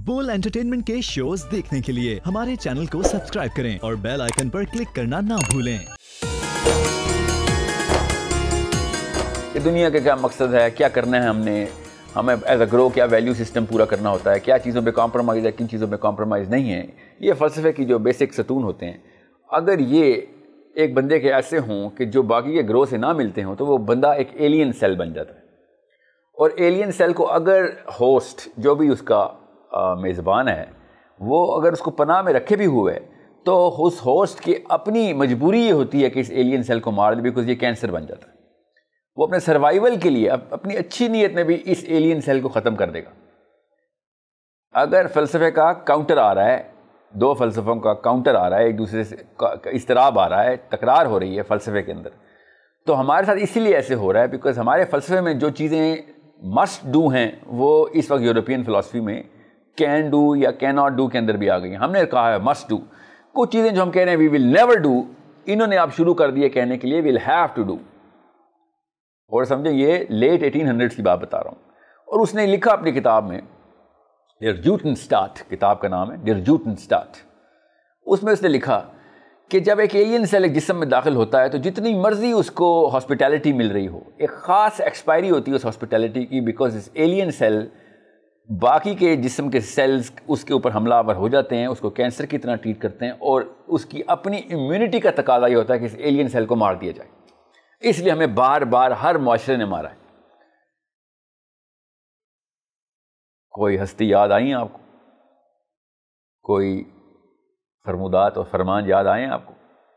बोल एंटरटेनमेंट के शोज देखने के लिए हमारे चैनल को सब्सक्राइब करें और बेल आइकन पर क्लिक करना ना भूलें ये दुनिया का क्या मकसद है क्या करना है हमने हमें एज अ ग्रो क्या वैल्यू सिस्टम पूरा करना होता है क्या चीज़ों पे कॉम्प्रोमाइज़ है किन चीज़ों पे कॉम्प्रोमाइज़ नहीं है ये फ़लसफे की जो बेसिक सतून होते हैं अगर ये एक बंदे के ऐसे हों कि जो बाकी के ग्रो से ना मिलते हों तो वो बंदा एक एलियन सेल बन जाता है और एलियन सेल को अगर होस्ट जो भी उसका मेज़बान है वो अगर उसको पनाह में रखे भी हुए तो उस होस्ट की अपनी मजबूरी ये होती है कि इस एलियन सेल को मार दे बिकॉज ये कैंसर बन जाता है वो अपने सर्वाइवल के लिए अपनी अच्छी नीयत में भी इस एलियन सेल को ख़त्म कर देगा अगर फ़लसफे का काउंटर आ रहा है दो फ़लसफ़ों का काउंटर आ रहा है एक दूसरे से इसतराब आ रहा है तकरार हो रही है फ़लसफ़े के अंदर तो हमारे साथ इसीलिए ऐसे हो रहा है बिकॉज़ हमारे फ़लसफ़े में जो चीज़ें मस्ट डू हैं वो इस वक्त यूरोपियन फ़िलासफ़ी में कैन डू या कैन नॉट डू के अंदर भी आ गई हमने कहा है मस्ट डू कुछ चीज़ें जो हम कह रहे हैं वी विल नेवर डू इन्होंने आप शुरू कर दिए कहने के लिए विल हैव टू डू और समझे ये लेट एटीन हंड्रेड की बात बता रहा हूँ और उसने लिखा अपनी किताब में डिरजूटन स्टार्ट किताब का नाम है डिरजूटन स्टार्ट उसमें उसने लिखा कि जब एक एलियन सेल एक जिसम में दाखिल होता है तो जितनी मर्जी उसको हॉस्पिटैलिटी मिल रही हो एक ख़ास एक्सपायरी होती है उस हॉस्पिटैलिटी की बिकॉज इस एलियन सेल बाकी के जिसम के सेल्स उसके ऊपर हमलावर हो जाते हैं उसको कैंसर की तरह ट्रीट करते हैं और उसकी अपनी इम्यूनिटी का तकाजा ये होता है कि इस एलियन सेल को मार दिया जाए इसलिए हमें बार बार हर माशरे ने मारा है कोई हस्ती याद आई आपको कोई फरमुदात और फरमान याद आए आपको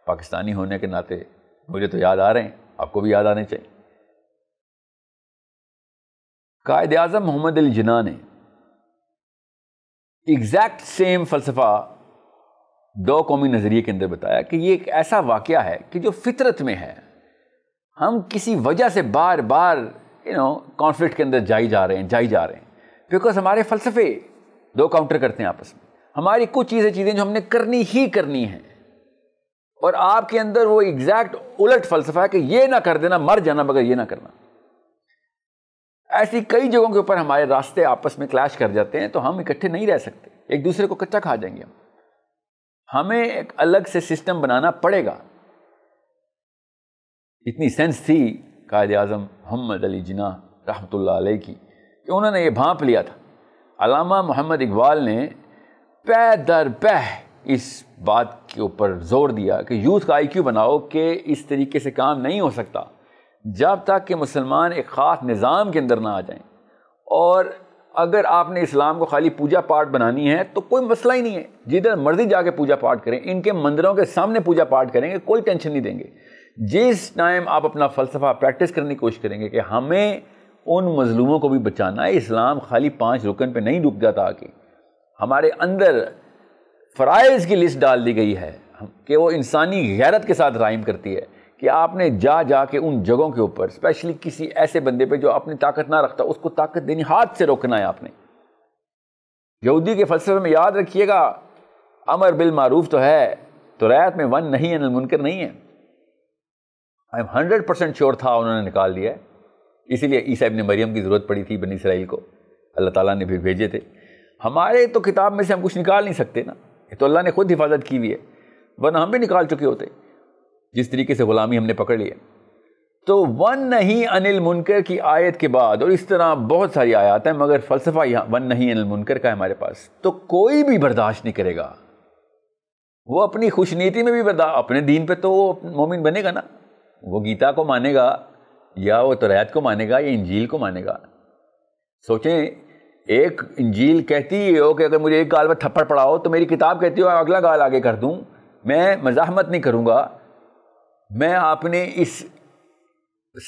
पाकिस्तानी होने के नाते मुझे तो याद आ रहे हैं आपको भी याद आने चाहिए कायद अजम मोहम्मद अल जिना ने एग्जैक्ट सेम फ़लसफ़ा दो कौमी नज़रिए के अंदर बताया कि ये एक ऐसा वाक़ है कि जो फितरत में है हम किसी वजह से बार बार यू नो कॉन्फ्लिक्ट के अंदर जाई जा रहे हैं जाई जा रहे हैं बिकॉज हमारे फ़लसफ़े दो काउंटर करते हैं आपस में हमारी कुछ चीज़ें चीज़ें जो हमने करनी ही करनी हैं और आपके अंदर वो एग्जैक्ट उलट फ़लसफ़ा है कि ये ना कर देना मर जाना मगर ये ना करना ऐसी कई जगहों के ऊपर हमारे रास्ते आपस में क्लैश कर जाते हैं तो हम इकट्ठे नहीं रह सकते एक दूसरे को कच्चा खा जाएंगे हम हमें एक अलग से सिस्टम बनाना पड़ेगा इतनी सेंस थी कायद अजम मोहम्मद अली जिना रहमत की कि उन्होंने ये भांप लिया था अलामा मोहम्मद इकबाल ने पै दर पह इस बात के ऊपर जोर दिया कि यूथ का आईक्यू बनाओ कि इस तरीके से काम नहीं हो सकता जब तक कि मुसलमान एक ख़ास निज़ाम के अंदर ना आ जाएं और अगर आपने इस्लाम को खाली पूजा पाठ बनानी है तो कोई मसला ही नहीं है जिधर मर्जी जाके पूजा पाठ करें इनके मंदिरों के सामने पूजा पाठ करेंगे कोई टेंशन नहीं देंगे जिस टाइम आप अपना फ़लसफ़ा प्रैक्टिस करने की कोशिश करेंगे कि हमें उन मजलूमों को भी बचाना है इस्लाम खाली पाँच रुकन पर नहीं रुक जाता आके हमारे अंदर फ़राइज़ की लिस्ट डाल दी गई है कि वो इंसानी गैरत के साथ राइम करती है कि आपने जा जा के उन जगहों के ऊपर स्पेशली किसी ऐसे बंदे पे जो अपनी ताकत ना रखता उसको ताकत देनी हाथ से रोकना है आपने यहूदी के फलसफे में याद रखिएगा अमर बिल मारूफ तो है तो रायत में वन नहीं है नलमुनकर नहीं है I am hundred percent sure था उन्होंने निकाल दिया है इसीलिए ईसा ने मरियम की ज़रूरत पड़ी थी बनी इसराइल को अल्लाह ताला ने भी भेजे थे हमारे तो किताब में से हम कुछ निकाल नहीं सकते ना ये तो अल्लाह ने खुद हिफाजत की हुई है वरना हम भी निकाल चुके होते जिस तरीके से ग़ुलामी हमने पकड़ लिया तो वन नहीं अनिल मुनकर की आयत के बाद और इस तरह बहुत सारी आयात हैं मगर फ़लसफ़ा यहाँ वन नहीं अनिल मुनकर का है हमारे पास तो कोई भी बर्दाश्त नहीं करेगा वो अपनी खुशनीति में भी बर्दाश्त अपने दीन पे तो वो मोमिन बनेगा ना वो गीता को मानेगा या वो तरायत को मानेगा या इंजील को मानेगा सोचें एक इंजील कहती है हो कि अगर मुझे एक गाल में थप्पड़ पड़ाओ तो मेरी किताब कहती हो अगला गाल आगे कर दूँ मैं मजामत नहीं करूँगा मैं आपने इस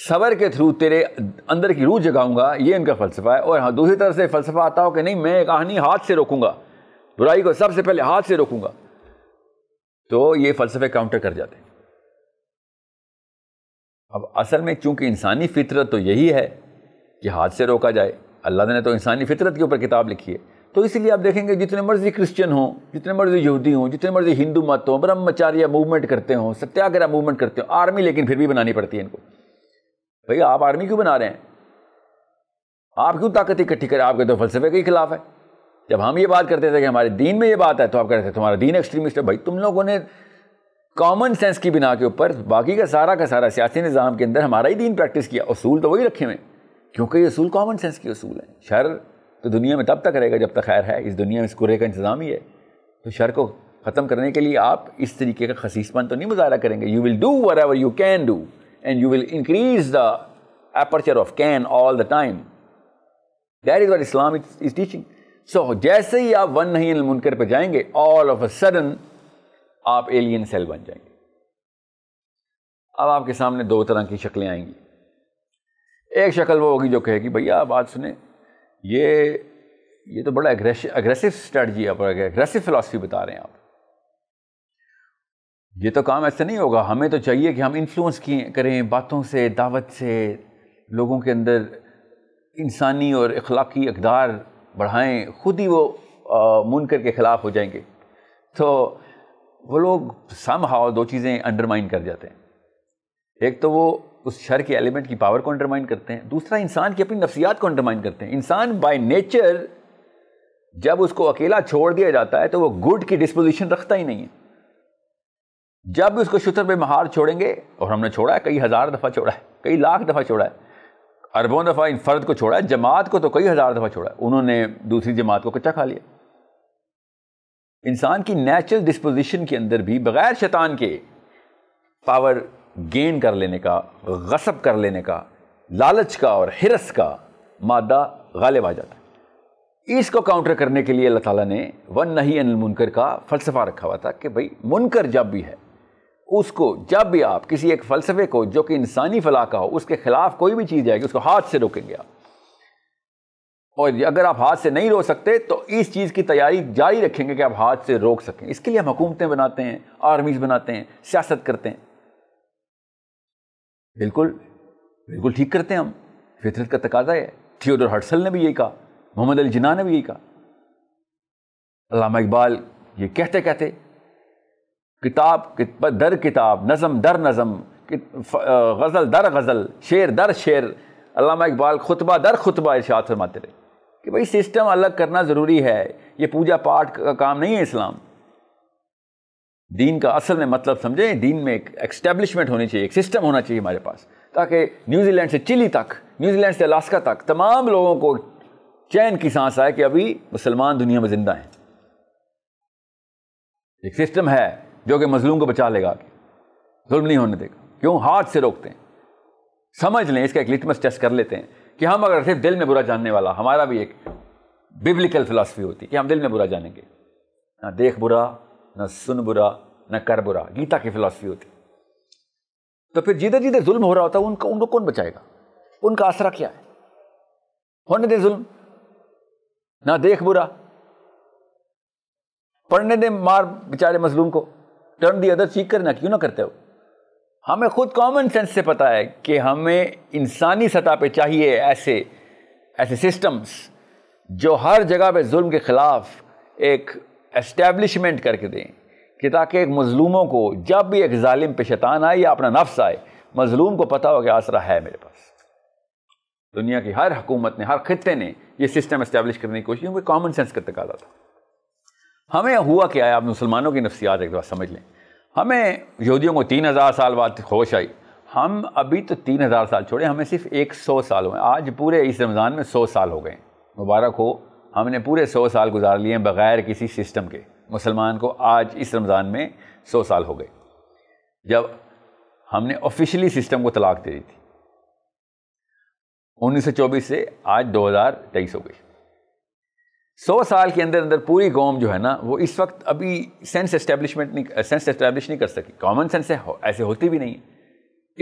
सबर के थ्रू तेरे अंदर की रूह जगाऊंगा ये इनका फ़लसफ़ा है और हाँ दूसरी तरफ से फ़लसफ़ा आता हो कि नहीं मैं कहानी हाथ से रोकूंगा बुराई को सबसे पहले हाथ से रोकूंगा तो ये फ़लसफ़े काउंटर कर जाते हैं अब असल में चूंकि इंसानी फितरत तो यही है कि हाथ से रोका जाए अल्लाह ने तो इंसानी फितरत के ऊपर किताब लिखी है तो इसलिए आप देखेंगे जितने मर्जी क्रिश्चियन हों जितने मर्जी यहूदी हों जितने मर्जी हिंदू मत हों ब्रह्मचार्य मूवमेंट करते हों सत्याग्रह मूवमेंट करते हो आर्मी लेकिन फिर भी बनानी पड़ती है इनको भाई आप आर्मी क्यों बना रहे हैं आप क्यों ताकत इकट्ठी करें आपके तो फलसफे के खिलाफ है जब हम ये बात करते थे कि हमारे दीन में ये बात है तो आप कह रहे थे तुम्हारा दीन एक्सट्रीमिस्ट है भाई तुम लोगों ने कॉमन सेंस की बिना के ऊपर बाकी का सारा का सारा सियासी निज़ाम के अंदर हमारा ही दीन प्रैक्टिस किया असूल तो वही रखे हुए क्योंकि ये असूल कॉमन सेंस के असूल हैं शर तो दुनिया में तब तक रहेगा जब तक खैर है इस दुनिया में इस कुरे का इंतज़ाम ही है तो शर को ख़त्म करने के लिए आप इस तरीके का खसीसपन तो नहीं मुजाहरा करेंगे you will do whatever you can do and you will increase the aperture of can all the time that is what Islam is teaching so जैसे ही आप वन नहीं मुनकर पर जाएंगे ऑल ऑफ अ सडन आप एलियन सेल बन जाएंगे अब आपके सामने दो तरह की शक्लें आएंगी एक शक्ल वो होगी जो कहेगी भैया आप बात सुने ये ये तो बड़ा एग्रेसिव एग्रेसिव स्ट्रेटजी आप एग्रेसिव फिलासफी बता रहे हैं आप ये तो काम ऐसे नहीं होगा हमें तो चाहिए कि हम इन्फ्लुएंस करें बातों से दावत से लोगों के अंदर इंसानी और अखलाकी अकदार बढ़ाएं खुद ही वो मुनकर के ख़िलाफ़ हो जाएंगे तो वो लोग सम हाव दो चीज़ें अंडरमाइन कर जाते हैं एक तो वो उस शर के एलिमेंट की पावर को अंडरमाइन करते हैं दूसरा इंसान की अपनी नफसियात को अंडरमाइन करते हैं इंसान बाय नेचर जब उसको अकेला छोड़ दिया जाता है तो वो गुड की डिस्पोजिशन रखता ही नहीं है जब भी उसको शुतर पे महार छोड़ेंगे और हमने छोड़ा है कई हज़ार दफ़ा छोड़ा है कई लाख दफ़ा छोड़ा है अरबों दफ़ा इन फर्द को छोड़ा है जमात को तो कई हज़ार दफ़ा छोड़ा है उन्होंने दूसरी जमात को कच्चा खा लिया इंसान की नेचुरल डिस्पोजिशन के अंदर भी बगैर शैतान के पावर गेन कर लेने का गसब कर लेने का लालच का और हिरस का मादा गालिब आ जाता है इसको काउंटर करने के लिए अल्लाह ताला ने वन नहीं अनिल मुनकर का फ़लसफ़ा रखा हुआ था कि भाई मुनकर जब भी है उसको जब भी आप किसी एक फ़लसफ़े को जो कि इंसानी फलाह का हो उसके ख़िलाफ़ कोई भी चीज़ आएगी उसको हाथ से रोकेंगे आप और अगर आप हाथ से नहीं रोक सकते तो इस चीज़ की तैयारी जारी रखेंगे कि आप हाथ से रोक सकें इसके लिए हम हुकूमतें बनाते हैं आर्मीज़ बनाते हैं सियासत करते हैं बिल्कुल बिल्कुल ठीक करते हैं हम फितरत का तकाजा है थियोडर हर्सल ने भी यही कहा मोहम्मद अली जिना ने भी यही कहा इकबाल ये कहते कहते किताब दर किताब नज़म दर नज़म गज़ल दर गज़ल शेर दर शेर अलामा इकबाल खुतबा दर खुतबा इर्शाद फरमाते रहे कि भाई सिस्टम अलग करना ज़रूरी है ये पूजा पाठ का काम नहीं है इस्लाम दीन का असल में मतलब समझें दीन में एक एक्स्टेब्लिशमेंट होनी चाहिए एक सिस्टम होना चाहिए हमारे पास ताकि न्यूजीलैंड से चिली तक न्यूजीलैंड से अलास्का तक तमाम लोगों को चैन की सांस आए कि अभी मुसलमान दुनिया में ज़िंदा हैं एक सिस्टम है जो कि मजलूम को बचा लेगा आगे जुल्म नहीं होने देगा क्यों हाथ से रोकते हैं समझ लें इसका एक लिटमस टेस्ट कर लेते हैं कि हम अगर सिर्फ दिल में बुरा जानने वाला हमारा भी एक बिब्लिकल फिलासफी होती है कि हम दिल में बुरा जानेंगे ना देख बुरा न सुन बुरा न कर बुरा गीता की फिलासफी होती तो फिर जिधर जिधर जुल्म हो रहा होता है उनको उनको कौन बचाएगा उनका आसरा क्या है होने दे जुल्म ना देख बुरा पढ़ने दे मार बेचारे मजलूम को टर्न दी अदर चीख करना क्यों ना करते हो हमें खुद कॉमन सेंस से पता है कि हमें इंसानी सतह पे चाहिए ऐसे ऐसे सिस्टम्स जो हर जगह पे जुल्म के ख़िलाफ़ एक एस्टेब्लिशमेंट करके दें कि ताकि एक मज़लूमों को जब भी एक ालिम पे शैतान आए या अपना नफ्स आए मज़लूम को पता हो कि आसरा है मेरे पास दुनिया की हर हुकूमत ने हर खत्े ने यह सिस्टम इस्टेब्लिश करने की कोशिश क्योंकि कॉमन सेंस का तकाला था हमें हुआ क्या है आप मुसलमानों की नफसियात एक बार समझ लें हमें यहूदियों को तीन हज़ार साल बाद होश आई हम अभी तो तीन हज़ार साल छोड़े हमें सिर्फ एक सौ साल हुए आज पूरे इस रमज़ान में सौ साल हो गए मुबारक हो हमने पूरे सौ साल गुजार लिए बग़ैर किसी सिस्टम के मुसलमान को आज इस रमज़ान में सौ साल हो गए जब हमने ऑफिशियली सिस्टम को तलाक दे दी थी उन्नीस से आज दो हज़ार तेईस हो गई सौ साल के अंदर अंदर पूरी कौम जो है ना वो इस वक्त अभी सेंस इस्टेब्लिशमेंट नहीं सेंस एस्टेब्लिश नहीं कर सकी कॉमन सेंस है ऐसे होती भी नहीं है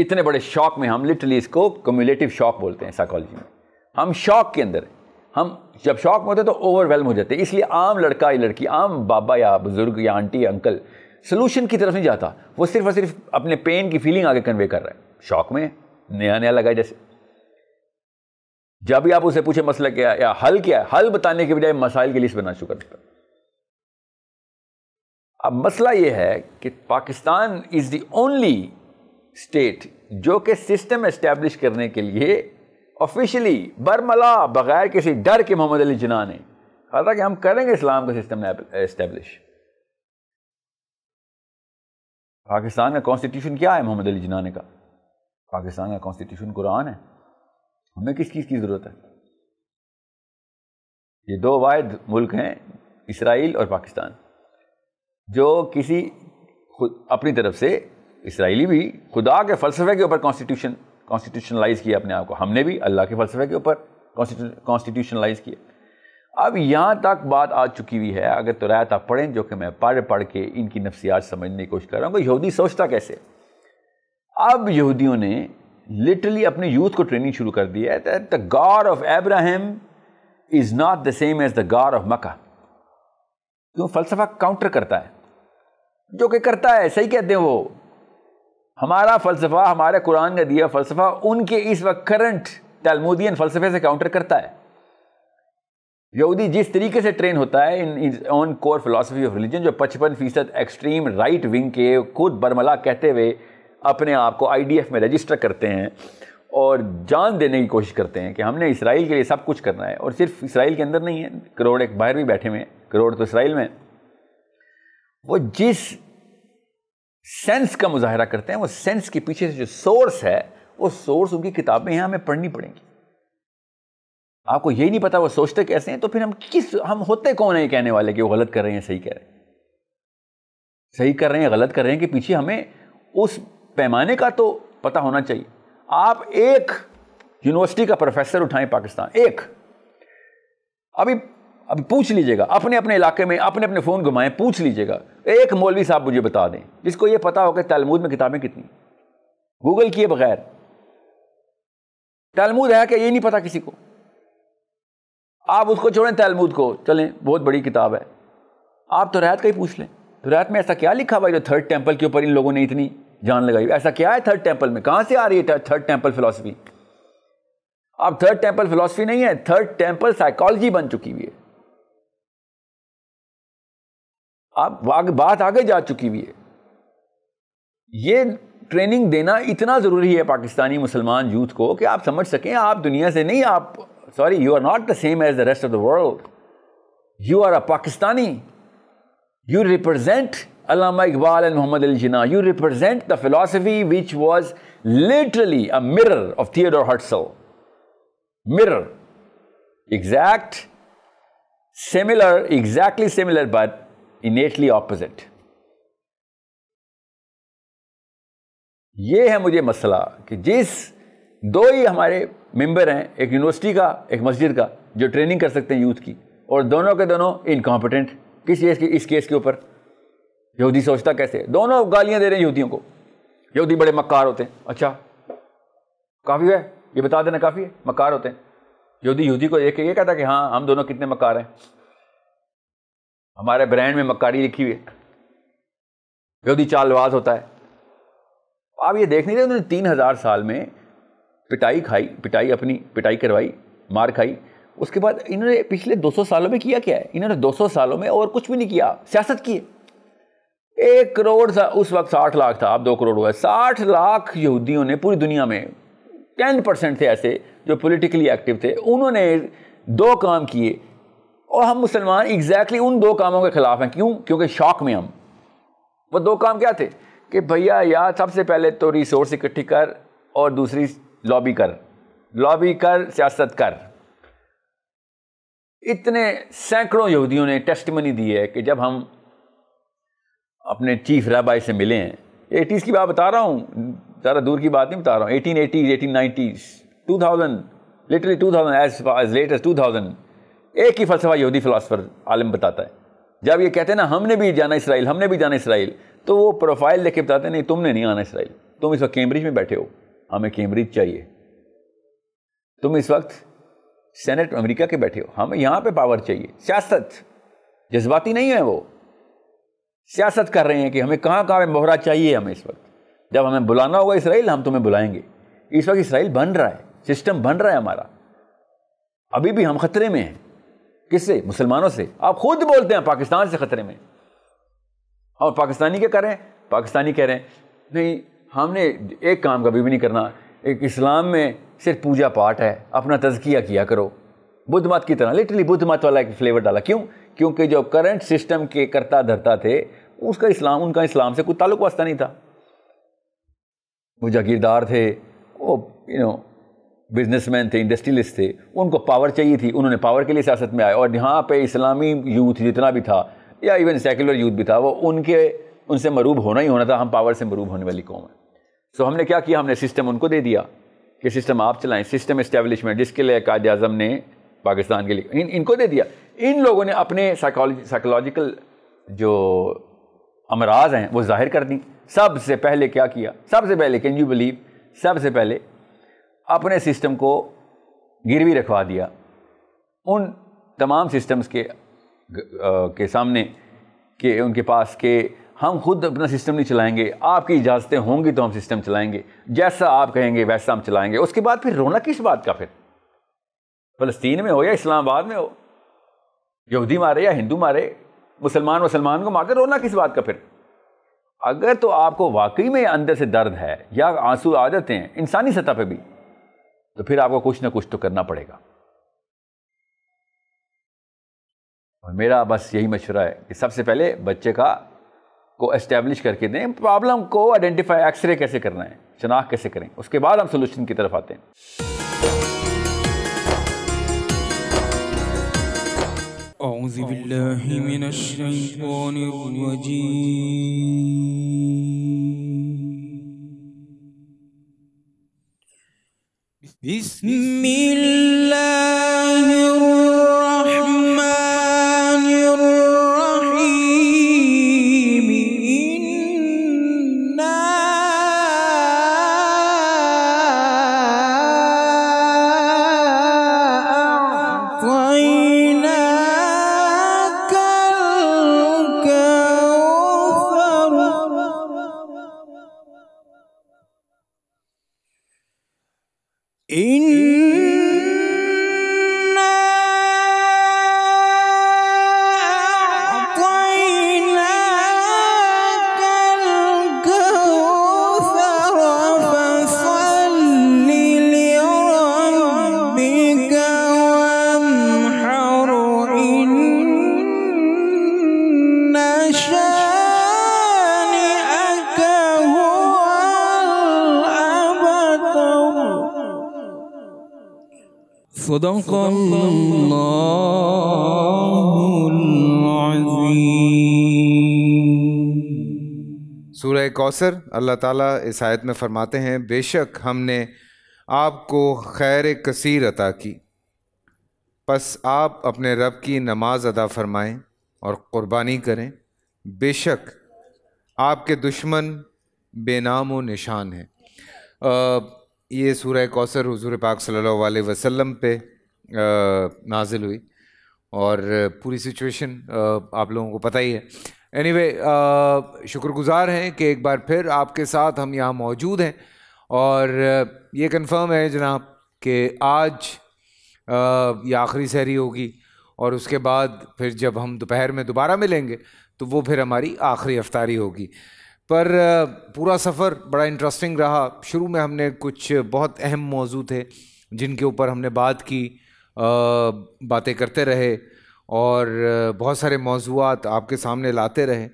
इतने बड़े शौक में हम लिटरली इसको कम्यूलेटिव शॉक बोलते हैं साइकोलॉजी में हम शौक के अंदर हम जब शौक में होते तो ओवरवेलम हो जाते इसलिए आम लड़का या लड़की आम बाबा या बुज़ुर्ग या आंटी या अंकल सोल्यूशन की तरफ नहीं जाता वो सिर्फ और सिर्फ अपने पेन की फीलिंग आगे कन्वे कर रहा है शौक में नया नया लगा जैसे जब भी आप उसे पूछे मसला क्या है या हल क्या है हल बताने के बजाय मसाइल की लिस्ट बना शुरू कर अब मसला यह है कि Pakistan is the only state जो कि सिस्टम इस्टेब्लिश करने के लिए ऑफिशियली बरमला बगैर किसी डर के मोहम्मद अली जिना ने कहा था कि हम करेंगे इस्लाम का सिस्टम इस्टेब्लिश पाकिस्तान का कॉन्स्टिट्यूशन क्या है मोहम्मद अली जिना ने कहा पाकिस्तान का कॉन्स्टिट्यूशन कुरान है हमें किस चीज़ की ज़रूरत है ये दो वाद मुल्क हैं इसराइल और पाकिस्तान जो किसी खुद अपनी तरफ से इसराइली भी खुदा के फलसफे के ऊपर कॉन्स्टिट्यूशन कॉन्स्टिट्यूशनलाइज किया अपने आप को हमने भी अल्लाह के फलसफे के ऊपर कॉन्स्टिट्यूशनलाइज किया अब यहाँ तक बात आ चुकी हुई है अगर तो रायत आप पढ़ें जो कि मैं पढ़ पढ़ के इनकी नफसियात समझने की कोशिश कर रहा हूँ कि यहूदी सोचता कैसे अब यहूदियों ने लिटरली अपने यूथ को ट्रेनिंग शुरू कर दी है that the God of Abraham is not the same as the God of Mecca क्यों फलसफा काउंटर करता है जो कि करता है सही कहते हैं वो हमारा फ़लसफ़ा हमारे कुरान ने दिया फ़लसफ़ा उनके इस वक्त करंट तलमुदियन फ़लसफ़े से काउंटर करता है यहूदी जिस तरीके से ट्रेन होता है in is on core philosophy of religion जो पचपन फीसद एक्सट्रीम राइट विंग के खुद बरमला कहते हुए अपने आप को एफ में रजिस्टर करते हैं और जान देने की कोशिश करते हैं कि हमने इसराइल के लिए सब कुछ करना है और सिर्फ इसराइल के अंदर नहीं है करोड़ एक बाहर भी बैठे हुए हैं करोड़ तो इसराइल में वो जिस सेंस का मुजाहरा करते हैं वो सेंस के पीछे से जो सोर्स है वो सोर्स उनकी किताबें हैं हमें पढ़नी पड़ेंगी आपको यही नहीं पता वो सोचते कैसे हैं तो फिर हम किस हम होते कौन है कहने वाले कि वो गलत कर रहे हैं सही कह रहे हैं सही कर रहे हैं गलत कर रहे हैं कि पीछे हमें उस पैमाने का तो पता होना चाहिए आप एक यूनिवर्सिटी का प्रोफेसर उठाएं पाकिस्तान एक अभी अब पूछ लीजिएगा अपने अपने इलाके में अपने अपने फ़ोन घुमाएं पूछ लीजिएगा एक मौलवी साहब मुझे बता दें जिसको ये पता हो कि तलमूद में किताबें कितनी गूगल किए बगैर तलमूद है कि ये नहीं पता किसी को आप उसको छोड़ें तलमूद को चलें बहुत बड़ी किताब है आप तो रात का ही पूछ लें तो रात में ऐसा क्या लिखा हुआ है जो थर्ड टेम्पल के ऊपर इन लोगों ने इतनी जान लगाई ऐसा क्या है थर्ड टेम्पल में कहाँ से आ रही है थर्ड टेम्पल फिलासफी अब थर्ड टेम्पल फिलासफी नहीं है थर्ड टेम्पल साइकोलॉजी बन चुकी हुई है आप बात आगे जा चुकी हुई है ये ट्रेनिंग देना इतना ज़रूरी है पाकिस्तानी मुसलमान यूथ को कि आप समझ सकें आप दुनिया से नहीं आप sorry you are not the same as the rest of the world you are a Pakistani you represent Allama Iqbal and Mohammad Ali Jinnah you represent the philosophy which was literally a mirror of Theodor Herzl mirror exact similar exactly similar but innately opposite ये है मुझे मसला कि जिस दो ही हमारे member हैं एक यूनिवर्सिटी का एक मस्जिद का जो ट्रेनिंग कर सकते हैं यूथ की और दोनों के दोनों इनकॉम्पिटेंट किस केस के इस केस के ऊपर यहूदी सोचता कैसे दोनों गालियां दे रहे हैं यहूदियों को यहूदी बड़े मक्कार होते हैं अच्छा काफ़ी है ये बता देना काफ़ी है मक्कार होते हैं यहूदी यहूदी को देख के ये कहता कि हाँ हम दोनों कितने मक्कार हैं हमारे ब्रांड में मक्कारी लिखी हुई है विरोधी चालबाज होता है आप ये देख नहीं रहे उन्होंने तीन हज़ार साल में पिटाई खाई पिटाई अपनी पिटाई करवाई मार खाई उसके बाद इन्होंने पिछले 200 सालों में किया क्या है इन्होंने 200 सालों में और कुछ भी नहीं किया सियासत की एक करोड़ उस वक्त साठ लाख था अब दो करोड़ हुआ साठ लाख यहूदियों ने पूरी दुनिया में टेन परसेंट थे ऐसे जो पॉलिटिकली एक्टिव थे उन्होंने दो काम किए और हम मुसलमान एग्जैक्टली उन दो कामों के ख़िलाफ़ हैं क्यों क्योंकि शौक में हम वो दो काम क्या थे कि भैया यार सबसे पहले तो रिसोर्स इकट्ठी कर और दूसरी लॉबी कर लॉबी कर सियासत कर इतने सैकड़ों यहूदियों ने टेस्टमनी दी है कि जब हम अपने चीफ राबाई से मिले हैं एटीज़ की बात बता रहा हूँ ज़्यादा दूर की बात नहीं बता रहा हूँ eighteen eighties eighteen nineties two thousand literally two thousand as as late as two thousand एक ही फ़लसफ़ा यहूदी फ़िलासफ़र आलम बताता है जब ये कहते हैं ना हमने भी जाना इसराइल हमने भी जाना इसराइल तो वो प्रोफाइल देख के बताते नहीं तुमने नहीं आना इसराइल तुम इस वक्त कैम्ब्रिज में बैठे हो हमें कैम्ब्रिज चाहिए तुम इस वक्त सेनेट अमेरिका के बैठे हो हमें यहाँ पे पावर चाहिए सियासत जज्बाती नहीं है वो सियासत कर रहे हैं कि हमें कहाँ कहाँ मोहरा चाहिए हमें इस वक्त जब हमें बुलाना होगा इसराइल हम तुम्हें बुलाएंगे इस वक्त इसराइल बन रहा है सिस्टम बन रहा है हमारा अभी भी हम खतरे में हैं किससे मुसलमानों से आप खुद बोलते हैं पाकिस्तान से ख़तरे में और पाकिस्तानी क्या कर रहे हैं पाकिस्तानी कह रहे हैं नहीं हमने एक काम कभी भी नहीं करना एक इस्लाम में सिर्फ पूजा पाठ है अपना तजकिया किया करो बुद्ध मत की तरह लिटरली बुद्ध मत वाला एक फ्लेवर डाला क्यों क्योंकि जो करंट सिस्टम के करता धरता थे उसका इस्लाम उनका इस्लाम से कोई ताल्लुक वास्ता नहीं था वो जागीरदार थे वो यू नो बिजनेसमैन थे इंडस्ट्रियलिस्ट थे उनको पावर चाहिए थी उन्होंने पावर के लिए सियासत में आए और यहाँ पे इस्लामी यूथ जितना भी था या इवन सेकुलर यूथ भी था वो उनके उनसे मरूब होना ही होना था हम पावर से मरूब होने वाली कौम है सो हमने क्या किया हमने सिस्टम उनको दे दिया कि सिस्टम आप चलाएं सिस्टम इस्टेब्लिशमेंट जिसके लिए कायद अजम ने पाकिस्तान के लिए इन इनको दे दिया इन लोगों ने अपने साइकोलॉजिकल जो अमराज हैं वो जाहिर कर दी सबसे पहले क्या किया सबसे पहले कैन यू बिलीव सबसे पहले अपने सिस्टम को गिरवी रखवा दिया उन तमाम सिस्टम्स के आ, के सामने के उनके पास के हम खुद अपना सिस्टम नहीं चलाएंगे आपकी इजाज़तें होंगी तो हम सिस्टम चलाएंगे जैसा आप कहेंगे वैसा हम चलाएंगे उसके बाद फिर रोना किस बात का फिर फ़लस्तीन में हो या इस्लामाबाद में हो यहूदी मारे या हिंदू मारे मुसलमान मुसलमान को मारकर रोना किस बात का फिर अगर तो आपको वाकई में अंदर से दर्द है या आंसू आ जाते हैं इंसानी सतह पर भी तो फिर आपको कुछ ना कुछ तो करना पड़ेगा और मेरा बस यही मशुरा है कि सबसे पहले बच्चे का को एस्टेब्लिश करके दें प्रॉब्लम को आइडेंटिफाई एक्सरे कैसे करना है शनाख कैसे करें उसके बाद हम सोल्यूशन की तरफ आते हैं أعوذ بالله من الشيطان الرجيم بسم الله الرحمن صدق الله सूर्य कौसर अल्लाह ताला इस आयत में फ़रमाते हैं बेशक हमने आपको खैर कसीर अता की बस आप अपने रब की नमाज अदा फरमाएं और क़ुरबानी करें बेशक आपके दुश्मन बेनाम व निशान हैं ये सूर्य कौसर हुजूर पाक सल्लल्लाहु अलैहि वसल्लम पे नाजिल हुई और पूरी सिचुएशन आप लोगों को पता ही है एनीवे anyway, शुक्रगुजार हैं कि एक बार फिर आपके साथ हम यहाँ मौजूद हैं और ये कंफर्म है जनाब कि आज ये आखिरी सहरी होगी और उसके बाद फिर जब हम दोपहर में दोबारा मिलेंगे तो वो फिर हमारी आखिरी अफ्तारी होगी पर पूरा सफ़र बड़ा इंटरेस्टिंग रहा शुरू में हमने कुछ बहुत अहम मौजू थे जिनके ऊपर हमने बात की बातें करते रहे और बहुत सारे मौजूद आपके सामने लाते रहे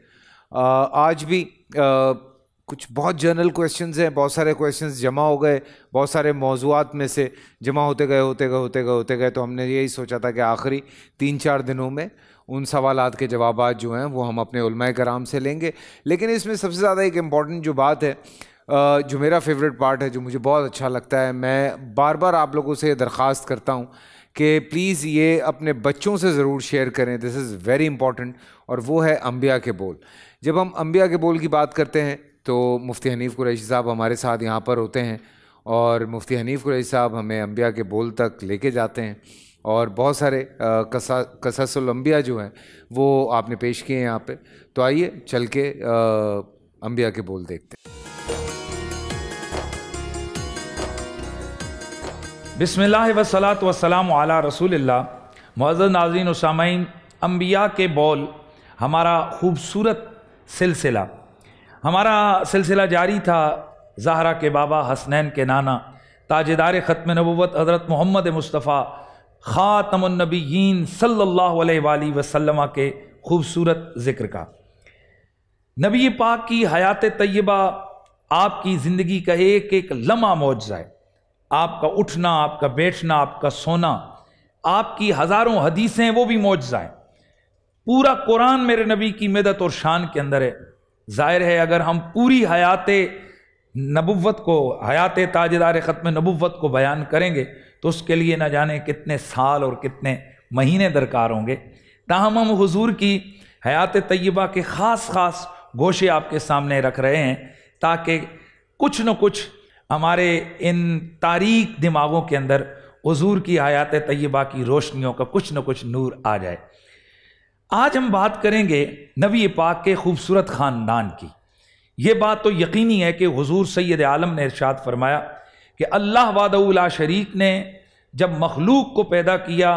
आज भी कुछ बहुत जनरल क्वेश्चंस हैं बहुत सारे क्वेश्चंस जमा हो गए बहुत सारे मौजूद में से जमा होते गए होते गए होते गए होते गए तो हमने यही सोचा था कि आखिरी तीन चार दिनों में उन सवाल के जवाब जो हैं वो हम अपने कराम से लेंगे लेकिन इसमें सबसे ज़्यादा एक इम्पॉर्टेंट जो बात है जो मेरा फेवरेट पार्ट है जो मुझे बहुत अच्छा लगता है मैं बार बार आप लोगों से दरख्वास्त करता हूँ कि प्लीज़ ये अपने बच्चों से ज़रूर शेयर करें दिस इज़ वेरी इंपॉर्टेंट और वो है अम्बिया के बोल जब हम अम्बिया के बोल की बात करते हैं तो मुफ्ती हनीफ़ कुरैशी साहब हमारे साथ यहाँ पर होते हैं और मुफ्ती हनीफ़ कुरैशी साहब हमें अम्बिया के बोल तक लेके जाते हैं और बहुत सारे कसा कससलम्बिया जो हैं वो आपने पेश किए हैं यहाँ पे तो आइए चल के अम्बिया के बोल देखते हैं बिसमिल्ल वसलात वसलाम आला रसूल मज़ नाजीन उसामीन अम्बिया के बोल हमारा खूबसूरत सिलसिला हमारा सिलसिला जारी था जहरा के बाबा हसनैन के नाना ताजदार ख़त्म नबूत हज़रत मोहम्मद मुस्तफ़ा ख़ातमनबीन सल्ला वसलम के खूबसूरत ज़िक्र का नबी पाक की हयात तय्यबा आपकी ज़िंदगी का एक एक लम्हा मुआवजा है आपका उठना आपका बैठना आपका सोना आपकी हज़ारों हदीसें वो भी मौज है पूरा कुरान मेरे नबी की मदद और शान के अंदर है ज़ाहिर है अगर हम पूरी हयात नबुवत को हयात ताजदार ख़त्म नबुवत को बयान करेंगे तो उसके लिए ना जाने कितने साल और कितने महीने दरकार होंगे ताहम हम हजूर की हयात तय्यबा के ख़ास ख़ास गोशे आपके सामने रख रहे हैं ताकि कुछ न कुछ हमारे इन तारीख दिमागों के अंदर हजूर की आयात तयबा की रोशनियों का कुछ न कुछ नूर आ जाए आज हम बात करेंगे नबी पाक के खूबसूरत ख़ानदान की ये बात तो यकीनी है कि हज़ूर सैद आलम ने इरशाद फरमाया कि अल्लाह उला शरीक ने जब मखलूक को पैदा किया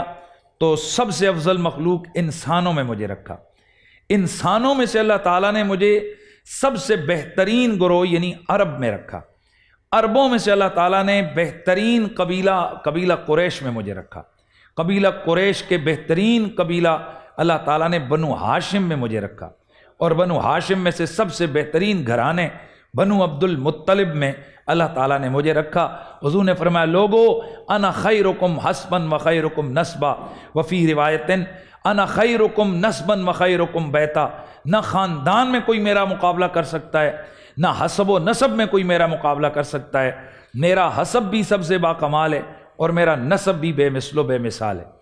तो सबसे अफजल मखलूक इंसानों में मुझे रखा इंसानों में से अल्लाह ताला ने मुझे सबसे बेहतरीन ग्रोह यानी अरब में रखा अरबों में से अल्लाह ताला ने बेहतरीन कबीला कबीला कुरैश में मुझे रखा कबीला कुरैश के बेहतरीन कबीला अल्लाह ताला ने बनु हाशिम में मुझे रखा और बनु हाशिम में से सबसे बेहतरीन घराने बनु अब्दुल मुत्तलिब में अल्लाह ताला ने मुझे रखा हजू ने फरमाया लोगो अना खै रुकम हसबन व खै रुकम नस्बा वफ़ी रिवायत अना खै रुकम नस्बन व खै रुकम बैता न ख़ानदान में कोई मेरा मुकाबला कर सकता है ना हसब व नसब में कोई मेरा मुकाबला कर सकता है मेरा हसब भी सबसे बाकमाल है और मेरा नसब भी बेमिसलो बेमिसाल है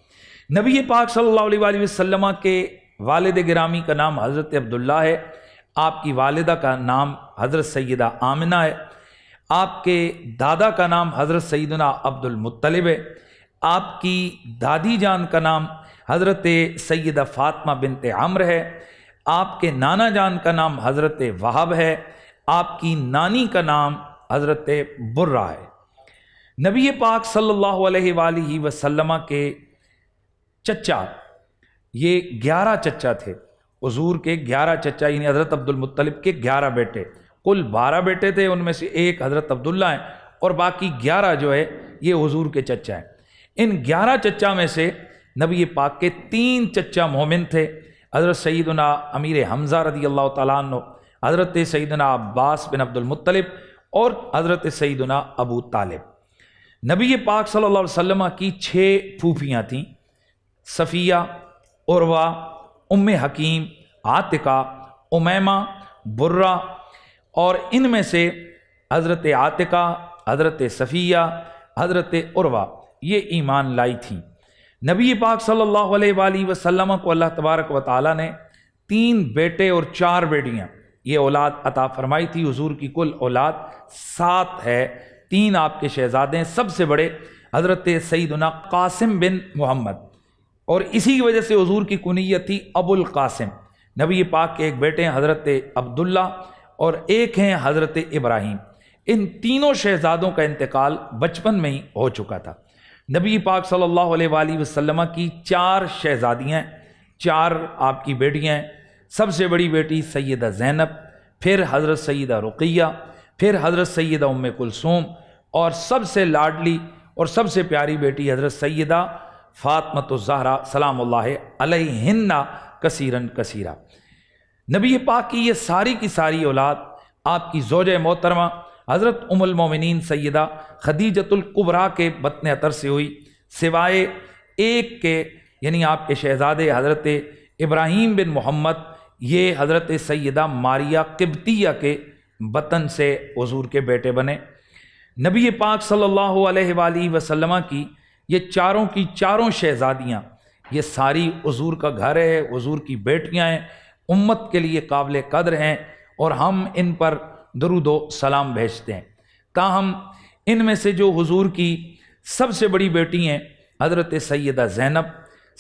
नबी पाक सल्लल्लाहु अलैहि वसल्लम के वालद गिरामी का नाम हज़रत अब्दुल्ला है आपकी वालदा का नाम हज़रत सैदा आमिना है आपके दादा का नाम हज़रत सैदना अब्दुलमतलब है आपकी दादी जान का नाम हज़रत सैदा फ़ातमा बिनत आम्र है आपके नाना जान का नाम हज़रत वहाब है आपकी नानी का नाम हज़रत बुर्रा है नबी पाक सल्लल्लाहु अलैहि वसल्लम के चचा ये ग्यारह चचा थे हजूर के ग्यारह चचा यानी हज़रत अब्दुलमतलब के ग्यारह बेटे कुल बारह बेटे थे उनमें से एक हज़रत अब्दुल्ला हैं और बाकी ग्यारह जो है ये हजूर के चचा हैं इन ग्यारह चचा में से नबी पाक के तीन चचा मोमिन थे हज़रत सईदना अमीर हमज़ा रदी अल्लाह तु हज़रत सईदना अब्बास बिन अब्दुलमतलब और हज़रत सईदना अबू तालिब नबी पाक सल्लल्लाहु अलैहि वसल्लम की छः फूफियाँ थीं सफ़िया उर्वा उम हकीम आतिका उमैमा बुर्रा और इनमें से हज़रत आतिका हज़रत सफ़िया हज़रत उर्वा ये ईमान लाई थीं नबी पाक सल्लल्लाहु अलैहि वसल्लम को अल्लाह तबारक व ताली ने तीन बेटे और चार बेटियाँ ये औलाद अता फरमाई थी हजूर की कुल औलाद सात है तीन आपके शहजादे हैं सबसे बड़े हज़रत सईदना कासिम बिन मोहम्मद और इसी की वजह से हजूर की कुनीत थी अबुल कासिम नबी पाक के एक बेटे हैं हज़रत अब्दुल्ला और एक हैं हज़रत इब्राहिम इन तीनों शहजादों का इंतकाल बचपन में ही हो चुका था नबी पाक सल्ला अलैहि की चार शहजादियाँ चार आपकी बेटियाँ हैं सबसे बड़ी बेटी सैद ज़ैनब फिर हज़रत सैदा रुकैया फिर हज़रत सैदा उम कुलसूम और सबसे लाडली और सबसे प्यारी बेटी हज़रत सैदा फ़ातमत ज़हरा सलाम हिन्ना कसीरन कसीरा नबी पाक की ये सारी की सारी औलाद आपकी जोज मोहतरमा हज़रत उमलमिन सैदा खदीजतुल्कुबरा के बतन अतर से हुई सिवाए एक के यानी आपके शहजादे हज़रत इब्राहिम बिन मोहम्मद ये हज़रत सैदा मारिया किबतिया के वतन से हजूर के बेटे बने नबी पाक सल्लल्लाहु अलैहि वसल्लम की ये चारों की चारों शहज़ादियाँ ये सारी हजूर का घर है हजूर की बेटियाँ हैं उम्मत के लिए काबिल कदर हैं और हम इन पर दरुदो सलाम भेजते हैं ताहम इन में से जो हज़ूर की सबसे बड़ी बेटी हैं हज़रत सैदा ज़ैनब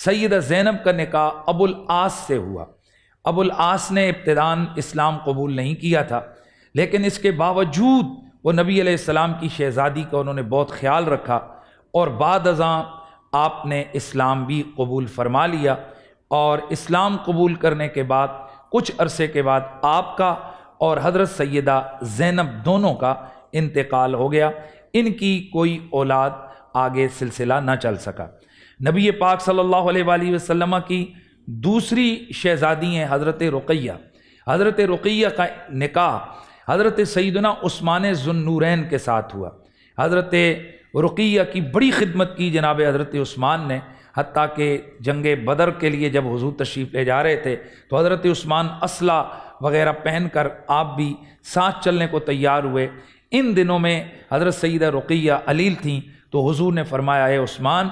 सैदा ज़ैनब का निका अबुल आस से हुआ अबुल आस ने इब्तदान इस्लाम कबूल नहीं किया था लेकिन इसके बावजूद वो नबी अलैहिस्सलाम की शहज़ादी का उन्होंने बहुत ख्याल रखा और बाद आपने इस्लाम भी कबूल फरमा लिया और इस्लाम कबूल करने के बाद कुछ अरसे के बाद आपका और हज़रत सैदा ज़ैनब दोनों का इंतकाल हो गया इनकी कोई औलाद आगे सिलसिला ना चल सका नबी पाक सल्लल्लाहु अलैहि वसल्लम की दूसरी शहज़ादी हैं हज़रत रुकैया हज़रत रुकैया का निकाह हज़रत सईदना उस्मान जुन्नूरैन के साथ हुआ हज़रत रुकैया की बड़ी खिदमत की जनाब हज़रत उस्मान ने हती के जंग बदर के लिए जब हजू तशरीफ़ ले जा रहे थे तो हज़रत उस्मान असला वगैरह पहन कर आप भी साथ चलने को तैयार हुए इन दिनों में हज़रत सैद रुकैया अलील थीं तो हजूर ने फरमाया है उस्मान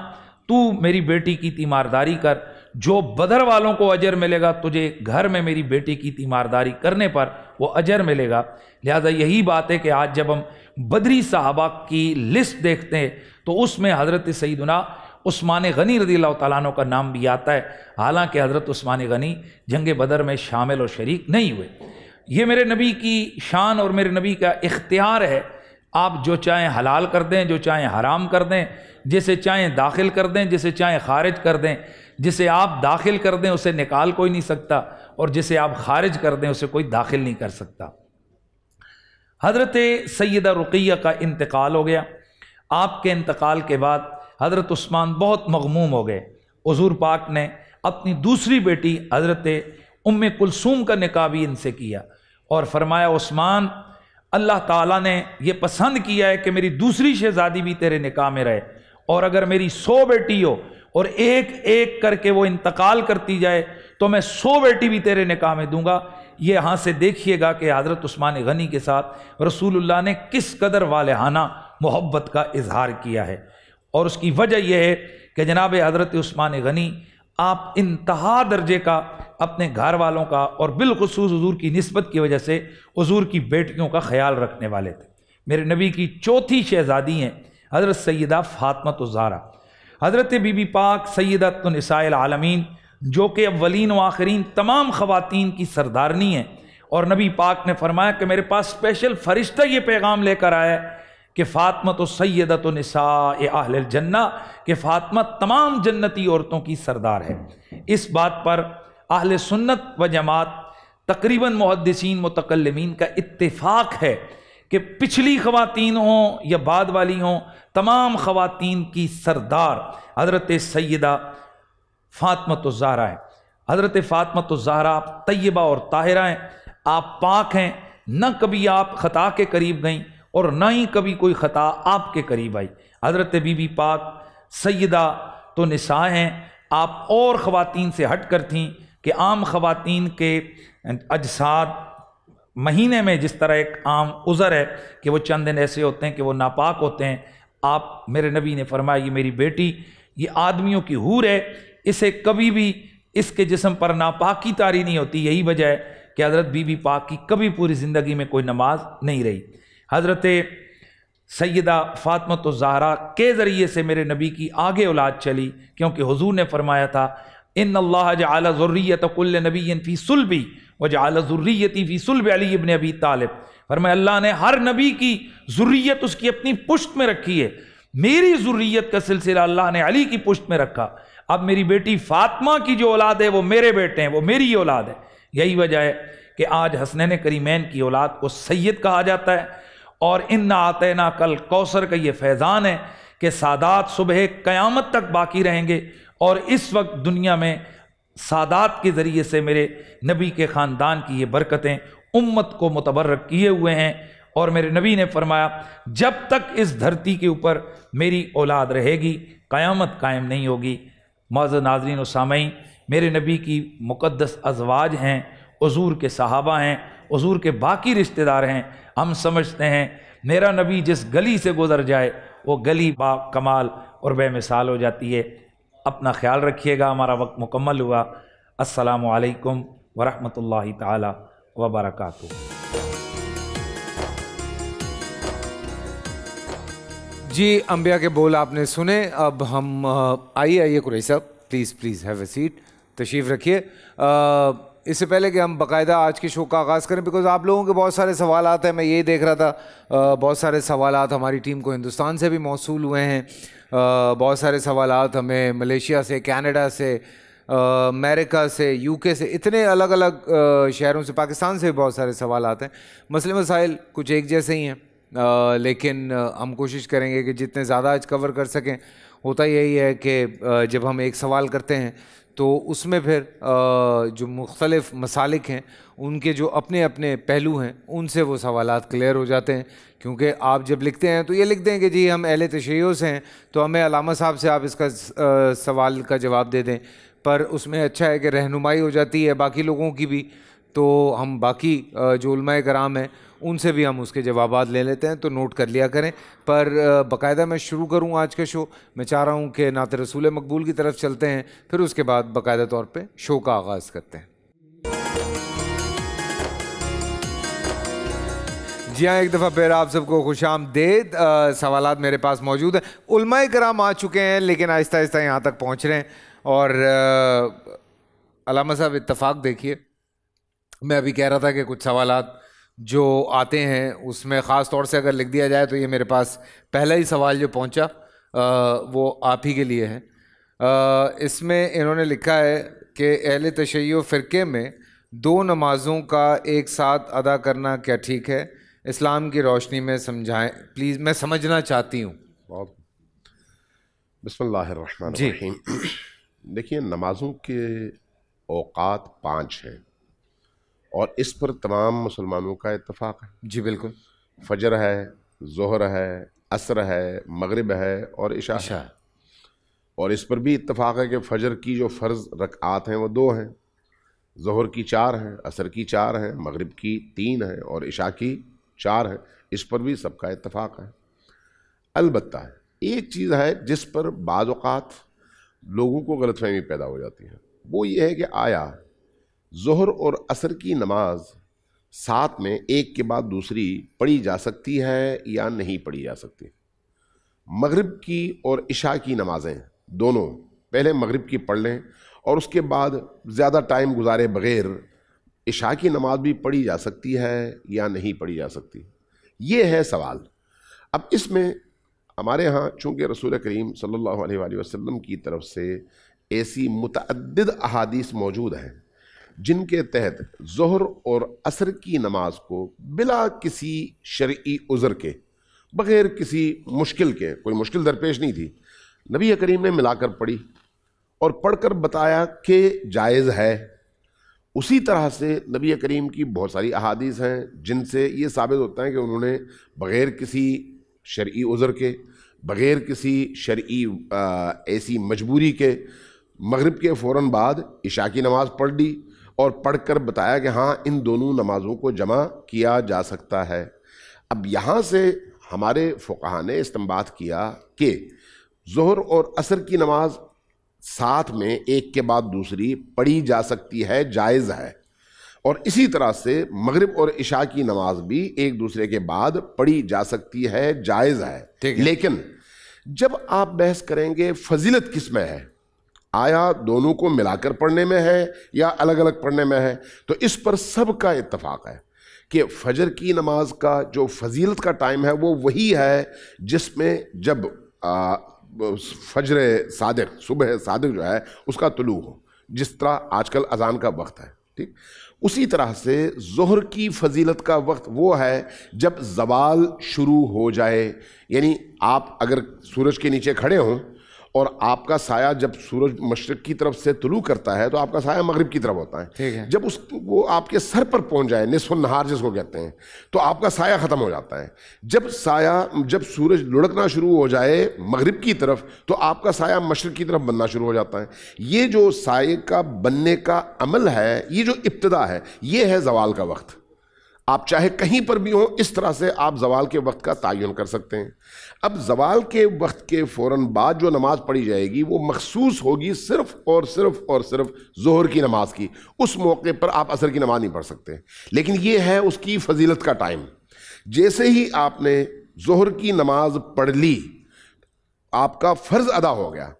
तू मेरी बेटी की तीमारदारी कर जो बदर वालों को अजर मिलेगा तुझे घर में मेरी बेटी की तीमारदारी करने पर वो अजर मिलेगा लिहाजा यही बात है कि आज जब हम बदरी साहबा की लिस्ट देखते हैं तो उसमें हज़रत सईदना उस्मान गनी रदी तैन का नाम भी आता है हालांकि हज़रत उस्मान गनी जंग बदर में शामिल और शरीक नहीं हुए ये मेरे नबी की शान और मेरे नबी का इख्तियार है आप जो चाहें हलाल कर दें जो चाहें हराम कर दें जिसे चाहें दाखिल कर दें जिसे चाहें खारिज कर दें जिसे आप दाखिल कर दें उसे निकाल कोई नहीं सकता और जिसे आप खारिज कर दें उसे कोई दाखिल नहीं कर सकता हज़रत सैदा रुकैया का इंतकाल हो गया आपके इंतकाल के बाद हज़रत उस्मान बहुत मगमूम हो गए हजूर पाक ने अपनी दूसरी बेटी हज़रत उम कुलसूम का निका भी इनसे किया और फरमाया उस्मान अल्लाह ताला ने यह पसंद किया है कि मेरी दूसरी शहज़ादी भी तेरे निका में रहे और अगर मेरी सौ बेटी हो और एक एक करके वो इंतकाल करती जाए तो मैं सौ बेटी भी तेरे निकाह में दूंगा ये यहाँ से देखिएगा कि हज़रत उस्मान गनी के साथ रसूलुल्लाह ने किस कदर वालहाना मोहब्बत का इजहार किया है और उसकी वजह यह है कि जनाब हज़रत उस्मान गनी आप इंतहा दर्जे का अपने घर वालों का और बिलखसूस हजूर की नस्बत की वजह से हजूर की बेटियों का ख्याल रखने वाले थे मेरे नबी की चौथी शहज़ादी हैं हज़रत सैदा फ़ातमत तो उजारा हज़रत बीबी पाक सैदतनिसाइल आलमीन जो कि अवलिन व आखरीन तमाम ख़वान की सरदारनी है और नबी पाक ने फरमाया कि मेरे पास स्पेशल फरिश्ता ये पैगाम लेकर आया कि फ़ातमत तो सैदत नसा आहल जन्ना कि फ़ातमा तमाम जन्नती औरतों की सरदार है इस बात पर आहल सुन्नत व जमात तकरीबन मुहदसिन मतकलमीन का इतफ़ाक़ है कि पिछली खवतिन हों या बाद वाली हों तमाम ख़वातीन की सरदार हज़रत सैदा फ़ातमत जहरा हैं हज़रत फ़ातमत जारा आप तयबा और ताहरा हैं आप पाक हैं न कभी आप ख़ता के करीब गई और ना ही कभी कोई ख़ता आपके करीब आई हज़रत बीबी पाक सैदा तो निशा हैं आप और ख़वातीन से हट कर थीं कि आम खातन के अजसाद महीने में जिस तरह एक आम उज़र है कि वो चंद दिन ऐसे होते हैं कि वो नापाक होते हैं आप मेरे नबी ने फरमाया ये मेरी बेटी ये आदमियों की हूर है इसे कभी भी इसके जिसम पर नापाकी तारी नहीं होती यही वजह है कि हज़रत बीबी पाक की कभी पूरी ज़िंदगी में कोई नमाज नहीं रही हज़रत सैदा फ़ातमत जहरा के ज़रिए से मेरे नबी की आगे औलाद चली क्योंकि हजूर ने फरमाया था इन अल्लाह जला ज़ुर्रीत कुल नबी फ़ी सुलबी व जला ज़ुर्रीती फ़ी सुलब अली इबन अबी तालब फरमाया अल्लाह ने हर नबी की ज़ुर्रियत उसकी अपनी पुश्त में रखी है मेरी ज़ुर्रियत का सिलसिला अल्लाह ने अली की पुश्त में रखा अब मेरी बेटी फातमा की जो औलाद है वो मेरे बेटे हैं वो मेरी औलाद है यही वजह है कि आज हसनैन करीमैन की औलाद को सैद कहा जाता है और इन ना आते ना कल कौसर का ये फैज़ान है कि सादात सुबह क़यामत तक बाकी रहेंगे और इस वक्त दुनिया में सादात के ज़रिए से मेरे नबी के ख़ानदान की ये बरकतें उम्मत को मुतबर किए हुए हैं और मेरे नबी ने फरमाया जब तक इस धरती के ऊपर मेरी औलाद रहेगी क़यामत कायम नहीं होगी मज़ नाजरीन सामयी मेरे नबी की मुक़दस अजवाज हैं हजूर के सहाबा हैं हजूर के बाकी रिश्तेदार हैं हम समझते हैं मेरा नबी जिस गली से गुजर जाए वो गली बा कमाल और बेमिसाल हो जाती है अपना ख्याल रखिएगा हमारा वक्त मुकम्मल हुआ असलकम वरहमल त वबरकू जी अंबिया के बोल आपने सुने अब हम आइए आइए कुरई साहब please please have a seat तशरीफ़ रखिए इससे पहले कि हम बकायदा आज के शो का आगाज़ करें बिकॉज़ आप लोगों के बहुत सारे सवाल आते हैं मैं ये देख रहा था आ, बहुत सारे सवाल हमारी टीम को हिंदुस्तान से भी मौसू हुए हैं आ, बहुत सारे सवाल हमें मलेशिया से कैनेडा से अमेरिका से यूके से इतने अलग अलग शहरों से पाकिस्तान से भी बहुत सारे सवाल आते हैं मसले मसाइल कुछ एक जैसे ही हैं लेकिन हम कोशिश करेंगे कि जितने ज़्यादा आज कवर कर सकें होता यही है कि जब हम एक सवाल करते हैं तो उसमें फिर जो मुख्तलिफ मसालिक हैं उनके जो अपने अपने पहलू हैं उनसे वो सवाल क्लियर हो जाते हैं क्योंकि आप जब लिखते हैं तो ये लिखते हैं कि जी हम अहल तशैयों से हैं तो हमें अलामा साहब से आप इसका सवाल का जवाब दे दें पर उसमें अच्छा है कि रहनुमाई हो जाती है बाकी लोगों की भी तो हम बाकी जो कराम हैं उनसे भी हम उसके जवाब ले लेते हैं तो नोट कर लिया करें पर बकायदा मैं शुरू करूं आज का शो मैं चाह रहा हूं कि नात रसूल मकबूल की तरफ चलते हैं फिर उसके बाद बकायदा तौर पे शो का आगाज़ करते हैं जी हाँ एक दफ़ा फिर आप सबको खुश आमदेद सवाल मेरे पास मौजूद हैं कराम आ चुके हैं लेकिन आहिस्ता आहिस्ता यहाँ तक पहुँच रहे हैं और अलामा साहब इतफ़ाक़ देखिए मैं अभी कह रहा था कि कुछ सवाल जो आते हैं उसमें ख़ास तौर से अगर लिख दिया जाए तो ये मेरे पास पहला ही सवाल जो पहुंचा वो आप ही के लिए है इसमें इन्होंने लिखा है कि अहल तशैय फ़िरके में दो नमाज़ों का एक साथ अदा करना क्या ठीक है इस्लाम की रोशनी में समझाएं प्लीज़ मैं समझना चाहती हूँ बहुत जी देखिए नमाज़ों के अवात पाँच हैं और इस पर तमाम मुसलमानों का इतफ़ाक़ है जी बिल्कुल फजर है जहर है असर है मगरब है और इशा है और इस पर भी इतफ़ाक़ है कि फजर की जो फ़र्ज़ रकात हैं वो दो हैं जहर की चार हैं असर की चार हैं मगरब की तीन हैं और इशा की चार हैं इस पर भी सबका इतफ़ाक़ है अलबत् एक चीज़ है जिस पर बाज़ात लोगों को गलतफहमी पैदा हो जाती है वो ये है कि आया जहर और असर की नमाज साथ में एक के बाद दूसरी पढ़ी जा सकती है या नहीं पढ़ी जा सकती मगरिब की और इशा की नमाज़ें दोनों पहले मगरिब की पढ़ लें और उसके बाद ज़्यादा टाइम गुजारे बग़ैर इशा की नमाज भी पढ़ी जा सकती है या नहीं पढ़ी जा सकती ये है सवाल अब इसमें हमारे यहाँ चूँकि रसूल करीम सल्लल्लाहु अलैहि वसल्लम की तरफ से ऐसी मतद अहादीस मौजूद हैं जिनके तहत जहर और असर की नमाज को बिला किसी शर्य उज़र के बग़ैर किसी मुश्किल के कोई मुश्किल दरपेश नहीं थी नबी करीम ने मिलाकर पढ़ी और पढ़कर बताया कि जायज़ है उसी तरह से नबी करीम की बहुत सारी अहादीस हैं जिनसे ये साबित होता है कि उन्होंने बग़ैर किसी शर्य उज़र के बग़ैर किसी शर्य ऐसी मजबूरी के मगरब के फ़ौर बाद इशा की नमाज़ पढ़ ली और पढ़ कर बताया कि हाँ इन दोनों नमाज़ों को जमा किया जा सकता है अब यहाँ से हमारे फ़ुकहा ने इस्तेमाल किया कि जहर और असर की नमाज साथ में एक के बाद दूसरी पढ़ी जा सकती है जायज़ है और इसी तरह से मगरिब और इशा की नमाज भी एक दूसरे के बाद पढ़ी जा सकती है जायज़ है, लेकिन जब आप बहस करेंगे फजीलत किस में है आया दोनों को मिलाकर पढ़ने में है या अलग अलग पढ़ने में है तो इस पर सबका इतफाक़ है कि फजर की नमाज का जो फजीलत का टाइम है वो वही है जिसमें जब फजर सादक सुबह सादक जो है उसका तुलू हो जिस तरह आजकल अजान का वक्त है ठीक उसी तरह से जहर की फजीलत का वक्त वो है जब जवाल शुरू हो जाए यानी आप अगर सूरज के नीचे खड़े हों और आपका साया जब सूरज मशरक की तरफ से तुलू करता है तो आपका साया मगरब की तरफ होता है ठीक है जब उस वो आपके सर पर पहुंच जाए निसफ नहार जिसको कहते हैं तो आपका साया ख़त्म हो जाता है जब साया जब सूरज लुढ़कना शुरू हो जाए मगरब की तरफ तो आपका साया मशरक की तरफ बनना शुरू हो जाता है ये जो साय का बनने का अमल है ये जो इब्तदा है ये है जवाल का वक्त आप चाहे कहीं पर भी हों इस तरह से आप जवाल के वक्त का तयन कर सकते हैं अब जवाल के वक्त के फ़ौर बाद जो नमाज़ पढ़ी जाएगी वो मखसूस होगी सिर्फ़ और सिर्फ़ और सिर्फ जहर की नमाज़ की उस मौके पर आप असर की नमाज़ नहीं पढ़ सकते लेकिन ये है उसकी फजीलत का टाइम जैसे ही आपने जहर की नमाज़ पढ़ ली आपका फ़र्ज़ अदा हो गया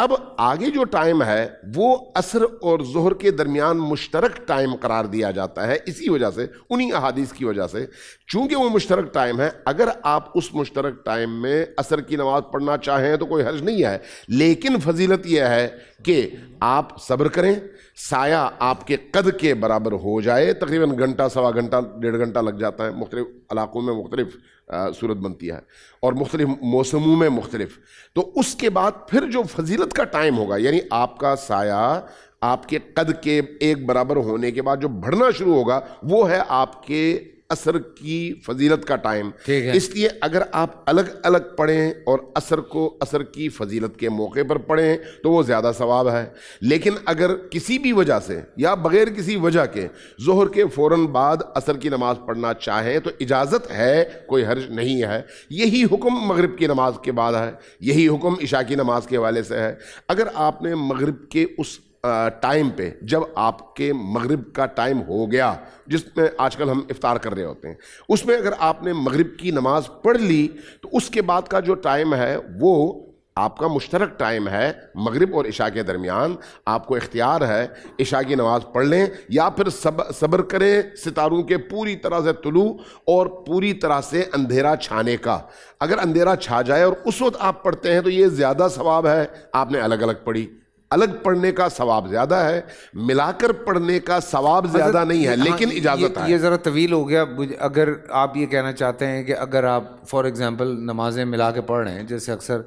अब आगे जो टाइम है वो असर और जोहर के दरमियान मुश्तरक टाइम करार दिया जाता है इसी वजह से उन्हीं अहादीस की वजह से चूंकि वो मुश्तरक टाइम है अगर आप उस मुश्तरक टाइम में असर की नमाज पढ़ना चाहें तो कोई हर्ज नहीं है लेकिन फजीलत यह है कि आप सब्र करें साया आपके कद के बराबर हो जाए तकरीबन घंटा सवा घंटा डेढ़ घंटा लग जाता है मुख्तलिफ इलाकों में मुख्तलिफ सूरत बनती है और मुख्तलिफ मौसमों में मुख्तलिफ तो उसके बाद फिर जो फजीलत का टाइम होगा यानी आपका साया आपके कद के एक बराबर होने के बाद जो बढ़ना शुरू होगा वो है आपके असर की फजीलत का टाइम इसलिए अगर आप अलग अलग पढ़ें और असर को असर की फजीलत के मौके पर पढ़ें तो वो ज़्यादा सवाब है लेकिन अगर किसी भी वजह से या बग़ैर किसी वजह के जहर के फ़ौर बाद असर की नमाज़ पढ़ना चाहें तो इजाज़त है कोई हर्ज नहीं है यही हुक्म मगरब की नमाज के बाद है यही हुक्म इशा की नमाज के हवाले से है अगर आपने मगरब के उस टाइम पे जब आपके मगरिब का टाइम हो गया जिसमें आजकल हम इफ़ार कर रहे होते हैं उसमें अगर आपने मगरिब की नमाज़ पढ़ ली तो उसके बाद का जो टाइम है वो आपका मुश्तरक टाइम है मगरिब और इशा के दरमियान आपको इख्तियार है इशा की नमाज़ पढ़ लें या फिर सब सब्र करें सितारों के पूरी तरह से तुलू और पूरी तरह से अंधेरा छाने का अगर अंधेरा छा जाए और उस वक्त आप पढ़ते हैं तो ये ज़्यादा सवाब है आपने अलग अलग पढ़ी अलग पढ़ने का सवाब ज्यादा है मिलाकर पढ़ने का सवाब अच्छा, ज्यादा नहीं है हाँ, लेकिन इजाजत है ये जरा तवील हो गया अगर आप ये कहना चाहते हैं कि अगर आप फॉर एग्जांपल नमाजें मिला के पढ़ रहे हैं जैसे अक्सर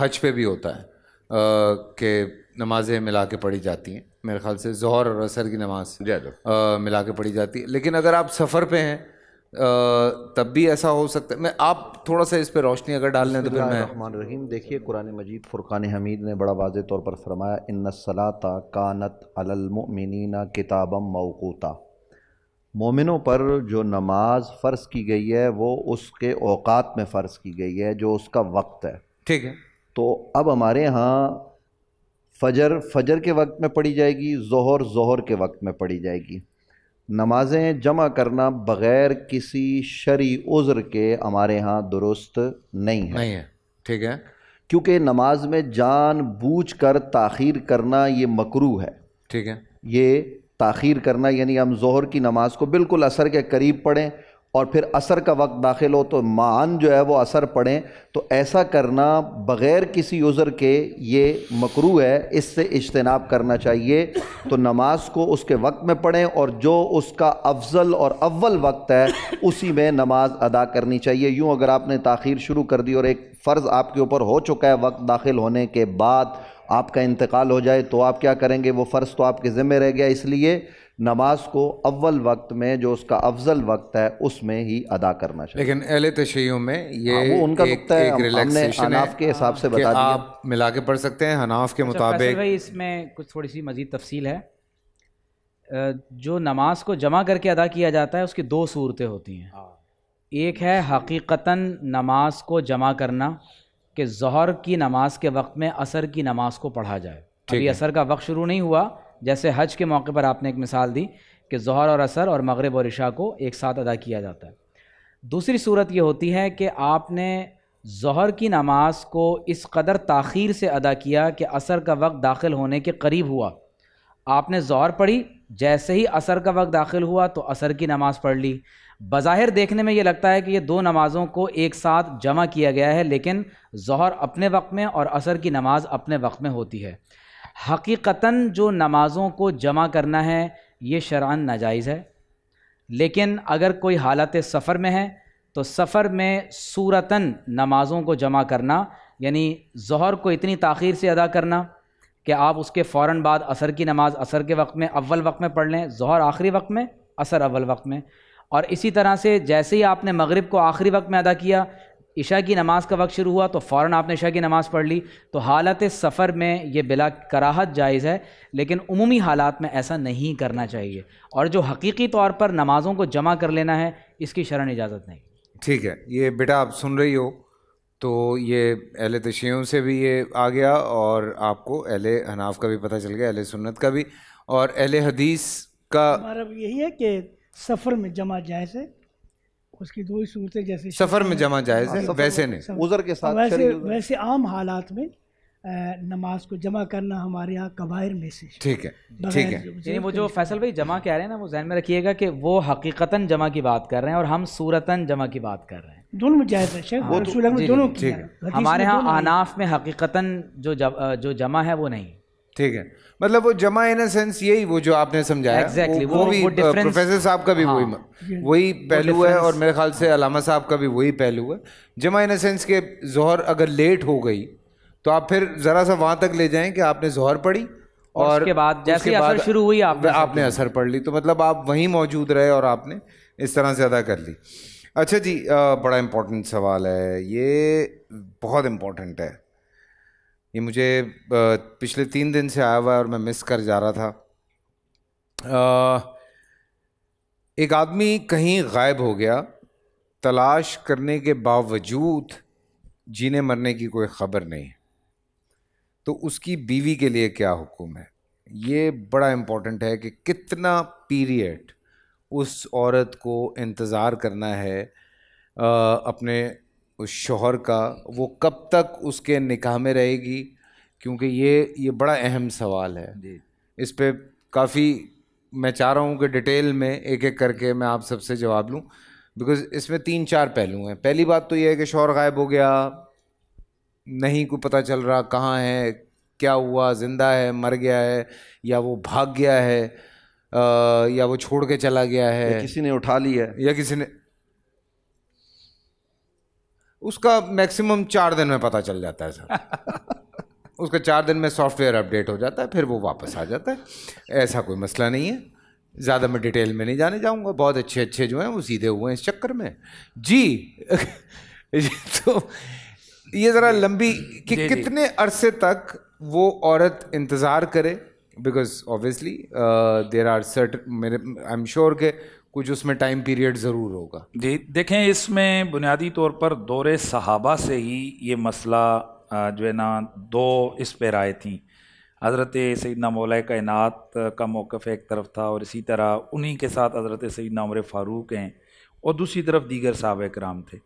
हज पे भी होता है कि नमाजें मिला के पढ़ी जाती हैं मेरे ख्याल से जहर और असर की नमाज मिला के पढ़ी जाती है लेकिन अगर आप सफ़र पे हैं तब भी ऐसा हो सकता है मैं आप थोड़ा सा इस पर रोशनी अगर डाल लें तो फिर मैं रहीम देखिए कुरान मजीद फ़ुरक़ान हमीद ने बड़ा वाज तौर पर फरमाया इन सलाता कानत अलमिन किताबम मौकूता मोमिनों पर जो नमाज फ़र्ज़ की गई है वो उसके अवात में फ़र्ज़ की गई है जो उसका वक्त है ठीक है तो अब हमारे यहाँ फजर फजर के वक्त में पढ़ी जाएगी जहर जहर के वक्त में पढ़ी जाएगी नमाज़ें जमा करना बग़ैर किसी शरी उज़र के हमारे यहाँ दुरुस्त नहीं है नहीं है ठीक है क्योंकि नमाज में जान बूझ कर ताखिर करना ये मकरू है ठीक है ये ताखिर करना यानी हम जहर की नमाज़ को बिल्कुल असर के करीब पढ़ें और फिर असर का वक्त दाखिल हो तो मान जो है वो असर पड़े तो ऐसा करना बग़ैर किसी यूज़र के ये मकरू है इससे इज्तनाब करना चाहिए तो नमाज को उसके वक्त में पढ़ें और जो उसका अफजल और अव्वल वक्त है उसी में नमाज अदा करनी चाहिए यूँ अगर आपने तखिर शुरू कर दी और एक फ़र्ज़ आपके ऊपर हो चुका है वक्त दाखिल होने के बाद आपका इंतकाल हो जाए तो आप क्या करेंगे वो फ़र्ज़ तो आपके ज़िम्मे रह गया इसलिए नमाज को अव्वल वक्त में जो उसका अफजल वक्त है उसमें ही अदा करना चाहिए लेकिन अहल तशैयों में ये हाँ, वो उनका एक, है, एक हमने हनाफ के हिसाब से बता दिया आप मिला के पढ़ सकते हैं हनाफ के अच्छा, मुताबिक भाई इसमें कुछ थोड़ी सी मज़ीद तफसील है जो नमाज को जमा करके अदा किया जाता है उसकी दो सूरतें होती हैं हाँ। एक है हकीकता नमाज को जमा करना कि जहर की नमाज के वक्त में असर की नमाज को पढ़ा जाए अभी असर का वक्त शुरू नहीं हुआ जैसे हज के मौके पर आपने एक मिसाल दी कि जहर और असर और मगरब और इशा को एक साथ अदा किया जाता है दूसरी सूरत ये होती है कि आपने जहर की नमाज को इस कदर तख़िर से अदा किया कि असर का वक्त दाखिल होने के करीब हुआ आपने जहर पढ़ी जैसे ही असर का वक्त दाखिल हुआ तो असर की नमाज़ पढ़ ली बज़ाहिर देखने में ये लगता है कि ये दो नमाज़ों को एक साथ जमा किया गया है लेकिन जहर अपने वक्त में और असर की नमाज़ अपने वक्त में होती है हकीकता जो नमाज़ों को जमा करना है ये शरा नाजायज़ है लेकिन अगर कोई हालत सफ़र में है तो सफ़र में सूरता नमाज़ों को जमा करना यानी जहर को इतनी तख़िर से अदा करना कि आप उसके फ़ौर बाद असर की नमाज़ असर के वक्त में अव्वल वक्त में पढ़ लें जहर आखिरी वक्त में असर अव्वल वक्त में और इसी तरह से जैसे ही आपने मगरब को आखिरी वक्त में अदा किया ईशा की नमाज़ का वक्त शुरू हुआ तो फ़ौर आपने ईशा की नमाज़ पढ़ ली तो हालत सफ़र में ये बिला कराहत जायज़ है लेकिन उमूमी हालात में ऐसा नहीं करना चाहिए और जो हकीकी तौर पर नमाज़ों को जमा कर लेना है इसकी शरण इजाज़त नहीं ठीक है ये बेटा आप सुन रही हो तो ये अहल तशियों से भी ये आ गया और आपको अहल हनाफ का भी पता चल गया अहल सुन्नत का भी और अहल हदीस का हमारा यही है कि सफ़र में जमा जायज़ है उसकी दो ही सूरतें जैसे सफ़र में जमा जायज़ हाँ, है वैसे नहीं उज़र के साथ वैसे वैसे आम हालात में नमाज को जमा करना हमारे यहाँ कबायर में से ठीक है ठीक है यानी वो जो फैसल भाई जमा कह रहे हैं ना वो जहन में रखिएगा कि वो हकीकतन जमा की बात कर रहे हैं और हम सूरतन जमा की बात कर रहे हैं दोनों में जायज़ है हाँ, वो तो, दोनों ठीक हमारे यहाँ आनाफ में हकीकतन जो जो जमा है वो नहीं ठीक है मतलब वो जमा इन सेंस यही वो जो आपने समझाया exactly, वो, वो, वो भी प्रोफेसर साहब का भी हाँ, वही वही पहलू है और मेरे ख्याल से अलामा साहब का भी वही पहलू है जमा इन सेंस के जहर अगर लेट हो गई तो आप फिर ज़रा सा वहाँ तक ले जाएं कि आपने जहर पढ़ी और उसके बाद जैसे उसके असर शुरू हुई आपने आपने असर पढ़ ली तो मतलब आप वहीं मौजूद रहे और आपने इस तरह से अदा कर ली अच्छा जी बड़ा इम्पोर्टेंट सवाल है ये बहुत इम्पोर्टेंट है ये मुझे पिछले तीन दिन से आया हुआ है और मैं मिस कर जा रहा था एक आदमी कहीं गायब हो गया तलाश करने के बावजूद जीने मरने की कोई ख़बर नहीं है तो उसकी बीवी के लिए क्या हुक्म है ये बड़ा इम्पॉर्टेंट है कि कितना पीरियड उस औरत को इंतज़ार करना है आ, अपने उस शोहर का वो कब तक उसके निकाह में रहेगी क्योंकि ये ये बड़ा अहम सवाल है इस पर काफ़ी मैं चाह रहा हूँ कि डिटेल में एक एक करके मैं आप सबसे जवाब लूँ बिकॉज इसमें तीन चार पहलू हैं पहली बात तो यह है कि शोहर गायब हो गया नहीं को पता चल रहा कहाँ है क्या हुआ ज़िंदा है मर गया है या वो भाग गया है आ, या वो छोड़ के चला गया है किसी ने उठा लिया है या किसी ने उसका मैक्सिमम चार दिन में पता चल जाता है सर उसका चार दिन में सॉफ्टवेयर अपडेट हो जाता है फिर वो वापस आ जाता है ऐसा कोई मसला नहीं है ज़्यादा मैं डिटेल में नहीं जाने जाऊँगा बहुत अच्छे अच्छे जो हैं वो सीधे हुए हैं इस चक्कर में जी तो ये ज़रा लंबी कि दे कितने दे। अरसे तक वो औरत इंतज़ार करे because obviously there are sort मेरे आई एम श्योर के कुछ उसमें टाइम पीरियड ज़रूर होगा जी देखें इसमें बुनियादी तौर पर दौरे सहाबा से ही ये मसला जो है ना दो इस पर राय थी हज़रत सैदना मौल कायनात का मौक़ एक तरफ था और इसी तरह उन्हीं के साथ हज़रत सैदना नाम फ़ारूक हैं और दूसरी तरफ दीगर साहब कराम थे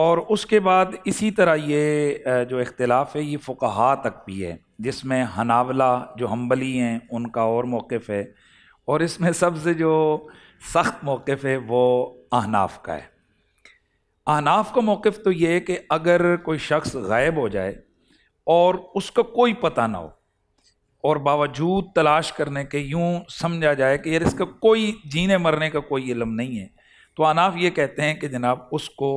और उसके बाद इसी तरह ये जो इख्तलाफ है ये फ़ुकहा तक भी है जिसमें हनावला जो हम्बली हैं उनका और मौक़ है और इसमें सबसे जो सख्त मौक़ है वो अहनाफ का है अहनाफ का मौक़ तो ये है कि अगर कोई शख्स गायब हो जाए और उसका कोई पता ना हो और बावजूद तलाश करने के यूँ समझा जाए कि यार इसका कोई जीने मरने का कोई इलम नहीं है तो अनाफ ये कहते हैं कि जनाब उसको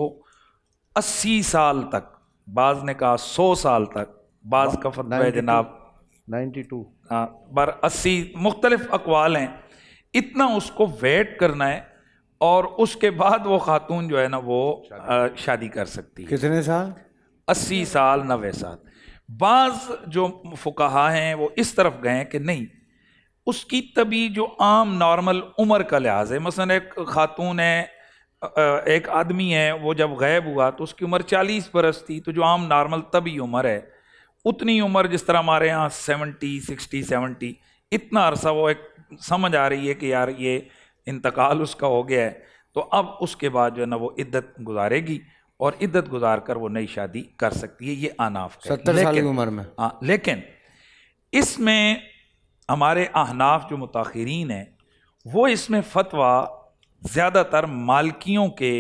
अस्सी साल तक बाज़ ने कहा सौ साल तक बाज़ का फतवा जनाब नाइन्टी टू हाँ, बार अस्सी मुख्तलिफ अकवाल हैं इतना उसको वेट करना है और उसके बाद वो खातून जो है ना वो शादी, शादी कर सकती है कितने साल अस्सी साल नबे साल बाज जो फुकाहा हैं वो इस तरफ गए कि नहीं उसकी तभी जो आम नॉर्मल उम्र का लिहाज है मसलन एक खातून है एक आदमी है वो जब गायब हुआ तो उसकी उम्र चालीस बरस थी तो जो आम नॉर्मल तभी उम्र है उतनी उम्र जिस तरह हमारे यहाँ सेवेंटी सिक्सटी सेवेंटी इतना अरसा वो एक समझ आ रही है कि यार ये इंतकाल उसका हो गया है तो अब उसके बाद जो है ना वो इद्दत गुजारेगी और इद्दत गुजार कर वो नई शादी कर सकती है ये आनाफ सत्तर साल की उम्र में हाँ लेकिन इसमें हमारे अहनाफ जो मुताखरीन हैं वो इसमें फतवा ज़्यादातर मालकियों के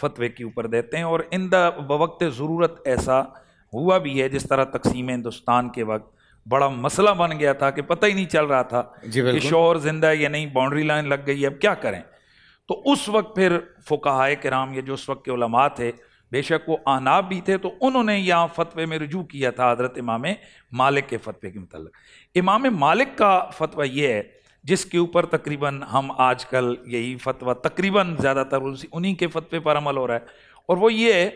फतवे के ऊपर देते हैं और इन द बवक़्त ज़रूरत ऐसा हुआ भी है जिस तरह तकसीम हिंदुस्तान के वक्त बड़ा मसला बन गया था कि पता ही नहीं चल रहा था कि शोर जिंदा या नहीं बाउंड्री लाइन लग गई अब क्या करें तो उस वक्त फिर फ़ुकाए कराम ये जो उस वक्त के उलमा थे बेशक वो आनाब भी थे तो उन्होंने यहाँ फतवे में रजू किया था हज़रत इमाम मालिक के फतवे के मतलब इमाम मालिक का फतवा ये है जिसके ऊपर तकरीबन हम आजकल यही फतवा तकरीबन ज़्यादातर उन्हीं के फतवे पर अमल हो रहा है और वो ये है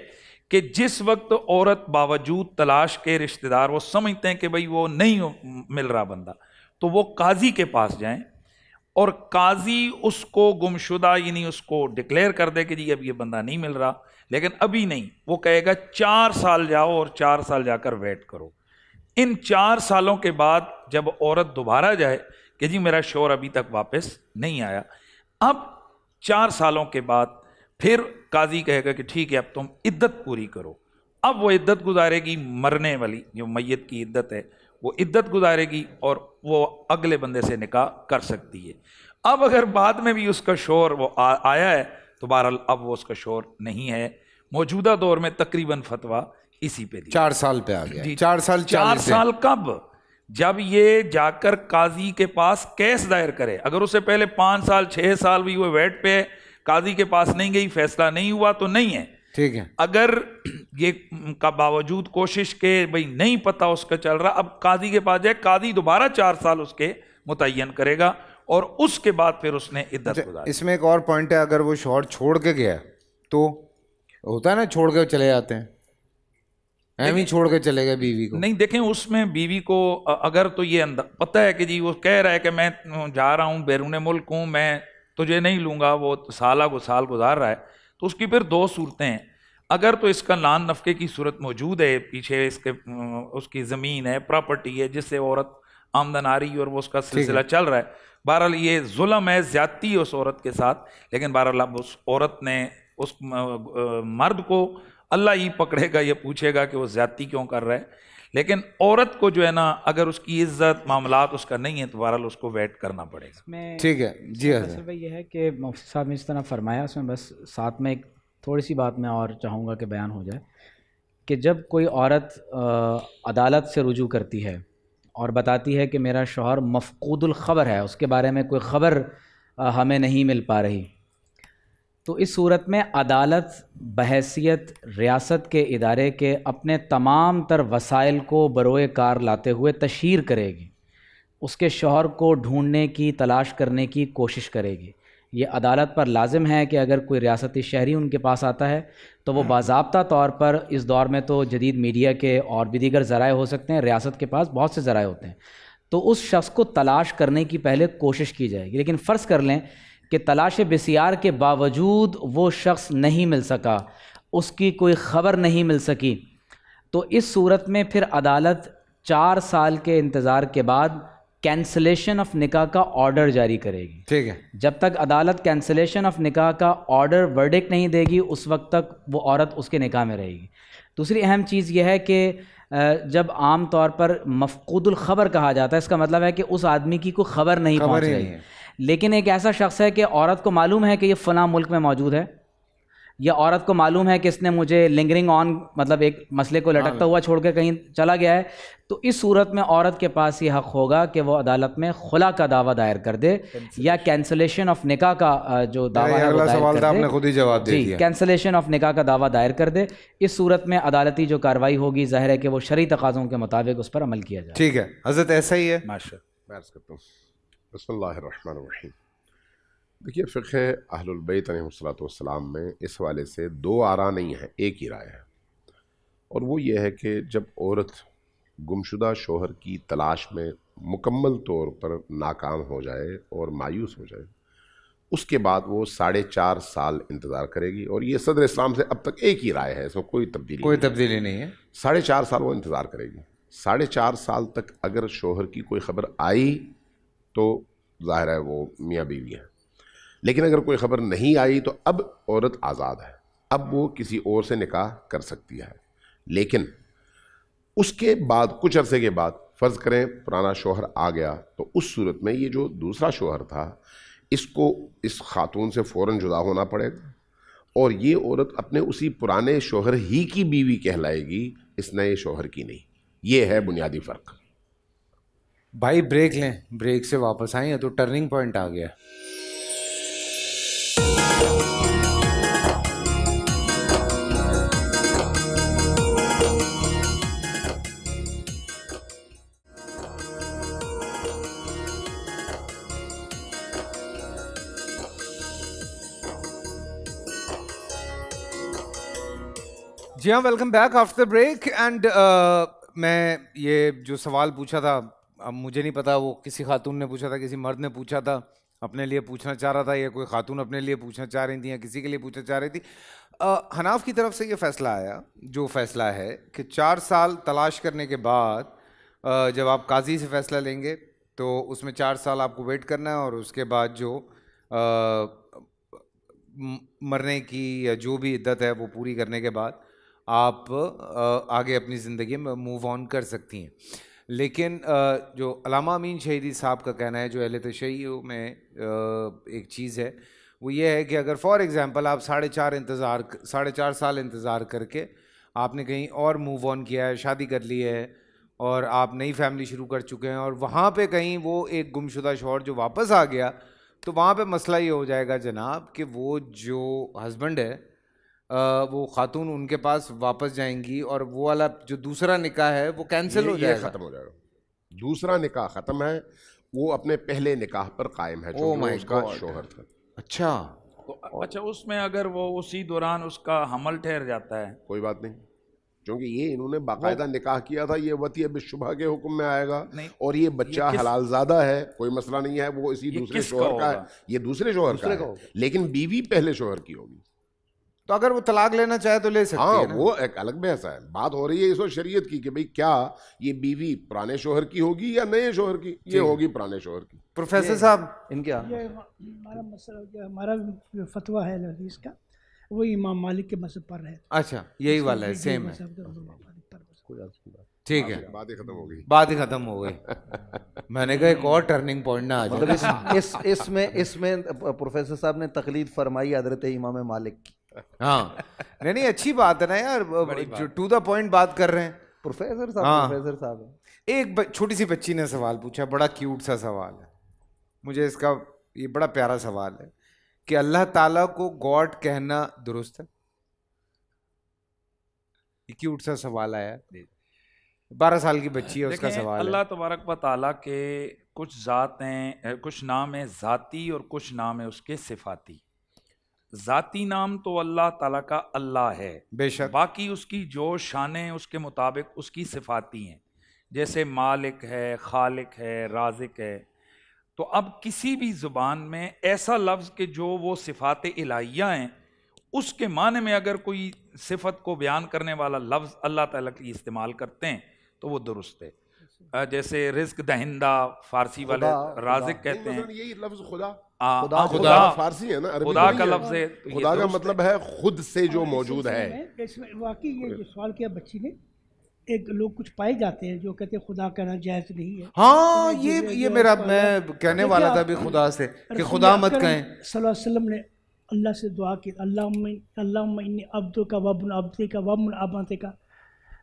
कि जिस वक्त औरत बावजूद तलाश के रिश्तेदार वो समझते हैं कि भाई वो नहीं मिल रहा बंदा तो वो काजी के पास जाएं और काजी उसको गुमशुदा यानी उसको डिक्लेयर कर दे कि जी अब ये बंदा नहीं मिल रहा लेकिन अभी नहीं वो कहेगा चार साल जाओ और चार साल जाकर वेट करो इन चार सालों के बाद जब औरत दोबारा जाए कि जी मेरा शोर अभी तक वापस नहीं आया अब चार सालों के बाद फिर काजी कहेगा कि ठीक है अब तुम इद्दत पूरी करो अब वो इद्दत गुजारेगी मरने वाली जो मैत की इद्दत है वो इद्दत गुजारेगी और वो अगले बंदे से निकाह कर सकती है अब अगर बाद में भी उसका शोर वो आ, आया है तो बहरहाल अब वो उसका शोर नहीं है मौजूदा दौर में तकरीबन फतवा इसी पे चार साल पे आ गया जी चार साल चार साल कब जब ये जाकर काजी के पास केस दायर करे अगर उससे पहले पाँच साल छः साल भी वो वेट पे है काजी के पास नहीं गई फैसला नहीं हुआ तो नहीं है ठीक है अगर ये का बावजूद कोशिश के भाई नहीं पता उसका चल रहा अब काजी के पास जाए काजी दोबारा चार साल उसके मुतन करेगा और उसके बाद फिर उसने इद्दत अच्छा, इसमें एक और पॉइंट है अगर वो शॉर्ट छोड़ के गया तो होता है ना छोड़ के चले जाते हैं एम ही छोड़ के चले गए बीवी को नहीं देखें उसमें बीवी को अगर तो ये पता है कि जी वो कह रहा है कि मैं जा रहा हूँ बैरून मुल्क हूँ मैं तो ये नहीं लूँगा वो साला को साल गुजार रहा है तो उसकी फिर दो सूरतें हैं अगर तो इसका लान नफके की सूरत मौजूद है पीछे इसके उसकी ज़मीन है प्रॉपर्टी है जिससे औरत आमदन आ रही है और वो उसका सिलसिला चल रहा है बहरहाल ये जुल्म है ज़्यादती है उस औरत के साथ लेकिन बहरहाल उस औरत ने उस मर्द को अल्लाह ही पकड़ेगा या पूछेगा कि वो ज़्यादती क्यों कर रहा है लेकिन औरत को जो है ना अगर उसकी इज्जत मामला उसका नहीं है तो बहरहाल उसको वेट करना पड़ेगा ठीक है जी सर भाई यह है कि मुफ्ती साहब ने इस तरह फरमाया उसमें बस साथ में एक थोड़ी सी बात मैं और चाहूँगा कि बयान हो जाए कि जब कोई औरत अदालत से रुजू करती है और बताती है कि मेरा शोहर मफकूदुल ख़बर है उसके बारे में कोई ख़बर हमें नहीं मिल पा रही तो इस सूरत में अदालत बहसीत रियासत के इदारे के अपने तमाम तर वसाइल को बरोए कार लाते हुए तशहर करेगी उसके शोहर को ढूंढने की तलाश करने की कोशिश करेगी ये अदालत पर लाजिम है कि अगर कोई रियासती शहरी उनके पास आता है तो वो बाबा तौर पर इस दौर में तो जदीद मीडिया के और भी दीगर ज़राए हो सकते हैं रियासत के पास बहुत से ज़राए होते हैं तो उस शख्स को तलाश करने की पहले कोशिश की जाएगी लेकिन फ़र्ज़ कर लें कि तलाश बसीार के बावजूद वो शख्स नहीं मिल सका उसकी कोई ख़बर नहीं मिल सकी तो इस सूरत में फिर अदालत चार साल के इंतज़ार के बाद कैंसलेशन ऑफ निकाह का ऑर्डर जारी करेगी ठीक है जब तक अदालत कैंसलेशन ऑफ निकाह का ऑर्डर वर्डिक नहीं देगी उस वक्त तक वो औरत उसके निकाह में रहेगी दूसरी अहम चीज़ यह है कि जब आम तौर पर मफकूदुल खबर कहा जाता है इसका मतलब है कि उस आदमी की कोई खबर नहीं पहुंच रही है लेकिन एक ऐसा शख्स है कि औरत को मालूम है कि ये फ़लाँ मुल्क में मौजूद है या औरत को मालूम है कि इसने मुझे लिंगरिंग ऑन मतलब एक मसले को लटकता हाँ। हुआ छोड़ कर कहीं चला गया है तो इस सूरत में औरत के पास ये हक़ होगा कि वो अदालत में खुला का दावा दायर कर दे या कैंसलेशन ऑफ निका का जो दावा है सवाल था तो आपने खुद ही जवाब दे दिया कैंसलेशन ऑफ निका का दावा दायर कर दे इस सूरत में अदालती जो कार्रवाई होगी ज़ाहिर है कि वो शरी तकाज़ों के मुताबिक उस पर अमल किया जाए ठीक है हजरत ऐसा ही है माशा करता हूँ बसमीम देखिए फ़िक अहलबैत सलाम में इस वाले से दो आरा नहीं है एक ही राय है और वो ये है कि जब औरत गुमशुदा शोहर की तलाश में मुकम्मल तौर पर नाकाम हो जाए और मायूस हो जाए उसके बाद वो साढ़े चार साल इंतज़ार करेगी और ये सदर इस्लाम से अब तक एक ही राय है इसमें कोई तब्दीली कोई तब्दीली नहीं है साढ़े चार साल वो इंतज़ार करेगी साढ़े चार साल तक अगर शोहर की कोई खबर आई तो ज़ाहिर है वो मियाँ बीवी हैं लेकिन अगर कोई ख़बर नहीं आई तो अब औरत आज़ाद है अब वो किसी और से निकाह कर सकती है लेकिन उसके बाद कुछ अरसे के बाद फ़र्ज़ करें पुराना शोहर आ गया तो उस सूरत में ये जो दूसरा शोहर था इसको इस खातून से फ़ौर जुदा होना पड़ेगा और ये औरत अपने उसी पुराने शोहर ही की बीवी कहलाएगी इस नए शोहर की नहीं ये है बुनियादी फ़र्क भाई ब्रेक लें ब्रेक से वापस आए तो टर्निंग पॉइंट आ गया जी हाँ welcome back after break and मैं ये जो सवाल पूछा था अब मुझे नहीं पता वो किसी खातून ने पूछा था किसी मर्द ने पूछा था अपने लिए पूछना चाह रहा था या कोई खातून अपने लिए पूछना चाह रही थी या किसी के लिए पूछना चाह रही थी आ, हनाफ की तरफ से ये फ़ैसला आया जो फ़ैसला है कि चार साल तलाश करने के बाद आ, जब आप काजी से फ़ैसला लेंगे तो उसमें चार साल आपको वेट करना है और उसके बाद जो आ, मरने की या जो भी इद्दत है वो पूरी करने के बाद आप आगे अपनी ज़िंदगी में मूव ऑन कर सकती हैं लेकिन जो अलामा अमीन शहीदी साहब का कहना है जो अहल तशैय में एक चीज़ है वो ये है कि अगर फॉर एग्ज़ाम्पल आप साढ़े चार इंतज़ार साढ़े चार साल इंतज़ार करके आपने कहीं और मूव ऑन किया है शादी कर ली है और आप नई फैमिली शुरू कर चुके हैं और वहाँ पे कहीं वो एक गुमशुदा शोर जो वापस आ गया तो वहाँ पे मसला ये हो जाएगा जनाब कि वो जो हस्बैंड है वो खातून उनके पास वापस जाएंगी और वो वाला जो दूसरा निकाह है वो कैंसिल हो जाएगा ख़त्म हो जाएगा दूसरा निकाह ख़त्म है वो अपने पहले निकाह पर कायम है जो oh उसका शोहर था अच्छा तो अच्छा उसमें अगर वो उसी दौरान उसका हमल ठहर जाता है कोई बात नहीं क्योंकि ये इन्होंने बाकायदा निकाह किया था ये वती अब शुभ के हुक्म में आएगा और ये बच्चा ये हलाल ज़्यादा है कोई मसला नहीं है वो इसी दूसरे शोहर का है ये दूसरे शोहर का लेकिन बीवी पहले शोहर की होगी तो अगर वो तलाक लेना चाहे तो ले सकती हाँ, है ना? वो एक अलग बहस है बात हो रही है इस वक्त शरीयत की कि भाई क्या ये बीवी पुराने शोहर की होगी या नए शोहर की ये होगी पुराने शोहर की प्रोफेसर साहब इनके हमारा मसला हमारा फतवा है लजीज का वो इमाम मालिक के मसल पर है अच्छा यही वाला है सेम है ठीक है बात ही खत्म हो गई बात ही खत्म हो गई मैंने कहा एक और टर्निंग पॉइंट ना आ जाए मतलब इस इसमें इसमें प्रोफेसर साहब ने तकलीद फरमाई हजरत इमाम मालिक की हाँ नहीं नहीं अच्छी बात है ना यार टू द पॉइंट बात कर रहे हैं प्रोफेसर साहब हाँ। प्रोफेसर साहब एक छोटी सी बच्ची ने सवाल पूछा बड़ा क्यूट सा सवाल है मुझे इसका ये बड़ा प्यारा सवाल है कि अल्लाह ताला को गॉड कहना दुरुस्त है ये क्यूट सा सवाल आया बारह साल की बच्ची है उसका सवाल अल्लाह तबारक व ताला के कुछ ज़ात हैं कुछ नाम है ज़ाती और कुछ नाम है उसके सिफाती ज़ाती नाम तो अल्लाह ताला का अल्लाह है बेशक बाकी उसकी जो शानें उसके मुताबिक उसकी सिफाती हैं जैसे मालिक है खालिक है राजिक है तो अब किसी भी ज़ुबान में ऐसा लफ्ज़ कि जो वो सिफात इलाहिया हैं उसके माने में अगर कोई सिफत को बयान करने वाला लफ्ज़ अल्लाह ताला की इस्तेमाल करते हैं तो वो दुरुस्त है जैसे रिस्क दहिंदा फारसी वाले राजिक कहते हैं मतलब यही लफ्ज खुदा आ, खुदा, आ, खुदा फारसी है ना खुदा का लफ्ज है खुदा का मतलब है खुद से हाँ, जो मौजूद है वाकई ये जो सवाल किया बच्ची ने एक लोग कुछ पाए जाते हैं जो कहते हैं खुदा कहना जायज नहीं है हाँ तो ये ये मेरा मैं कहने वाला था खुदा से कि खुदा मत कहें वसल्लम ने अल्लाह से दुआ की अल्लाह अल्लाह का वबन अब का वबन अबाते का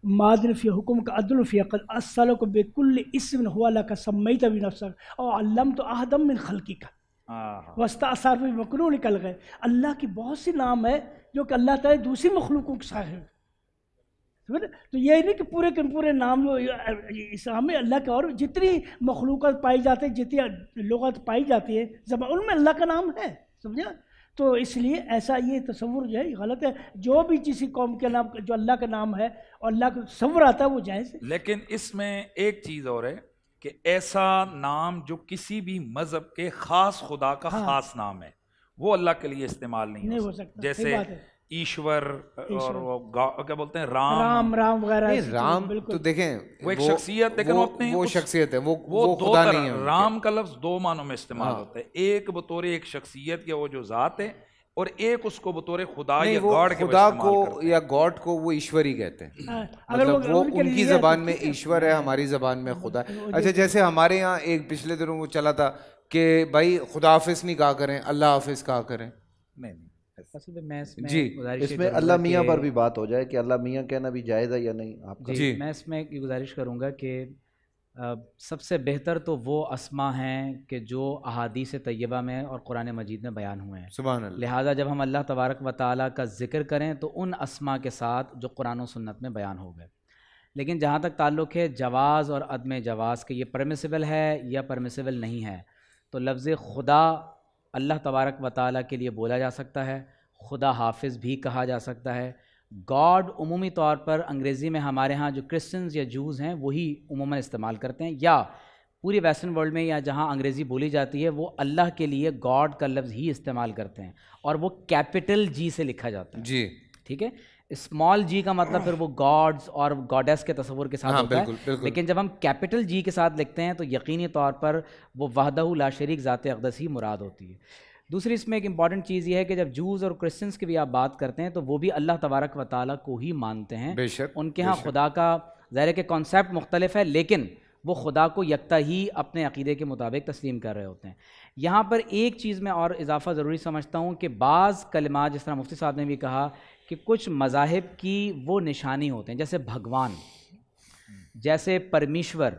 मादिल फ़ी का अदल फ़ी अकल असल को बेकुल इसम हुआ का सम्मई तभी नफसर और अल्लम तो आहदम बिन खलकी का वस्ता असार में निकल गए अल्लाह की बहुत सी नाम है जो कि अल्लाह ताला दूसरी मखलूकों के साहिब समझ तो ये नहीं कि पूरे के पूरे नाम जो इस्लाम में अल्लाह के और जितनी मखलूक पाई जाती है जितनी लगत पाई जाती है जब उनमें अल्लाह का नाम है समझे तो इसलिए ऐसा ये तस्वुर जो है गलत है जो भी किसी कौम के नाम जो अल्लाह का नाम है और अल्लाह का तस्वुर आता है वो जायज़ लेकिन इसमें एक चीज़ और है कि ऐसा नाम जो किसी भी मज़हब के ख़ास खुदा का हाँ। ख़ास नाम है वो अल्लाह के लिए इस्तेमाल नहीं, नहीं हो सकता जैसे ईश्वर और वो क्या बोलते हैं राम राम राम वगैरह राम तो देखें वो एक शख्सियत लेकिन वो अपने वो शख्सियत है वो वो, वो खुदा नहीं है राम का लफ्ज दो मानों में इस्तेमाल हाँ। होता है एक बतौर एक शख्सियत या वो जो जात है और एक उसको बतौर खुदा या गॉड खुदा को या गॉड को वो ईश्वर ही कहते हैं हाँ, मतलब वो उनकी जबान तो में ईश्वर है हमारी जबान में खुदा अच्छा जैसे हमारे यहाँ एक पिछले दिनों वो चला था कि भाई खुदा हाफिज नहीं कहा करें अल्लाह हाफिज कहा करें नहीं जी इसमें अल्लाह मियाँ पर भी बात हो जाए कि अल्लाह मियाँ कहना भी या नहीं आप जी मैं इसमें ये गुजारिश करूँगा कि सबसे बेहतर तो वो असमा हैं कि जो अहादी से तय्यबा में और कुरान मजीद में बयान हुए हैं लिहाजा जब हम अल्लाह तबारक व ताली का जिक्र करें तो उन असमा के साथ जो कुरान सन्नत में बयान हो गए लेकिन जहाँ तक ताल्लुक़ है जवाज़ और अदम जवाज़ के ये परमिसबल है या परमिसबल नहीं है तो लफ्ज़ खुदा अल्लाह तबारक व के लिए बोला जा सकता है खुदा हाफिज भी कहा जा सकता है गॉड उमूमी तौर पर अंग्रेज़ी में हमारे यहाँ जो क्रिश्चियंस या जूज़ हैं वही उमूमा इस्तेमाल करते हैं या पूरी वेस्टर्न वर्ल्ड में या जहाँ अंग्रेज़ी बोली जाती है वो अल्लाह के लिए गॉड का लफ्ज़ ही इस्तेमाल करते हैं और वो कैपिटल जी से लिखा जाता है जी ठीक है स्मॉल जी का मतलब फिर वो गॉड्स और गॉडेस के तस्वुर के साथ हाँ, होता बिल्कुल, है बिल्कुल। लेकिन जब हम कैपिटल जी के साथ लिखते हैं तो यकीनी तौर पर वो वाहदह ला शरीक ज़ात अकदस ही मुराद होती है दूसरी इसमें एक इम्पॉर्टेंट चीज़ ये है कि जब जूज और क्रिश्चियंस की भी आप बात करते हैं तो वो भी अल्लाह तबारक व ताली को ही मानते हैं उनके यहाँ खुदा का ज़ाहिर के कॉन्सेप्ट मुख्तलिफ है लेकिन वो खुदा को यकता ही अपने अकीदे के मुताबिक तस्लीम कर रहे होते हैं यहाँ पर एक चीज़ में और इजाफ़ा ज़रूरी समझता हूँ कि बाज़ कलमा जिस तरह मुफ्ती साहब ने भी कहा कि कुछ मज़ाहिब की वो निशानी होते हैं जैसे भगवान जैसे परमेश्वर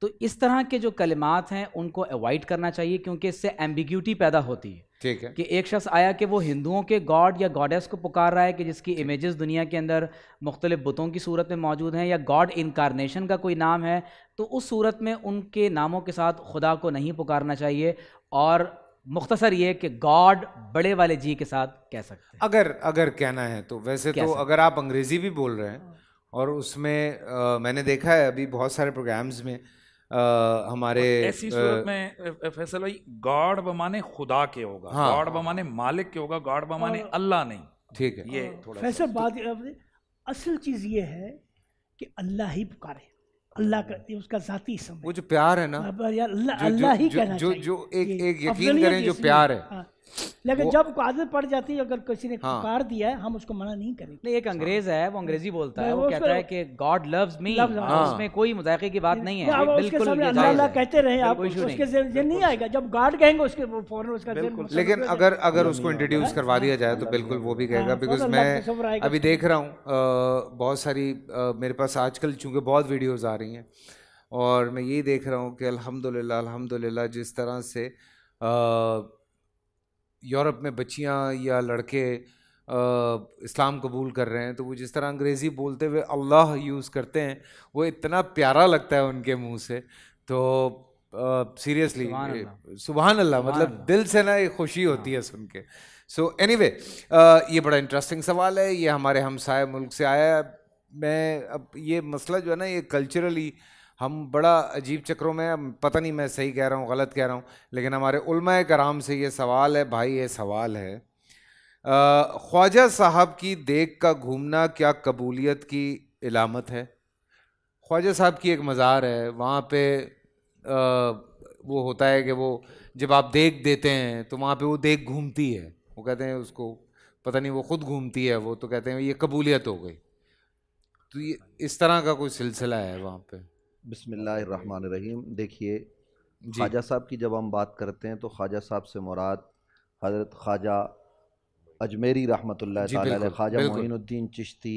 तो इस तरह के जो कलिमात हैं उनको अवॉइड करना चाहिए क्योंकि इससे एम्बिग्यूटी पैदा होती है ठीक है कि एक शख्स आया कि वो हिंदुओं के गॉड या गॉडेस को पुकार रहा है कि जिसकी इमेजेस दुनिया के अंदर मुख्तलिफ बुतों की सूरत में मौजूद हैं या गॉड इनकारनेशन का कोई नाम है तो उस सूरत में उनके नामों के साथ खुदा को नहीं पुकारना चाहिए और मुख्तसर ये कि गॉड बड़े वाले जी के साथ कह सकते हैं अगर अगर कहना है तो वैसे तो अगर आप अंग्रेजी भी बोल रहे हैं हाँ। और उसमें आ, मैंने देखा है अभी बहुत सारे प्रोग्राम्स में आ, हमारे फैसल भाई गॉड बमाने खुदा के होगा हाँ, गॉड हाँ, बमाने मालिक के होगा गॉड बमाने अल्लाह नहीं ठीक है ये हाँ। थोड़ा फैसल बात असल चीज़ ये है कि अल्लाह ही पुकारे अल्लाह का उसका जाती समय वो जो प्यार है ना अल्लाह अल्लाह ही कहना जो जो एक एक यकीन करें जो प्यार है हाँ। लेकिन जब आदत पड़ जाती है अगर किसी ने हाँ, पुकार दिया है हम उसको मना नहीं करेंगे एक अंग्रेज है वो अंग्रेजी हाँ। बोलता है वो कहता है कि गॉड लव्स मी उसमें कोई मजाक की बात नहीं है बिल्कुल अल्लाह कहते रहे आप उसके जेल नहीं आएगा जब गॉड कहेंगे उसके फॉरन उसका लेकिन अगर अगर उसको इंट्रोड्यूस हाँ। करवा दिया जाए तो बिल्कुल वो भी कहेगा बिकॉज हाँ, तो मैं अभी देख रहा हूँ बहुत सारी मेरे पास आजकल चूंकि बहुत वीडियोज़ आ रही हैं और मैं यही देख रहा हूँ कि अल्हम्दुलिल्लाह अल्हम्दुलिल्लाह जिस तरह से यूरोप में बच्चियाँ या लड़के आ, इस्लाम कबूल कर रहे हैं तो वो जिस तरह अंग्रेज़ी बोलते हुए अल्लाह यूज़ करते हैं वो इतना प्यारा लगता है उनके मुंह से तो सीरियसली सुबह अल्लाह मतलब दिल से ना ये खुशी होती हाँ। है सुन के सो एनी वे ये बड़ा इंटरेस्टिंग सवाल है ये हमारे हमसाय मुल्क से आया मैं अब ये मसला जो है ना ये कल्चरली हम बड़ा अजीब चक्रों में पता नहीं मैं सही कह रहा हूँ गलत कह रहा हूँ लेकिन हमारे उलमा कराम से ये सवाल है भाई ये सवाल है ख्वाजा साहब की देख का घूमना क्या कबूलियत की इलामत है ख्वाजा साहब की एक मज़ार है वहाँ पे आ, वो होता है कि वो जब आप देख देते हैं तो वहाँ पे वो देख घूमती है वो कहते हैं उसको पता नहीं वो ख़ुद घूमती है वो तो कहते हैं ये कबूलियत हो गई तो ये इस तरह का कोई सिलसिला है वहाँ पर बिसमीम देखिए ख्वाजा साहब की जब हम बात करते हैं तो ख्वाजा साहब से मुराद हज़रत ख्वाजा अजमेरी रहमत ख्वाजा मोहिनुद्दीन चिश्ती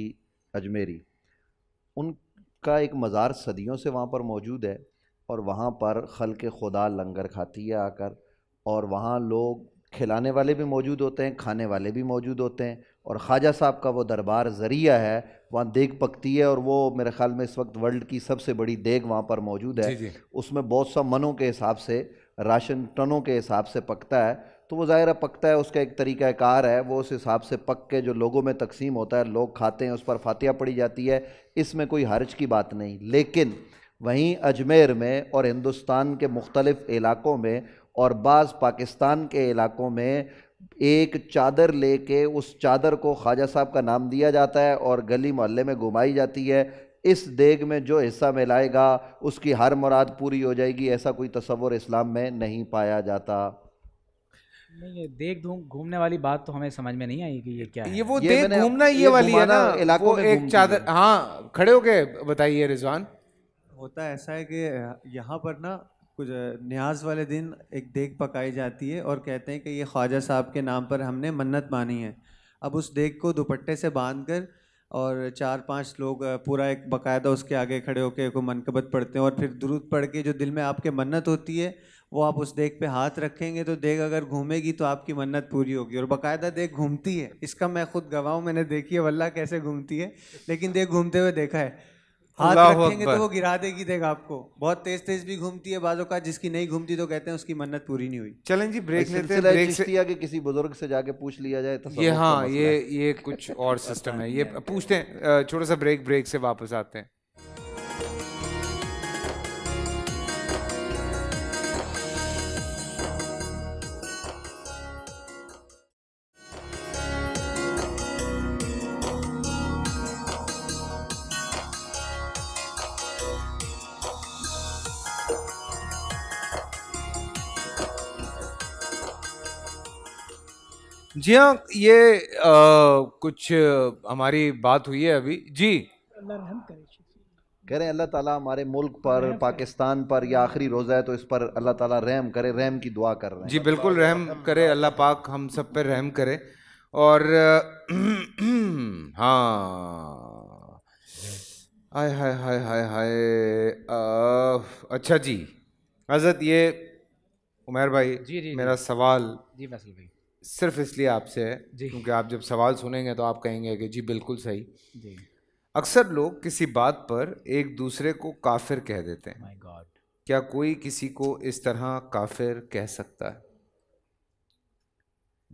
अजमेरी उनका एक मज़ार सदियों से वहाँ पर मौजूद है और वहाँ पर खल के खुदा लंगर खाती है आकर और वहाँ लोग खिलाने वाले भी मौजूद होते हैं खाने वाले भी मौजूद होते हैं और ख्वाजा साहब का वो दरबार ज़रिया है वहाँ देग पकती है और वो मेरे ख्याल में इस वक्त वर्ल्ड की सबसे बड़ी देग वहाँ पर मौजूद है उसमें बहुत सा मनों के हिसाब से राशन टनों के हिसाब से पकता है तो वो ज़ाहिर पकता है उसका एक तरीक़ाकार है वो उस हिसाब से पक के जो लोगों में तकसीम होता है लोग खाते हैं उस पर फातिया पड़ी जाती है इसमें कोई हर्ज की बात नहीं लेकिन वहीं अजमेर में और हिंदुस्तान के मुख्तलिफ़ इलाक़ों में और बाज़ पाकिस्तान के इलाक़ों में एक चादर लेके उस चादर को ख्वाजा साहब का नाम दिया जाता है और गली मोहल्ले में घुमाई जाती है इस देग में जो हिस्सा मिलाएगा उसकी हर मुराद पूरी हो जाएगी ऐसा कोई तस्वर इस्लाम में नहीं पाया जाता नहीं ये देख घूमने वाली बात तो हमें समझ में नहीं आई कि ये क्या है ये वो देख घूमना ये, ये वाली है ना इलाकों में एक चादर हाँ खड़े हो गए बताइए रिजवान होता ऐसा है कि यहाँ पर ना कुछ न्याज वाले दिन एक देग पकाई जाती है और कहते हैं कि ये ख्वाजा साहब के नाम पर हमने मन्नत मानी है अब उस देग को दुपट्टे से बांध कर और चार पांच लोग पूरा एक बाकायदा उसके आगे खड़े होकर को मनकबत पढ़ते हैं और फिर दुरुद पढ़ के जो दिल में आपके मन्नत होती है वो आप उस देख पे हाथ रखेंगे तो देख अगर घूमेगी तो आपकी मन्नत पूरी होगी और बाकायदा देख घूमती है इसका मैं खुद गवाऊँ हूँ मैंने देखी है वल्ला कैसे घूमती है लेकिन देख घूमते हुए देखा है हाथ रखेंगे तो वो गिरा देगी देगा आपको बहुत तेज तेज भी घूमती है बाजों का जिसकी नहीं घूमती तो कहते हैं उसकी मन्नत पूरी नहीं हुई चलें जी ब्रेक लेते हैं ब्रेक से कि किसी बुजुर्ग से जाके पूछ लिया जाए तो ये हाँ ये ये कुछ और सिस्टम है ये पूछते हैं छोटा सा ब्रेक ब्रेक से वापस आते हैं जी हाँ ये आ, कुछ हमारी बात हुई है अभी जी कह रहे अल्लाह ताला हमारे मुल्क पर पाकिस्तान पर या आखिरी रोज़ा है तो इस पर अल्लाह ताला रहम करे रहम की दुआ कर रहे हैं जी बिल्कुल रहम करे अल्लाह पाक हम सब पर रहम करे और हाँ हाय हाय हाय हाय हाय अच्छा जी हजरत ये उमेर भाई जी जी मेरा सवाल जी भाई सिर्फ इसलिए आपसे है क्योंकि आप जब सवाल सुनेंगे तो आप कहेंगे कि जी बिल्कुल सही जी अक्सर लोग किसी बात पर एक दूसरे को काफिर कह देते हैं माई गॉड क्या कोई किसी को इस तरह काफिर कह सकता है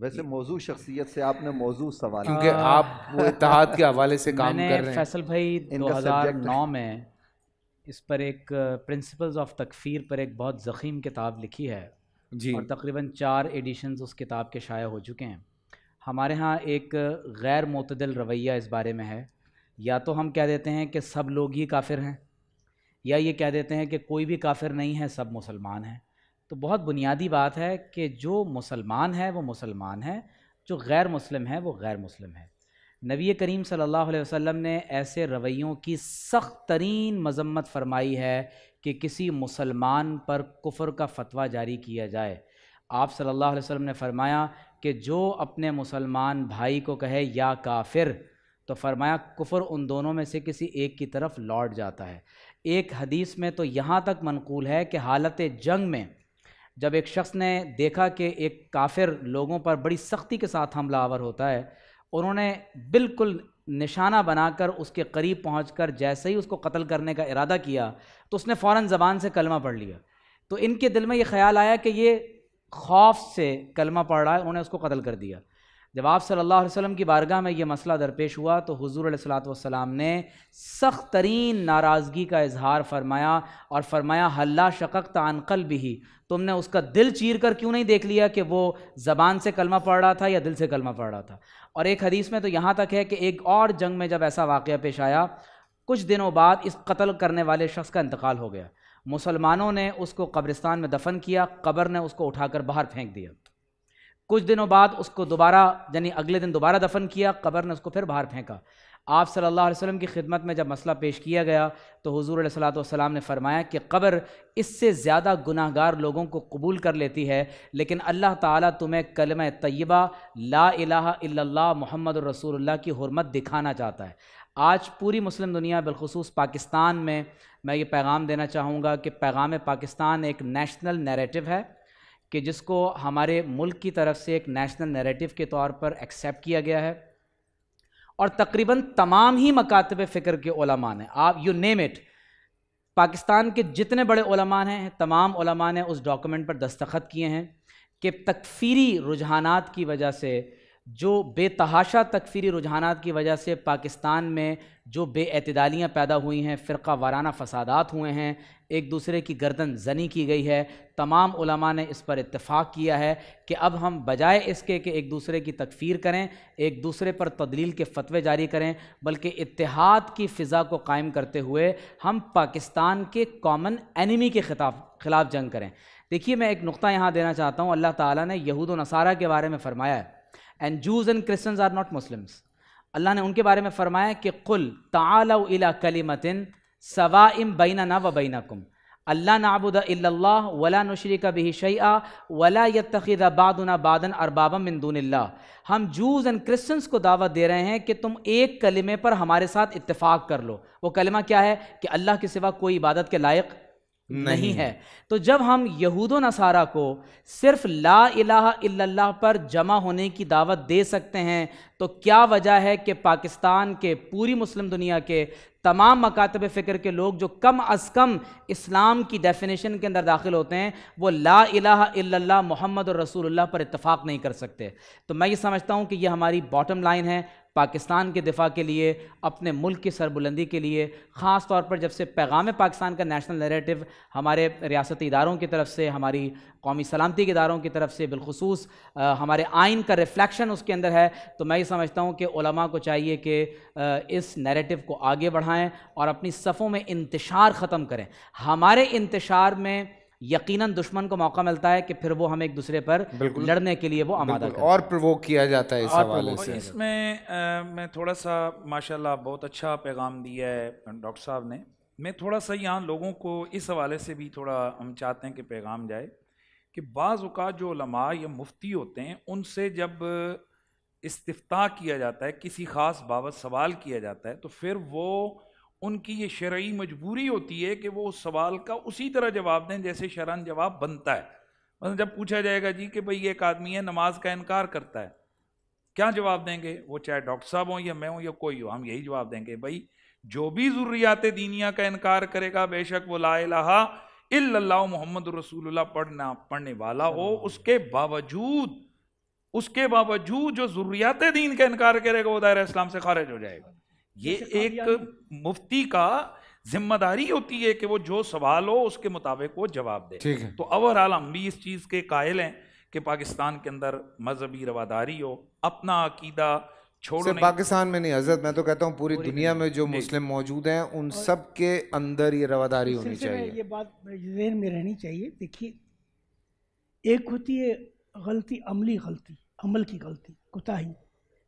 वैसे मौजू शख्सियत से आपने मौजू सवाल क्योंकि आप इतिहाद के हवाले से काम कर रहे हैं फैसल भाई 2009 में इस पर एक प्रिंसिपल्स uh, ऑफ तकफीर पर एक बहुत ज़ख़ीम किताब लिखी है जी और तकरीबन चार एडिशन उस किताब के शाया हो चुके हैं हमारे यहाँ एक गैर मतदल रवैया इस बारे में है या तो हम कह देते हैं कि सब लोग ही काफिर हैं या ये कह देते हैं कि कोई भी काफिर नहीं है सब मुसलमान हैं तो बहुत बुनियादी बात है कि जो मुसलमान है वो मुसलमान है जो गैर मुस्लिम है वो गैर मुस्लिम है नबी करीम सल्लल्लाहु अलैहि वसल्लम ने ऐसे रवैयों की सख्त तरीन मजम्मत फरमाई है कि किसी मुसलमान पर कुफ़र का फतवा जारी किया जाए आप सल्लल्लाहु अलैहि वसल्लम ने फरमाया कि जो अपने मुसलमान भाई को कहे या काफिर तो फरमाया कुफ़र उन दोनों में से किसी एक की तरफ लौट जाता है एक हदीस में तो यहाँ तक मनकूल है कि हालत जंग में जब एक शख्स ने देखा कि एक काफिर लोगों पर बड़ी सख्ती के साथ हमला आवर होता है उन्होंने बिल्कुल निशाना बनाकर उसके करीब पहुँच कर जैसे ही उसको कत्ल करने का इरादा किया तो उसने फ़ौर ज़बान से कलमा पढ़ लिया तो इनके दिल में ये ख्याल आया कि ये खौफ से कलमा पढ़ रहा है उन्होंने उसको कत्ल कर दिया जब आप सल्लल्लाहु अलैहि वसल्लम की बारगाह में यह मसला दरपेश हुआ तो हुजूर सलाम ने सख्त तरीन नाराज़गी का इजहार फरमाया और फरमाया हल्ला शक़ तानकल भी तुमने उसका दिल चीर कर क्यों नहीं देख लिया कि वो ज़बान से कलमा पढ़ रहा था या दिल से कलमा पढ़ रहा था और एक हदीस में तो यहाँ तक है कि एक और जंग में जब ऐसा वाक़ पेश आया कुछ दिनों बाद इस कत्ल करने वाले शख्स का इंतकाल हो गया मुसलमानों ने उसको कब्रिस्तान में दफन किया कब्र ने उसको उठाकर बाहर फेंक दिया कुछ दिनों बाद उसको दोबारा यानी अगले दिन दोबारा दफन किया कबर ने उसको फिर बाहर फेंका आप सल्लल्लाहु अलैहि वसल्लम की खिदमत में जब मसला पेश किया गया तो हुजूर सलाम ने फरमाया कि कबर इससे ज़्यादा गुनाहगार लोगों को कबूल कर लेती है लेकिन अल्लाह ताला तुम्हें कलम तय्यबा ला इला मोहम्मद रसूलुल्लाह की हरमत दिखाना चाहता है आज पूरी मुस्लिम दुनिया बिलखसूस पाकिस्तान में मैं ये पैगाम देना चाहूँगा कि पैगाम पाकिस्तान एक नेशनल नरेटिव है कि जिसको हमारे मुल्क की तरफ से एक नेशनल नैरेटिव के तौर पर एक्सेप्ट किया गया है और तकरीबन तमाम ही मकातब फ़िक्र के ओलमान हैं आप यू नेम इट पाकिस्तान के जितने बड़े ओलमान हैं तमाम ओलमान ने उस डॉक्यूमेंट पर दस्तखत किए हैं कि तकफीरी रुझाना की वजह से जो बेतहाशा तकफीरी रुझाना की वजह से पाकिस्तान में जो बेअतदालियाँ पैदा हुई हैं फ़िरका वाराना फसादात हुए हैं एक दूसरे की गर्दन जनी की गई है तमाम उलमा ने इस पर इतफ़ाक़ किया है कि अब हम बजाय इसके कि एक दूसरे की तकफ़ीर करें एक दूसरे पर तदलील के फतवे जारी करें बल्कि इतिहाद की फ़िज़ा को कायम करते हुए हम पाकिस्तान के कॉमन एनिमी के खिलाफ खिलाफ जंग करें देखिए मैं एक नुक़ा यहाँ देना चाहता हूँ अल्लाह ताला ने यहूद व नसारा के बारे में फ़रमाया है and Jews and Christian are not Muslims अल्लाह ने उनके बारे में फ़रमाया कि कुल ताला इला कलीमतिन सवा इम बैना ना व बैना कुम अल्लाह नाबुद वला नशरी का भी शैया वला यतखद ना बादन अरबाबा मंदून हम जूज़ एंड क्रिश्चन्स को दावा दे रहे हैं कि तुम एक कलमे पर हमारे साथ इतफ़ाक़ कर लो वो कलमा क्या है कि अल्लाह के सिवा कोई इबादत के लायक नहीं, नहीं है तो जब हम यहूद नसारा को सिर्फ ला इलाह इल्लल्लाह पर जमा होने की दावत दे सकते हैं तो क्या वजह है कि पाकिस्तान के पूरी मुस्लिम दुनिया के तमाम मकातब फ़िक्र के लोग जो कम अज़ कम इस्लाम की डेफिनेशन के अंदर दाखिल होते हैं वो ला इलाह इल्लल्लाह मोहम्मद और रसूलुल्लाह पर इतफ़ाक़ नहीं कर सकते तो मैं ये समझता हूँ कि ये हमारी बॉटम लाइन है पाकिस्तान के दिफा के लिए अपने मुल्क की सरबुलंदी के लिए ख़ास तौर पर जब से पैगाम पाकिस्तान का नेशनल नरेटिव हमारे रियासती इदारों की तरफ से हमारी कौमी सलामती के इदारों की तरफ से बिलखसूस हमारे आइन का रिफ्लेक्शन उसके अंदर है तो मैं ये समझता हूँ कि को चाहिए कि इस नरेटिव को आगे बढ़ाएँ और अपनी सफ़ों में इंतशार ख़त्म करें हमारे इंतशार में यकीनन दुश्मन को मौका मिलता है कि फिर वो हम एक दूसरे पर लड़ने के लिए वो आमादा और प्रवोक किया जाता है इस हवाले से इसमें मैं थोड़ा सा माशाल्लाह बहुत अच्छा पैगाम दिया है डॉक्टर साहब ने मैं थोड़ा सा यहाँ लोगों को इस हवाले से भी थोड़ा हम चाहते हैं कि पैगाम जाए कि बाज़ात जो लमा या मुफ्ती होते हैं उनसे जब इस्तः किया जाता है किसी ख़ास बाबत सवाल किया जाता है तो फिर वो उनकी ये शर्य मजबूरी होती है कि वो उस सवाल का उसी तरह जवाब दें जैसे शरण जवाब बनता है मतलब जब पूछा जाएगा जी कि भाई एक आदमी है नमाज का इनकार करता है क्या जवाब देंगे वो चाहे डॉक्टर साहब हों या मैं हूँ या कोई हो हम यही जवाब देंगे भाई जो भी ज़रूरियात दीनिया का इनकार करेगा बेशक वो लाला इल्ला मोहम्मद रसूलुल्लाह पढ़ना पढ़ने वाला हो हाँ। उसके बावजूद उसके बावजूद जो ज़रूरियात दीन का इनकार करेगा वो दायरा इस्लाम से खारिज हो जाएगा ये एक मुफ्ती का जिम्मेदारी होती है कि वो जो सवाल हो उसके मुताबिक वो जवाब दे ठीक है तो ओवरऑल हम भी इस चीज़ के कायल हैं कि पाकिस्तान के अंदर मजहबी रवादारी हो अपना अकीदा छोड़ो पाकिस्तान में नहीं हजरत मैं तो कहता हूँ पूरी, पूरी दुनिया में जो मुस्लिम मौजूद हैं उन सब के अंदर ये रवादारी होनी चाहिए ये बात जहन में रहनी चाहिए देखिए एक होती है गलती अमली गलती अमल की गलती कोताही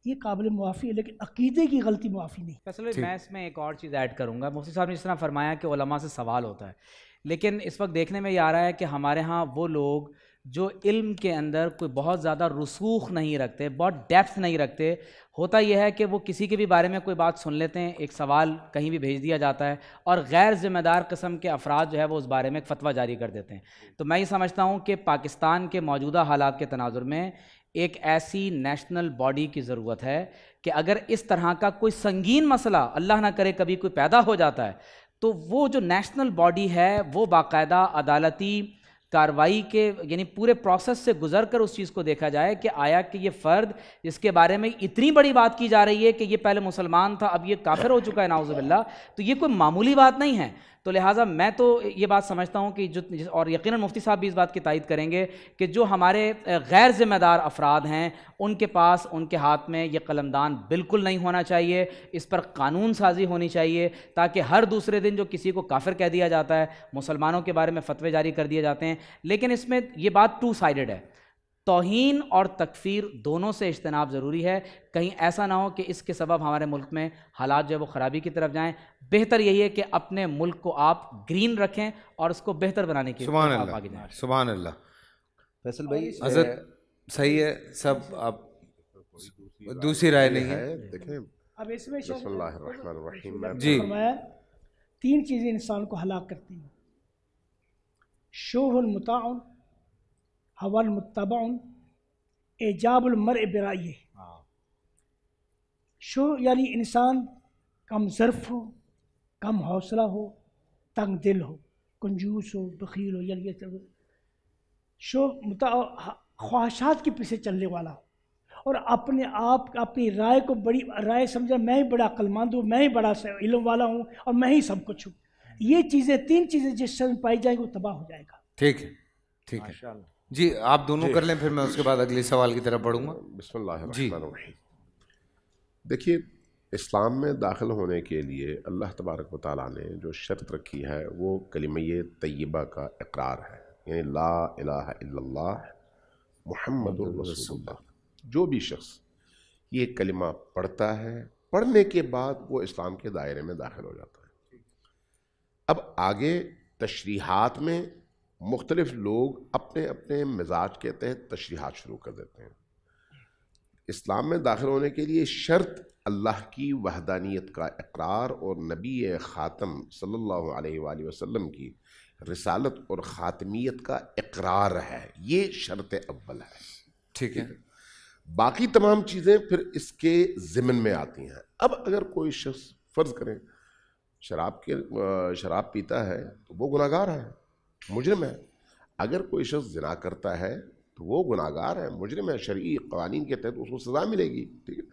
ये काबिल मुआफ़ी है लेकिन अकीदे की गलती मुआफ़ी नहीं असल मैं इसमें एक और चीज़ ऐड करूँगा मुफ्ती साहब ने जिस तरह फरमाया कि ओलमा से सवाल होता है लेकिन इस वक्त देखने में ये आ रहा है कि हमारे यहाँ वो लोग जो इल्म के अंदर कोई बहुत ज़्यादा रसूख नहीं रखते बहुत डेप्थ नहीं रखते होता यह है कि वो किसी के भी बारे में कोई बात सुन लेते हैं एक सवाल कहीं भी भेज दिया जाता है और गैर जिम्मेदार कस्म के अफराद जो है वो उस बारे में एक फतवा जारी कर देते हैं तो मैं ये समझता हूँ कि पाकिस्तान के मौजूदा हालात के तनाजुर में एक ऐसी नेशनल बॉडी की ज़रूरत है कि अगर इस तरह का कोई संगीन मसला अल्लाह ना करे कभी कोई पैदा हो जाता है तो वो जो नेशनल बॉडी है वो बाकायदा अदालती कार्रवाई के यानी पूरे प्रोसेस से गुजर कर उस चीज़ को देखा जाए कि आया कि ये फ़र्द इसके बारे में इतनी बड़ी बात की जा रही है कि ये पहले मुसलमान था अब ये काफिर हो चुका है नाउजबिल्ला तो ये कोई मामूली बात नहीं है तो लिहाजा मैं तो ये बात समझता हूँ कि जो और यकीन मुफ्ती साहब भी इस बात की तायद करेंगे कि जो हमारे गैर ज़िम्मेदार अफराद हैं उनके पास उनके हाथ में ये कलमदान बिल्कुल नहीं होना चाहिए इस पर कानून साजी होनी चाहिए ताकि हर दूसरे दिन जो किसी को काफिर कह दिया जाता है मुसलमानों के बारे में फतवे जारी कर दिए जाते हैं लेकिन इसमें यह बात टू साइड है तोहन और तकफीर दोनों से इजतनाब ज़रूरी है कहीं ऐसा ना हो कि इसके सबब हमारे मुल्क में हालात जो है वो ख़राबी की तरफ जाएँ बेहतर यही है कि अपने मुल्क को आप ग्रीन रखें और उसको बेहतर बनाने की सुबह अल्लाह फैसल भाई हजरत सही है सब आप दूसरी राय नहीं है अब इसमें जी तीन चीज़ें इंसान को हलाक करती हैं शोहन मुताउन हवल मुतबाउन एजाबुलमर बराइए हाँ। शो यानी इंसान कम जरफ़ हो कम हौसला हो तंग दिल हो कंजूस हो बखील हो यानी ये सब शो मुता के पीछे चलने वाला हो और अपने आप अपनी राय को बड़ी राय समझा मैं ही बड़ा अक्लमंद हूँ मैं ही बड़ा इलम वाला हूँ और मैं ही सब कुछ हूँ ये चीज़ें तीन चीज़ें जिस समय पाई जाएंगी वो तबाह हो जाएगा ठीक है ठीक है जी आप दोनों कर लें फिर मैं उसके बाद अगले सवाल की तरफ बढ़ूंगा बिस्मिल देखिए इस्लाम में दाखिल होने के लिए अल्लाह तबारक वाली ने जो शर्त रखी है वो कलम तय्यबा का इकरार है यानी ला इला महमद जो भी शख्स ये कलमा पढ़ता है पढ़ने के बाद वो इस्लाम के दायरे में दाखिल हो जाता है अब आगे तशरीहात में मुख्तलिफ लोग अपने अपने मिजाज के तहत तशरीहत शुरू कर देते हैं इस्लाम में दाखिल होने के लिए शर्त अल्लाह की वहदानियत का इकरार और नबी ख़ातम सल्लल्लाहु अलैहि वसल्लम की रिसालत और ख़ातमियत का इकरार है ये शर्त अव्वल है ठीक है बाकी तमाम चीज़ें फिर इसके ज़िमन में आती हैं अब अगर कोई शख्स फ़र्ज़ करें शराब के शराब पीता है तो वो गुनागार है मुजरम है अगर कोई शख्स जना करता है तो वो गुनागार है मुजरम है शर्य कवानीन के तहत तो उसको सज़ा मिलेगी ठीक है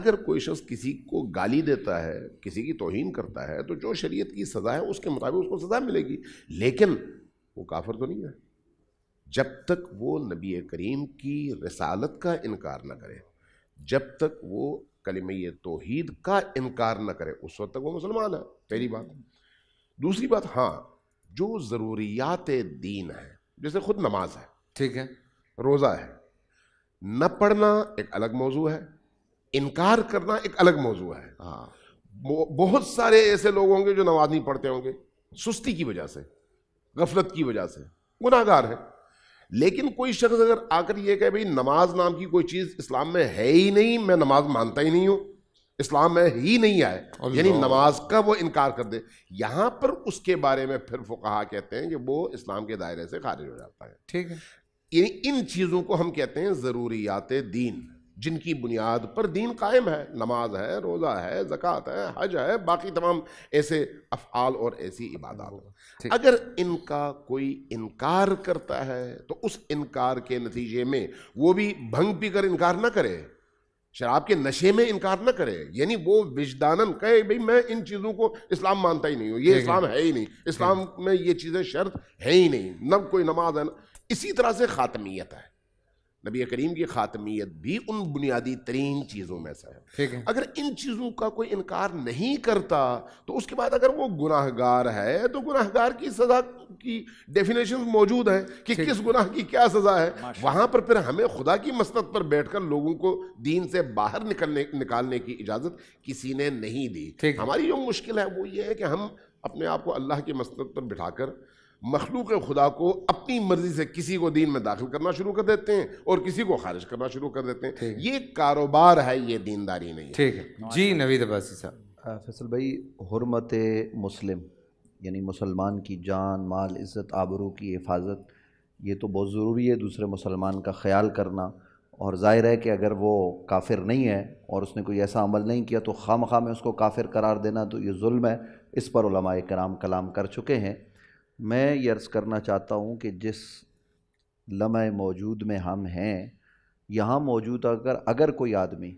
अगर कोई शख्स किसी को गाली देता है किसी की तोहन करता है तो जो शरीय की सज़ा है उसके मुताबिक उसको सज़ा मिलेगी लेकिन वो काफर तो नहीं है जब तक वो नबी करीम की रसालत का इनकार ना करे जब तक वो कलम तोहद का इनकार ना करे उस वक्त तक वो मुसलमान है पहली बात दूसरी बात हाँ जो ज़रूरियात दीन है जैसे खुद नमाज है ठीक है रोज़ा है न पढ़ना एक अलग मौजू है इनकार करना एक अलग मौजू है हाँ बहुत सारे ऐसे लोग होंगे जो नमाज नहीं पढ़ते होंगे सुस्ती की वजह से गफलत की वजह से गुनागार है लेकिन कोई शख्स अगर आकर ये कहे भाई नमाज नाम की कोई चीज़ इस्लाम में है ही नहीं मैं नमाज मानता ही नहीं हूँ इस्लाम में ही नहीं आए यानी नमाज का वो इनकार कर दे यहाँ पर उसके बारे में फिर कहा कहते हैं कि वो इस्लाम के दायरे से खारिज हो जाता है ठीक है यानी इन चीज़ों को हम कहते हैं ज़रूरियात दीन जिनकी बुनियाद पर दीन कायम है नमाज है रोज़ा है जक़ात है हज है बाकी तमाम ऐसे अफआल और ऐसी इबादत अगर इनका कोई इनकार करता है तो उस इनकार के नतीजे में वो भी भंग पी कर इनकार ना करे शराब के नशे में इनकार ना करे यानी वो विजदानन कहे भाई मैं इन चीज़ों को इस्लाम मानता ही नहीं हूँ ये इस्लाम है ही नहीं इस्लाम में ये चीज़ें शर्त है ही नहीं न कोई नमाज है ना इसी तरह से खात्मियत है नबी करीम की ख़ातमियत भी उन बुनियादी तरीन चीज़ों में से है ठीक है अगर इन चीज़ों का कोई इनकार नहीं करता तो उसके बाद अगर वो गुनाहगार है तो गुनाहगार की सज़ा की डेफिनेशन मौजूद है कि किस गुनाह की क्या सज़ा है वहाँ पर फिर हमें खुदा की मसलत पर बैठ कर लोगों को दीन से बाहर निकलने निकालने की इजाज़त किसी ने नहीं दी हमारी जो मुश्किल है वो ये है कि हम अपने आप को अल्लाह की मसलत पर बिठाकर मखलूक खुदा को अपनी मर्जी से किसी को दीन में दाखिल करना शुरू कर देते हैं और किसी को खारिज करना शुरू कर देते हैं ये कारोबार है ये दीनदारी नहीं ठीक है जी नवीद अब्बासी साहब फैसल भाई हरमत मुस्लिम यानी मुसलमान की जान माल इज़्ज़त आबरू की हिफाजत ये तो बहुत ज़रूरी है दूसरे मुसलमान का ख्याल करना और जाहिर है कि अगर वो काफिर नहीं है और उसने कोई ऐसा अमल नहीं किया तो खाम खाम में उसको काफिर करार देना तो ये जुल्म है इस पर कराम कलाम कर चुके हैं मैं ये अर्ज़ करना चाहता हूँ कि जिस लम्हे मौजूद में हम हैं यहाँ मौजूद अगर अगर कोई आदमी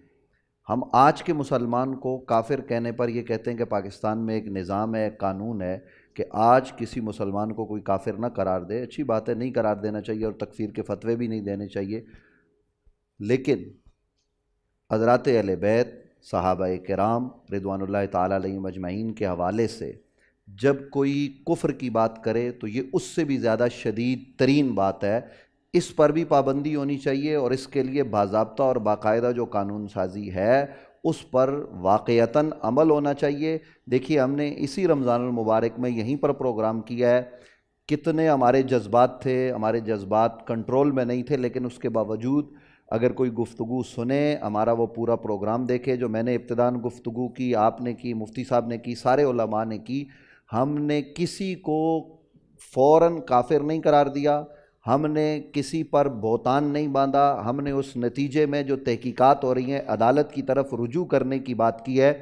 हम आज के मुसलमान को काफिर कहने पर ये कहते हैं कि पाकिस्तान में एक निज़ाम है एक कानून है कि आज किसी मुसलमान को कोई काफिर ना करार दे अच्छी बात है नहीं करार देना चाहिए और तकफीर के फतवे भी नहीं देने चाहिए लेकिन हजरात अल बैत साहब कराम रिदवान तजमैन के हवाले से जब कोई कुफ्र की बात करे तो ये उससे भी ज़्यादा शदीद तरीन बात है इस पर भी पाबंदी होनी चाहिए और इसके लिए बाबा और बाकायदा जो कानून साजी है उस पर वाक़ता अमल होना चाहिए देखिए हमने इसी रमज़ान मुबारक में यहीं पर प्रोग्राम किया है कितने हमारे जज्बात थे हमारे जज्बात कंट्रोल में नहीं थे लेकिन उसके बावजूद अगर कोई गुफ्तु सुने हमारा वो पूरा प्रोग्राम देखे जो मैंने इब्तदान गुफ्तु की आपने की मुफ्ती साहब ने की सारे ने की हमने किसी को फ़ौर काफिर नहीं करार दिया हमने किसी पर बोतान नहीं बांधा हमने उस नतीजे में जो तहकीकात हो रही हैं अदालत की तरफ रुजू करने की बात की है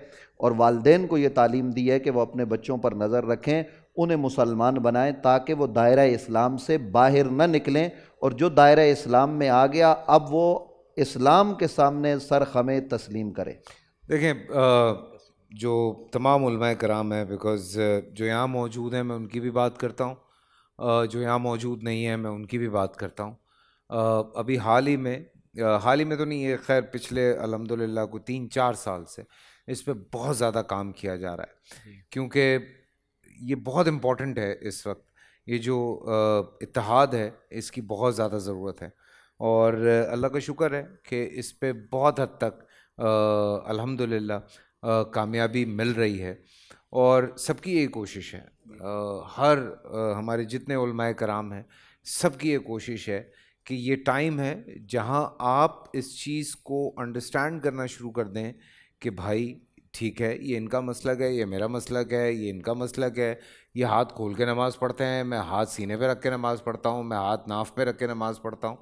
और वालदेन को ये तालीम दी है कि वह अपने बच्चों पर नज़र रखें उन्हें मुसलमान बनाएं ताकि वो दायरा इस्लाम से बाहर न निकलें और जो दायरा इस्लाम में आ गया अब वो इस्लाम के सामने सर खमें तस्लीम करें देखें आ... जो तमाम कराम हैं बिकॉज़ uh, जो यहाँ मौजूद हैं मैं उनकी भी बात करता हूँ uh, जो यहाँ मौजूद नहीं है मैं उनकी भी बात करता हूँ uh, अभी हाल ही में हाल ही में तो नहीं है खैर पिछले अलहमदिल्ला को तीन चार साल से इस पर बहुत ज़्यादा काम किया जा रहा है क्योंकि ये बहुत इम्पॉटेंट है इस वक्त ये जो इतिहाद है इसकी बहुत ज़्यादा ज़रूरत है और अल्लाह का शुक्र है कि इस पर बहुत हद तक अलहमदिल्ला कामयाबी मिल रही है और सबकी ये कोशिश है हर हमारे जितने उलमाए कराम हैं सबकी ये कोशिश है कि ये टाइम है जहां आप इस चीज़ को अंडरस्टैंड करना शुरू कर दें कि भाई ठीक है ये इनका मसलक है ये मेरा मसलक है ये इनका मसलक है ये हाथ खोल के नमाज़ पढ़ते हैं मैं हाथ सीने पे रख के नमाज़ पढ़ता हूँ मैं हाथ नाफ पे रख के नमाज़ पढ़ता हूँ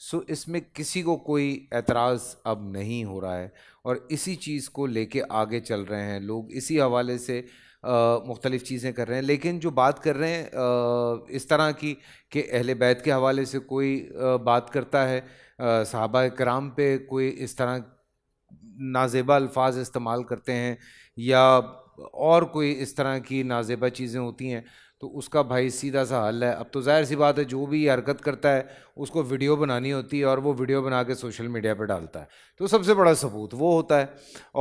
सो इसमें किसी को कोई एतराज़ अब नहीं हो रहा है और इसी चीज़ को लेके आगे चल रहे हैं लोग इसी हवाले से मुख्तलिफ़ चीज़ें कर रहे हैं लेकिन जो बात कर रहे हैं आ, इस तरह की कि अहल बैत के हवाले से कोई आ, बात करता है सहाबा कराम पे कोई इस तरह नाजेबा अल्फाज इस्तेमाल करते हैं या और कोई इस तरह की नाजेबा चीज़ें होती हैं तो उसका भाई सीधा सा हल है अब तो जाहिर सी बात है जो भी हरकत करता है उसको वीडियो बनानी होती है और वो वीडियो बना के सोशल मीडिया पर डालता है तो सबसे बड़ा सबूत वो होता है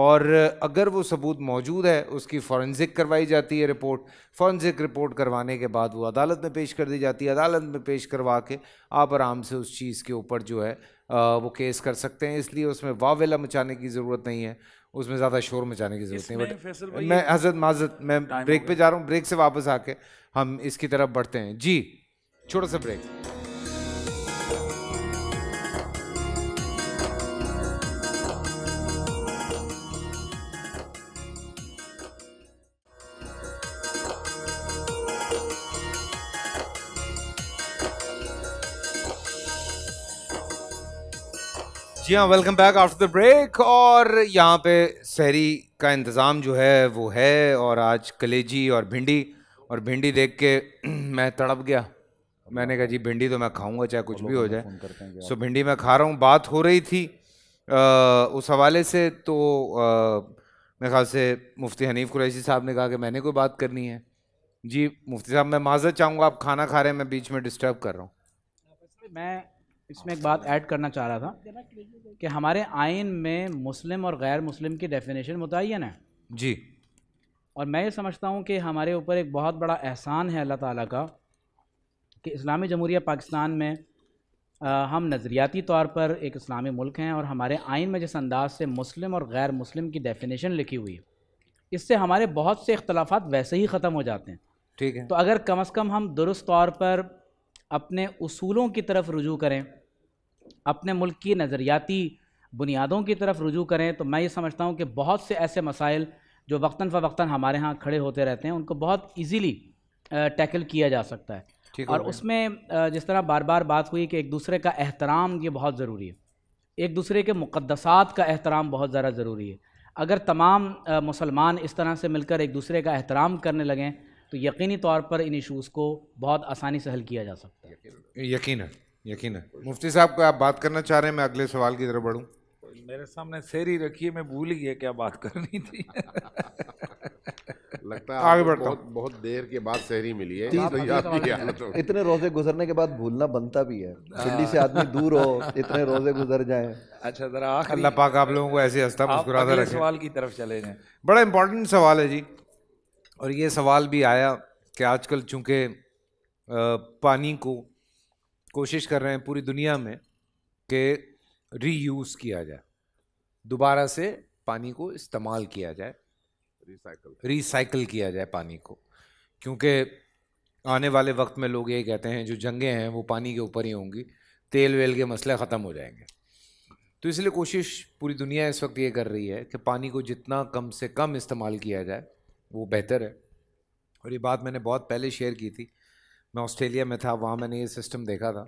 और अगर वो सबूत मौजूद है उसकी फॉरेंसिक करवाई जाती है रिपोर्ट फॉरेंसिक रिपोर्ट करवाने के बाद वो अदालत में पेश कर दी जाती है अदालत में पेश करवा के आप आराम से उस चीज़ के ऊपर जो है वो केस कर सकते हैं इसलिए उसमें वावेला मचाने की ज़रूरत नहीं है उसमें ज़्यादा शोर मचाने की जरूरत नहीं बट मैं हजरत माजरत मैं ब्रेक पे जा रहा हूँ ब्रेक से वापस आके हम इसकी तरफ बढ़ते हैं जी छोटा सा ब्रेक जी हाँ welcome back after the break और यहाँ पे शहरी का इंतज़ाम जो है वो है और आज कलेजी और भिंडी और भिंडी देख के मैं तड़प गया मैंने कहा जी भिंडी तो मैं खाऊंगा चाहे कुछ भी हो जाए सो भिंडी मैं खा रहा हूँ बात हो रही थी आ, उस हवाले से तो मेरे ख्याल से मुफ्ती हनीफ कुरैशी साहब ने कहा कि मैंने कोई बात करनी है जी मुफ्ती साहब मैं माजत चाहूँगा आप खाना खा रहे हैं मैं बीच में डिस्टर्ब कर रहा हूँ मैं इसमें एक बात ऐड करना चाह रहा था कि हमारे आइन में मुस्लिम और गैर मुस्लिम की डेफिनेशन मुतन है जी और मैं ये समझता हूँ कि हमारे ऊपर एक बहुत बड़ा एहसान है अल्लाह ताला का कि इस्लामी जमहूरिया पाकिस्तान में आ, हम नज़रियाती तौर पर एक इस्लामी मुल्क हैं और हमारे आइन में जिस अंदाज से मुस्लिम और गैर मुस्लिम की डेफिनेशन लिखी हुई है इससे हमारे बहुत से अख्तलाफा वैसे ही ख़त्म हो जाते हैं ठीक है तो अगर कम अज़ कम हम दुरुस्त तौर पर अपने असूलों की तरफ रुजू करें अपने मुल्क की नज़रियाती बुनियादों की तरफ रुजू करें तो मैं ये समझता हूँ कि बहुत से ऐसे मसाइल जो वक्ता फ़वक्ता हमारे यहाँ खड़े होते रहते हैं उनको बहुत ईजीली टैकल किया जा सकता है और उसमें जिस तरह बार बार बात हुई कि एक दूसरे का एहतराम ये बहुत ज़रूरी है एक दूसरे के मुक़दसात का एहतराम बहुत ज़्यादा ज़रूरी है अगर तमाम मुसलमान इस तरह से मिलकर एक दूसरे का एहतराम करने लगें तो यकीनी तौर पर इन इशूज़ को बहुत आसानी से हल किया जा सकता है यकीन है यकीन है मुफ्ती साहब को आप बात करना चाह रहे हैं मैं अगले सवाल की तरफ बढ़ूँ मेरे सामने शेरी है मैं भूल गया क्या बात करनी थी लगता है आगे बढ़ता बहुत, बहुत देर के बाद शहरी मिली है याद याद याद तो। इतने रोजे गुजरने के बाद भूलना बनता भी है दिल्ली हाँ। से आदमी दूर हो इतने रोजे गुजर जाए अच्छा जरा अल्लाह पाक आप लोगों को ऐसे हंसता मुस्कुराता रखे सवाल की तरफ चले जाए बड़ा इंपॉर्टेंट सवाल है जी और ये सवाल भी आया कि आजकल चूंकि पानी को कोशिश कर रहे हैं पूरी दुनिया में कि रीयूज़ किया जाए दोबारा से पानी को इस्तेमाल किया जाए रिसाइकल रिसाइकल किया जाए पानी को क्योंकि आने वाले वक्त में लोग ये कहते हैं जो जंगें हैं वो पानी के ऊपर ही होंगी तेल वेल के मसले ख़त्म हो जाएंगे तो इसलिए कोशिश पूरी दुनिया इस वक्त ये कर रही है कि पानी को जितना कम से कम इस्तेमाल किया जाए वो बेहतर है और ये बात मैंने बहुत पहले शेयर की थी मैं ऑस्ट्रेलिया में था वहाँ मैंने ये सिस्टम देखा था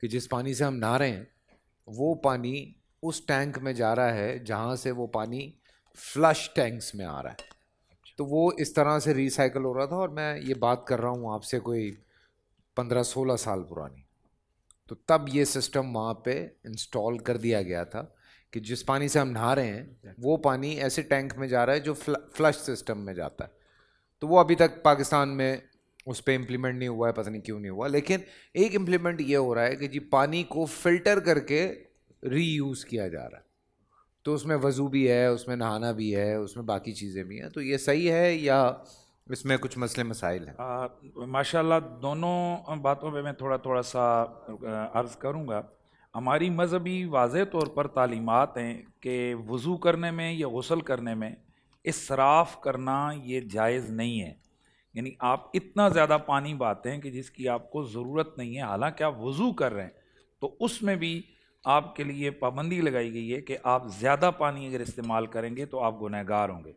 कि जिस पानी से हम नहा रहे हैं वो पानी उस टैंक में जा रहा है जहाँ से वो पानी फ्लश टैंक्स में आ रहा है अच्छा। तो वो इस तरह से रिसाइकल हो रहा था और मैं ये बात कर रहा हूँ आपसे कोई पंद्रह सोलह साल पुरानी तो तब ये सिस्टम वहाँ पे इंस्टॉल कर दिया गया था कि जिस पानी से हम नहा रहे हैं वो पानी ऐसे टैंक में जा रहा है जो फ्लश सिस्टम में जाता है तो वो अभी तक पाकिस्तान में उस पर इम्प्लीमेंट नहीं हुआ है पता नहीं क्यों नहीं हुआ लेकिन एक इम्प्लीमेंट ये हो रहा है कि जी पानी को फिल्टर करके रीयूज़ किया जा रहा है तो उसमें वज़ू भी है उसमें नहाना भी है उसमें बाकी चीज़ें भी हैं तो ये सही है या इसमें कुछ मसले मसाइल हैं माशाल्लाह दोनों बातों पे मैं थोड़ा थोड़ा सा अर्ज़ करूँगा हमारी मजहबी वाज तौर पर तालीमत हैं कि वज़ू करने में या गसल करने में इसराफ़ करना ये जायज़ नहीं है यानी आप इतना ज़्यादा पानी बहाते हैं कि जिसकी आपको ज़रूरत नहीं है हालांकि आप वज़ू कर रहे हैं तो उसमें भी आपके लिए पाबंदी लगाई गई है कि आप ज़्यादा पानी अगर इस्तेमाल करेंगे तो आप गुनहगार होंगे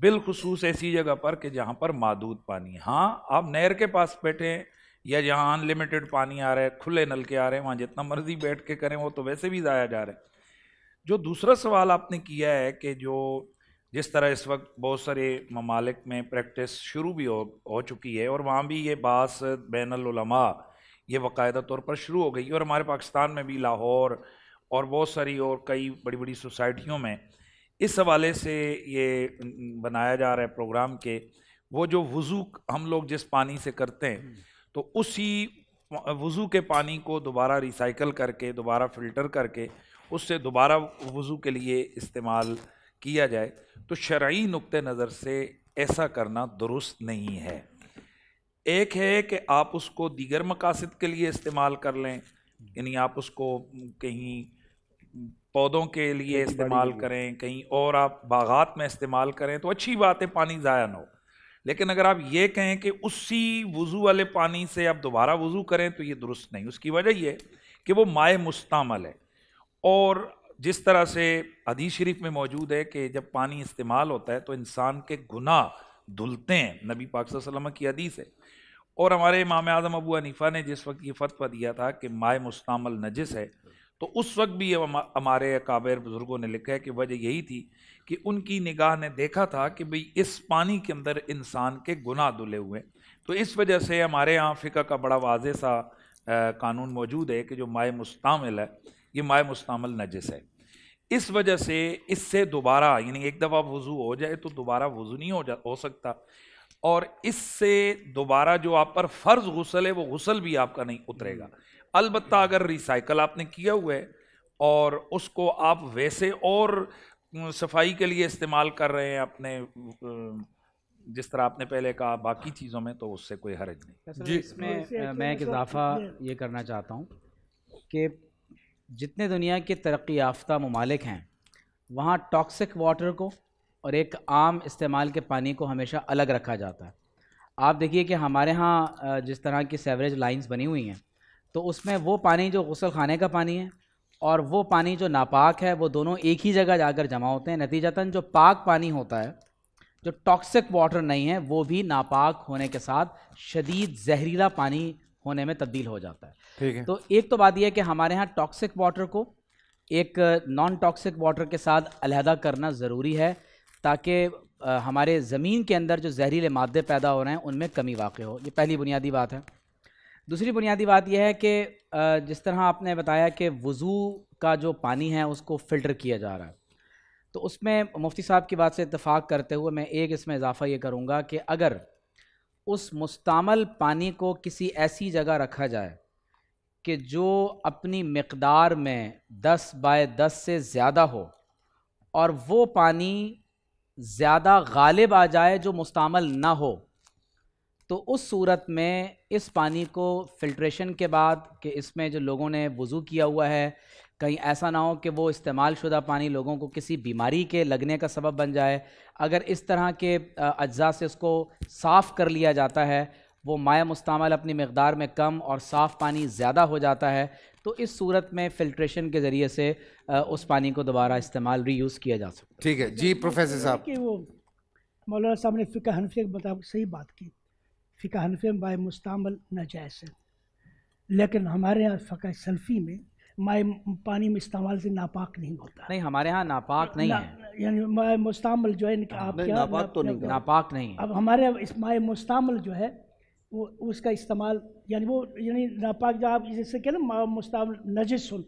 बिलखसूस ऐसी जगह पर कि जहाँ पर मादूद पानी हाँ आप नहर के पास बैठे हैं या जहाँ अनलिमिटेड पानी आ रहा है खुले नल के आ रहे हैं वहाँ जितना मर्ज़ी बैठ के करें वो तो वैसे भी ज़ाया जा रहा है जो दूसरा सवाल आपने किया है कि जो जिस तरह इस वक्त बहुत सारे ममालिक में प्रैक्टिस शुरू भी हो हो चुकी है और वहाँ भी ये बास बैनलमा ये बाकायदा तौर पर शुरू हो गई और हमारे पाकिस्तान में भी लाहौर और बहुत सारी और कई बड़ी बड़ी सोसाइटियों में इस हवाले से ये बनाया जा रहा है प्रोग्राम के वो जो वज़ू हम लोग जिस पानी से करते हैं तो उसी वज़ू के पानी को दोबारा रिसाइकल करके दोबारा फ़िल्टर करके उससे दोबारा वज़ू के लिए इस्तेमाल किया जाए तो शराइ नुक़ नज़र से ऐसा करना दुरुस्त नहीं है एक है कि आप उसको दीगर मकासद के लिए इस्तेमाल कर लें यानी आप उसको कहीं पौधों के लिए इस्तेमाल करें कहीं और आप बागात में इस्तेमाल करें तो अच्छी बात है पानी ज़ाया ना हो लेकिन अगर आप ये कहें कि उसी वज़ू वाले पानी से आप दोबारा वज़ू करें तो ये दुरुस्त नहीं उसकी वजह यह कि वो माए मुस्तमल है और जिस तरह से अदी शरीफ में मौजूद है कि जब पानी इस्तेमाल होता है तो इंसान के गुनाह धुलते हैं नबी पाक वसल्लम की हदीस है और हमारे इमाम आज़म अबू हनीफ़ा ने जिस वक्त ये फतवा दिया था कि माय मुस्तमल नजिस है तो उस वक्त भी हमारे काबिर बुज़ुर्गों ने लिखा है कि वजह यही थी कि उनकी निगाह ने देखा था कि भाई इस पानी के अंदर इंसान के गुनाह धुले हुए तो इस वजह से हमारे यहाँ फ़िका का बड़ा वाज सा कानून मौजूद है कि जो माए मुस्तमिल है ये माय मुस्तमल नजस है इस वजह से इससे दोबारा यानी एक दफ़ा वज़ू हो जाए तो दोबारा वज़ू नहीं हो जा हो सकता और इससे दोबारा जो आप पर फ़र्ज़ गसल है वो गसल भी आपका नहीं उतरेगा अलबत् अगर रिसाइकल आपने किया हुआ है और उसको आप वैसे और सफाई के लिए इस्तेमाल कर रहे हैं अपने जिस तरह आपने पहले कहा बाकी चीज़ों में तो उससे कोई हरज नहीं जी इसमें मैं एक इजाफ़ा ये करना चाहता हूँ कि जितने दुनिया के तरक्की याफ्ता ममालिक हैं वहाँ टॉक्सिक वाटर को और एक आम इस्तेमाल के पानी को हमेशा अलग रखा जाता है आप देखिए कि हमारे यहाँ जिस तरह की सेवरेज लाइंस बनी हुई हैं तो उसमें वो पानी जो गसल खाने का पानी है और वो पानी जो नापाक है वो दोनों एक ही जगह जाकर जमा होते हैं नतीजतन जो पाक पानी होता है जो टॉक्सिक वाटर नहीं है वो भी नापाक होने के साथ शदीद जहरीला पानी होने में तब्दील हो जाता है ठीक है तो एक तो बात यह है कि हमारे यहाँ टॉक्सिक वाटर को एक नॉन टॉक्सिक वाटर के साथ अलहदा करना ज़रूरी है ताकि हमारे ज़मीन के अंदर जो जहरीले मादे पैदा हो रहे हैं उनमें कमी वाक़ हो ये पहली बुनियादी बात है दूसरी बुनियादी बात यह है कि जिस तरह आपने बताया कि वज़ू का जो पानी है उसको फ़िल्टर किया जा रहा है तो उसमें मुफ्ती साहब की बात से इतफ़ाक़ करते हुए मैं एक इसमें इजाफ़ा ये करूँगा कि अगर उस मुस्तमल पानी को किसी ऐसी जगह रखा जाए कि जो अपनी मकदार में 10 बाय 10 से ज़्यादा हो और वो पानी ज़्यादा गालिब आ जाए जो मुस्तमल ना हो तो उस सूरत में इस पानी को फिल्ट्रेशन के बाद कि इसमें जो लोगों ने वज़ू किया हुआ है कहीं ऐसा ना हो कि वो इस्तेमाल शुदा पानी लोगों को किसी बीमारी के लगने का सबब बन जाए अगर इस तरह के अज्जा से उसको साफ़ कर लिया जाता है वो माया मुस्तमल अपनी मकदार में कम और साफ़ पानी ज़्यादा हो जाता है तो इस सूरत में फ़िल्ट्रेशन के ज़रिए से उस पानी को दोबारा इस्तेमाल री यूज़ किया जा सकता है ठीक है जी प्रोफेसर साहब कि वो मौलाना साहब ने फ़िका हनफे के मुताबिक सही बात की फ़िका हनफे में माय मुस्तमल नाजायज़ है लेकिन हमारे यहाँ फ़का सल्फ़ी में माए पानी में इस्तेमाल से नापाक नहीं होता नहीं हमारे यहाँ नापाक नहीं ना, है यानी माए मुस्तमल जो है आप क्या नापाक तो नहीं नापाक नहीं अब हमारे इस माए मुस्तमल जो है वो उसका इस्तेमाल यानी वो यानी नापाक जो आप जैसे कह ना मुस्तमल नजस सुन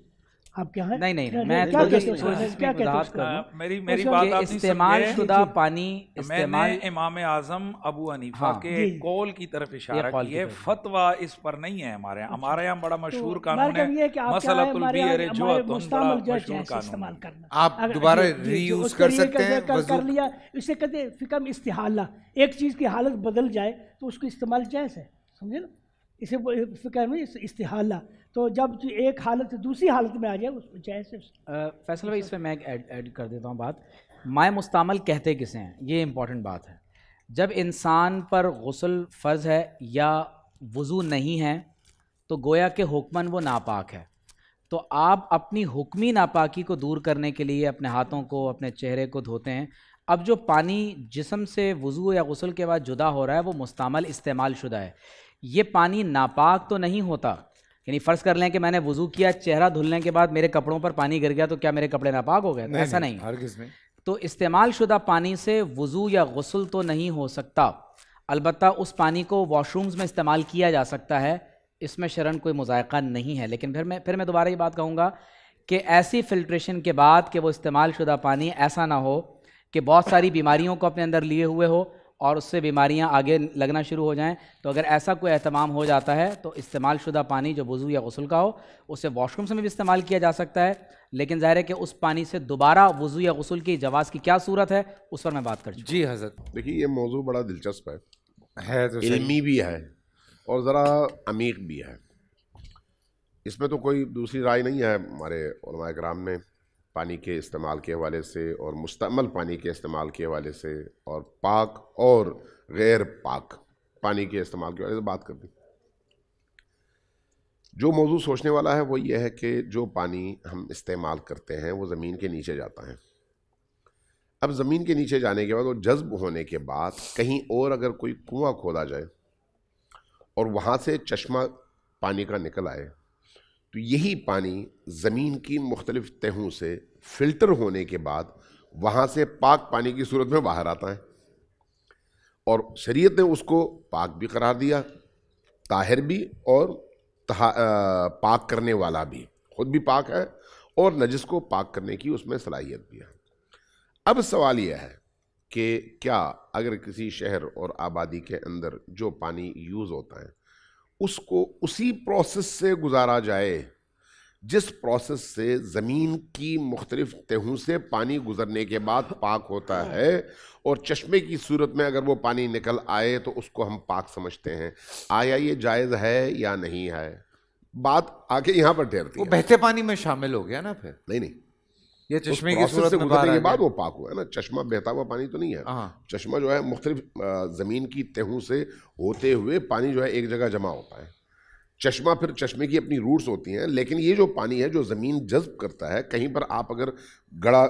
आप क्या है नहीं नहीं, मैं क्या तो मेरी मेरी अच्छा, बात आप इस्तेमाल शुदा पानी इस्तेमाल इमाम आजम अबू अनीफा हाँ। के कौल की तरफ इशारा किया है फतवा इस पर नहीं है हमारे यहाँ अच्छा। हमारे यहाँ बड़ा तो मशहूर कानून है इस्तेमाल करना आप दोबारा रीयूज कर सकते हैं कर लिया इसे कहते फिकम इस्तेहाला एक चीज़ की हालत बदल जाए तो उसको इस्तेमाल जायज़ है समझे ना इसे फिक्र इस्तेहाला तो जब एक हालत से दूसरी हालत में आ जाए उस जैसे फैसल भाई इसमें मैं ऐड कर देता हूँ बात माए मुस्तमल कहते किसे हैं ये इम्पोर्टेंट बात है जब इंसान पर गसल फ़र्ज़ है या वज़ू नहीं है तो गोया के हुक्मन वो नापाक है तो आप अपनी हुक्मी नापाकी को दूर करने के लिए अपने हाथों को अपने चेहरे को धोते हैं अब जो पानी जिसम से वज़ू या गसल के बाद जुदा हो रहा है वो मुस्तमल इस्तेमाल शुदा है ये पानी नापाक तो नहीं होता यानी फ़र्ज़ कर लें कि मैंने वज़ू किया चेहरा धुलने के बाद मेरे कपड़ों पर पानी गिर गया तो क्या मेरे कपड़े नापाक हो गए तो ऐसा नहीं, हर में तो इस्तेमाल शुदा पानी से वज़ू या गसल तो नहीं हो सकता अलबत् उस पानी को वॉशरूम्स में इस्तेमाल किया जा सकता है इसमें शरण कोई मुजायका नहीं है लेकिन फिर मैं फिर मैं दोबारा ये बात कहूँगा कि ऐसी फ़िल्ट्रेशन के बाद कि वो इस्तेमाल शुदा पानी ऐसा ना हो कि बहुत सारी बीमारियों को अपने अंदर लिए हुए हो और उससे बीमारियां आगे लगना शुरू हो जाएं तो अगर ऐसा कोई अहतमाम हो जाता है तो इस्तेमाल शुदा पानी जो वज़ू या गसल का हो उसे वॉशरूम से भी इस्तेमाल किया जा सकता है लेकिन ज़ाहिर है कि उस पानी से दोबारा वज़ू या गसल की जवाज़ की क्या सूरत है उस पर मैं बात कर जी हजरत देखिए ये मौजू बड़ा दिलचस्प है, है तो इलमी भी है और ज़रा अमीक भी है इसमें तो कोई दूसरी राय नहीं है हमारे कराम में पानी के इस्तेमाल के हवाले से और मुस्तमल पानी के इस्तेमाल के हवाले से और पाक और गैर पाक पानी के इस्तेमाल के हवाले से बात कर दी जो मौजू सोचने वाला है वो ये है कि जो पानी हम इस्तेमाल करते हैं वो ज़मीन के नीचे जाता है अब ज़मीन के नीचे जाने के बाद वो जज्ब होने के बाद कहीं और अगर कोई कुआँ खोदा जाए और वहाँ से चश्मा पानी का निकल आए तो यही पानी ज़मीन की मुख्तलिफ तहों से फ़िल्टर होने के बाद वहाँ से पाक पानी की सूरत में बाहर आता है और शरीयत ने उसको पाक भी करार दिया ताहिर भी और आ, पाक करने वाला भी खुद भी पाक है और नजस को पाक करने की उसमें सलाहियत भी है अब सवाल यह है कि क्या अगर किसी शहर और आबादी के अंदर जो पानी यूज़ होता है उसको उसी प्रोसेस से गुजारा जाए जिस प्रोसेस से ज़मीन की मुख्तलिफ तहों से पानी गुजरने के बाद पाक होता हाँ। है और चश्मे की सूरत में अगर वो पानी निकल आए तो उसको हम पाक समझते हैं आया ये जायज़ है या नहीं है बात आके यहाँ पर ठहरती है बहते पानी में शामिल हो गया ना फिर नहीं नहीं ये तो चश्मे की सूरत में गुजरने के बाद वो पाक हुआ है ना चश्मा बहता हुआ पानी तो नहीं है हाँ। चश्मा जो है मुख्तलिफ ज़मीन की तेहू से होते हुए पानी जो है एक जगह जमा होता है चश्मा फिर चश्मे की अपनी रूट्स होती हैं लेकिन ये जो पानी है जो ज़मीन जज्ब करता है कहीं पर आप अगर गड़ा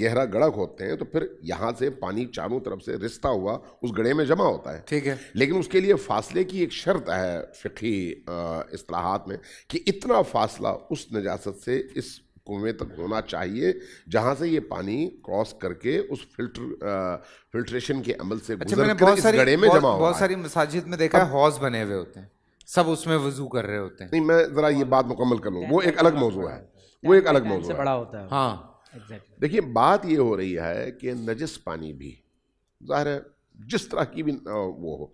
गहरा गड़ा खोदते हैं तो फिर यहाँ से पानी चारों तरफ से रिश्ता हुआ उस गड़े में जमा होता है ठीक है लेकिन उसके लिए फासले की एक शर्त है फ़िकी असलाहत में कि इतना फासला उस नजास्त से इस कुएं तक होना चाहिए जहां से ये पानी क्रॉस करके उस फिल्टर फिल्ट्रेशन के अमल से अच्छा, गुजर बहुत सारी, गड़े में जमा बहुत सारी मसाजिद में देखा है हौज बने हुए होते हैं सब उसमें वजू कर रहे होते हैं नहीं मैं ज़रा ये बात मुकम्मल कर लूँ वो एक अलग मौजू है वो एक अलग मौजू बड़ा होता है हाँ देखिए बात ये हो रही है कि नजस पानी भी ज़ाहिर है जिस तरह की भी वो हो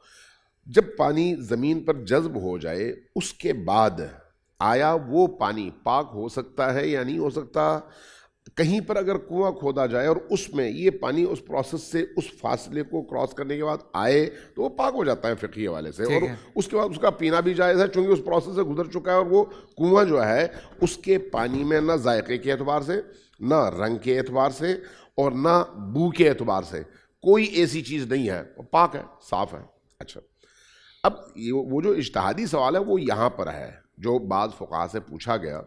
जब पानी ज़मीन पर जज्ब हो जाए उसके बाद आया वो पानी पाक हो सकता है या नहीं हो सकता कहीं पर अगर कुआं खोदा जाए और उसमें ये पानी उस प्रोसेस से उस फासले को क्रॉस करने के बाद आए तो वो पाक हो जाता है फिकी हवाले से और उसके बाद उसका पीना भी जायज़ है चूँकि उस प्रोसेस से गुजर चुका है और वो कुआं जो है उसके पानी में ना जायके के अतबार से ना रंग के अतबार से और ना बू के अतबार से कोई ऐसी चीज़ नहीं है पाक है साफ़ है अच्छा अब वो जो इश्तहादी सवाल है वो यहाँ पर है जो बाद फ़ुका से पूछा गया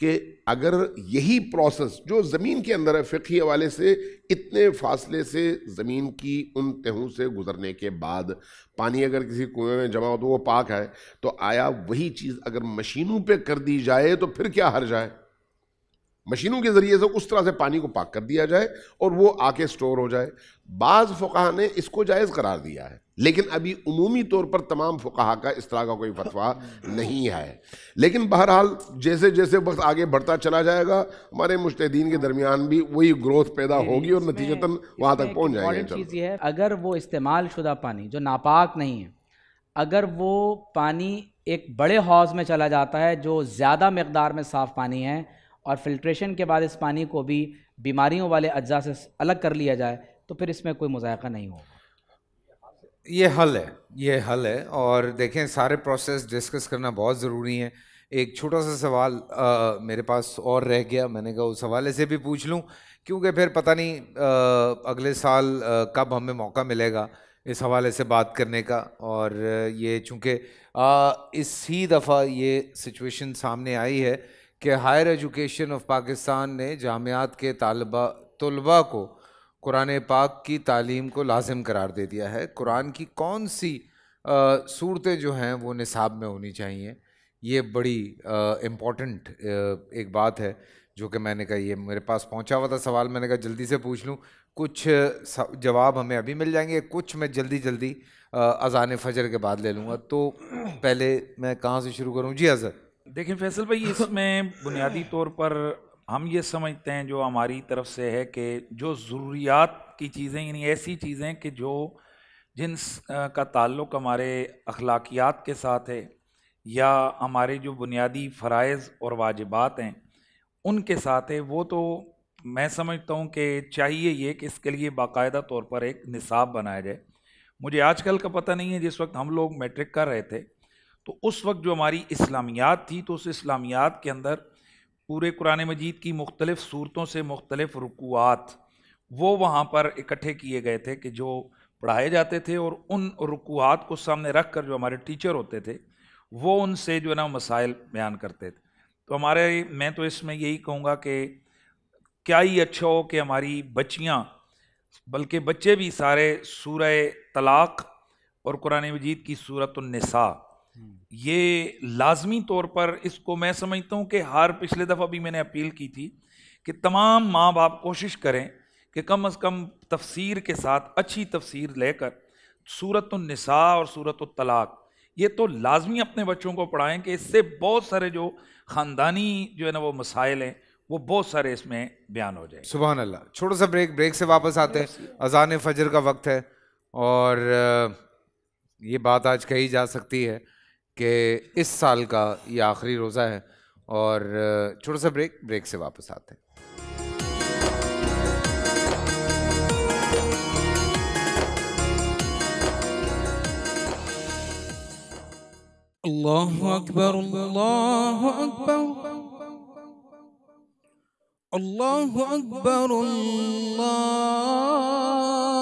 कि अगर यही प्रोसेस जो ज़मीन के अंदर है फ़िकी हवाले से इतने फासले से ज़मीन की उन तहों से गुज़रने के बाद पानी अगर किसी कुएं में जमा हो तो वो पाक है तो आया वही चीज़ अगर मशीनों पे कर दी जाए तो फिर क्या हर जाए मशीनों के ज़रिए से उस तरह से पानी को पाक कर दिया जाए और वो आके स्टोर हो जाए बाज़ फ़ुका ने इसको जायज़ करार दिया है लेकिन अभी उमूमी तौर पर तमाम फुकाहा का इस तरह का कोई फतवा नहीं है लेकिन बहरहाल जैसे जैसे वक्त आगे बढ़ता चला जाएगा हमारे मुश्तदीन के दरमियान भी वही ग्रोथ पैदा होगी और नतीजतन वहाँ तक पहुँच जाएगा चीज़ ये है अगर वो इस्तेमाल शुदा पानी जो नापाक नहीं है अगर वो पानी एक बड़े हौज़ में चला जाता है जो ज़्यादा मकदार में साफ़ पानी है और फिल्ट्रेशन के बाद इस पानी को भी बीमारियों वाले अज्जा से अलग कर लिया जाए तो फिर इसमें कोई मुजायका नहीं होगा ये हल है ये हल है और देखें सारे प्रोसेस डिस्कस करना बहुत ज़रूरी है एक छोटा सा सवाल आ, मेरे पास और रह गया मैंने कहा उस हवाले से भी पूछ लूँ क्योंकि फिर पता नहीं आ, अगले साल आ, कब हमें मौका मिलेगा इस हवाले से बात करने का और ये चूँकि इस ही दफ़ा ये सिचुएशन सामने आई है कि हायर एजुकेशन ऑफ पाकिस्तान ने जामियात के तलबा तलबा को कुरान पाक की तालीम को लाजिम करार दे दिया है कुरान की कौन सी सूरतें जो हैं वो निसाब में होनी चाहिए ये बड़ी इम्पॉटेंट एक बात है जो कि मैंने कहा ये मेरे पास पहुंचा हुआ था सवाल मैंने कहा जल्दी से पूछ लूँ कुछ जवाब हमें अभी मिल जाएंगे कुछ मैं जल्दी जल्दी अजान फजर के बाद ले लूँगा तो पहले मैं कहाँ से शुरू करूँ जी अजहर देखिए फैसल भाई इसमें बुनियादी तौर पर हम ये समझते हैं जो हमारी तरफ से है कि जो ज़रूरियात की चीज़ें यानी ऐसी चीज़ें कि जो जिन का ताल्लुक़ हमारे अखलाकियात के साथ है या हमारे जो बुनियादी फ़रज़ और वाजिबात हैं उनके साथ है वो तो मैं समझता हूँ कि चाहिए ये कि इसके लिए बाकायदा तौर पर एक निसाब बनाया जाए मुझे आजकल का पता नहीं है जिस वक्त हम लोग मैट्रिक कर रहे थे तो उस वक्त जो हमारी इस्लामियात थी तो उस इस्लामियात के अंदर पूरे कुरान मजीद की मुख्तलिफ सूरतों से मुख्तलिफ रुकुआत वो वहाँ पर इकट्ठे किए गए थे कि जो पढ़ाए जाते थे और उन रुकुआत को सामने रख कर जो हमारे टीचर होते थे वो उनसे जो है ना मसाइल बयान करते थे तो हमारे मैं तो इसमें यही कहूँगा कि क्या ही अच्छा हो कि हमारी बच्चियाँ बल्कि बच्चे भी सारे सूर तलाक़ और कुरान मजीद की सूरत नसा हम्म। ये लाजमी तौर पर इसको मैं समझता हूँ कि हर पिछले दफ़ा भी मैंने अपील की थी कि तमाम माँ बाप कोशिश करें कि कम अज़ कम तफसीर के साथ अच्छी तफसीर लेकर सूरत निसा और सूरत तलाक ये तो लाजमी अपने बच्चों को पढ़ाएं कि इससे बहुत सारे जो ख़ानदानी जो है ना वो मसाइल हैं वो बहुत सारे इसमें बयान हो जाए सुबह अल्लाह छोटा सा ब्रेक ब्रेक से वापस आते हैं अजान फजर का वक्त है और ये बात आज कही जा सकती है कि इस साल का ये आखिरी रोज़ा है और छोटा सा ब्रेक ब्रेक से वापस आते हैं الله أكبر الله أكبر الله أكبر الله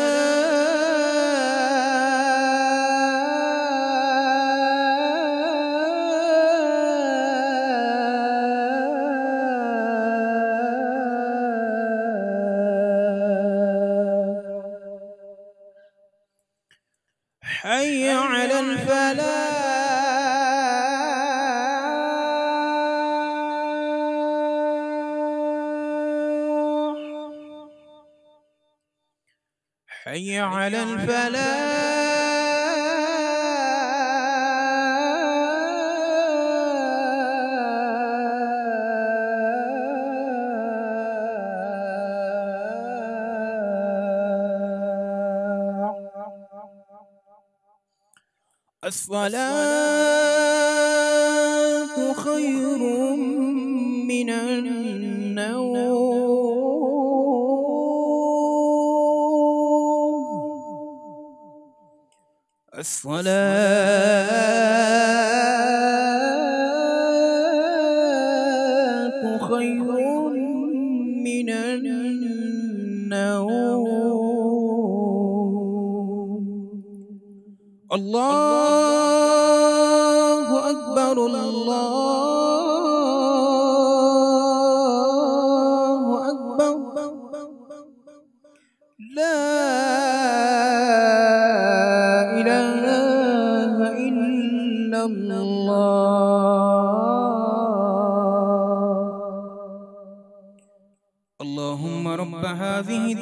الصلاة الصلاة خير من النوم الله أكبر الله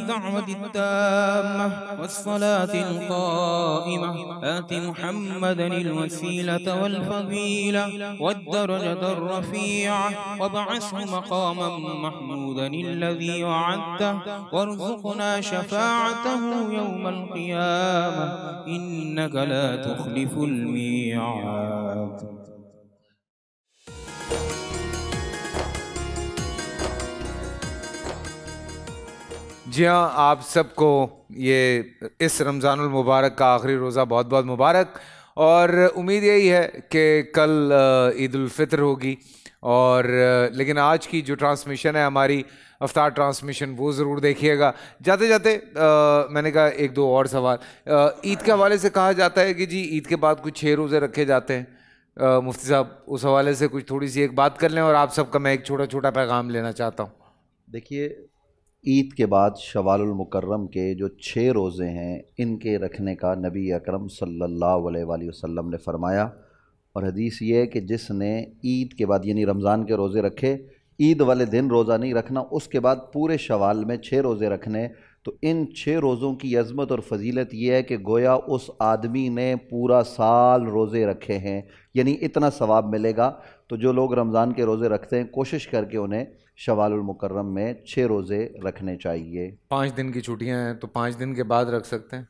الدعوة التامة والصلاة القائمة آت محمدا الوسيلة والفضيلة والدرجة الرفيعة وابعثه مقاما محمودا الذي وعدته وارزقنا شفاعته يوم القيامة إنك لا تخلف الميعاد जी हाँ आप सबको ये इस रमज़ानुल मुबारक का आखिरी रोज़ा बहुत बहुत मुबारक और उम्मीद यही है कि कल ईद फितर होगी और लेकिन आज की जो ट्रांसमिशन है हमारी अफ्तार ट्रांसमिशन वो ज़रूर देखिएगा जाते जाते आ, मैंने कहा एक दो और सवाल ईद के हवाले से कहा जाता है कि जी ईद के बाद कुछ छः रोज़े रखे जाते हैं मुफ्ती साहब उस हवाले से कुछ थोड़ी सी एक बात कर लें और आप सबका मैं एक छोटा छोटा पैगाम लेना चाहता हूँ देखिए ईद के बाद शवालमकर्रम के जो छः रोज़े हैं इनके रखने का नबी अकरम सल्लल्लाहु अलैहि वसल्लम ने फ़रमाया और हदीस ये है कि जिसने ईद के बाद यानी रमज़ान के रोज़े रखे ईद वाले दिन रोज़ा नहीं रखना उसके बाद पूरे शवाल में छः रोज़े रखने तो इन छः रोज़ों की अज़मत और फजीलत यह है कि गोया उस आदमी ने पूरा साल रोज़े रखे हैं यानी इतना सवाब मिलेगा तो जो लोग रमज़ान के रोज़े रखते हैं कोशिश करके उन्हें मुकर्रम में छः रोज़े रखने चाहिए पाँच दिन की छुट्टियाँ हैं तो पाँच दिन के बाद रख सकते हैं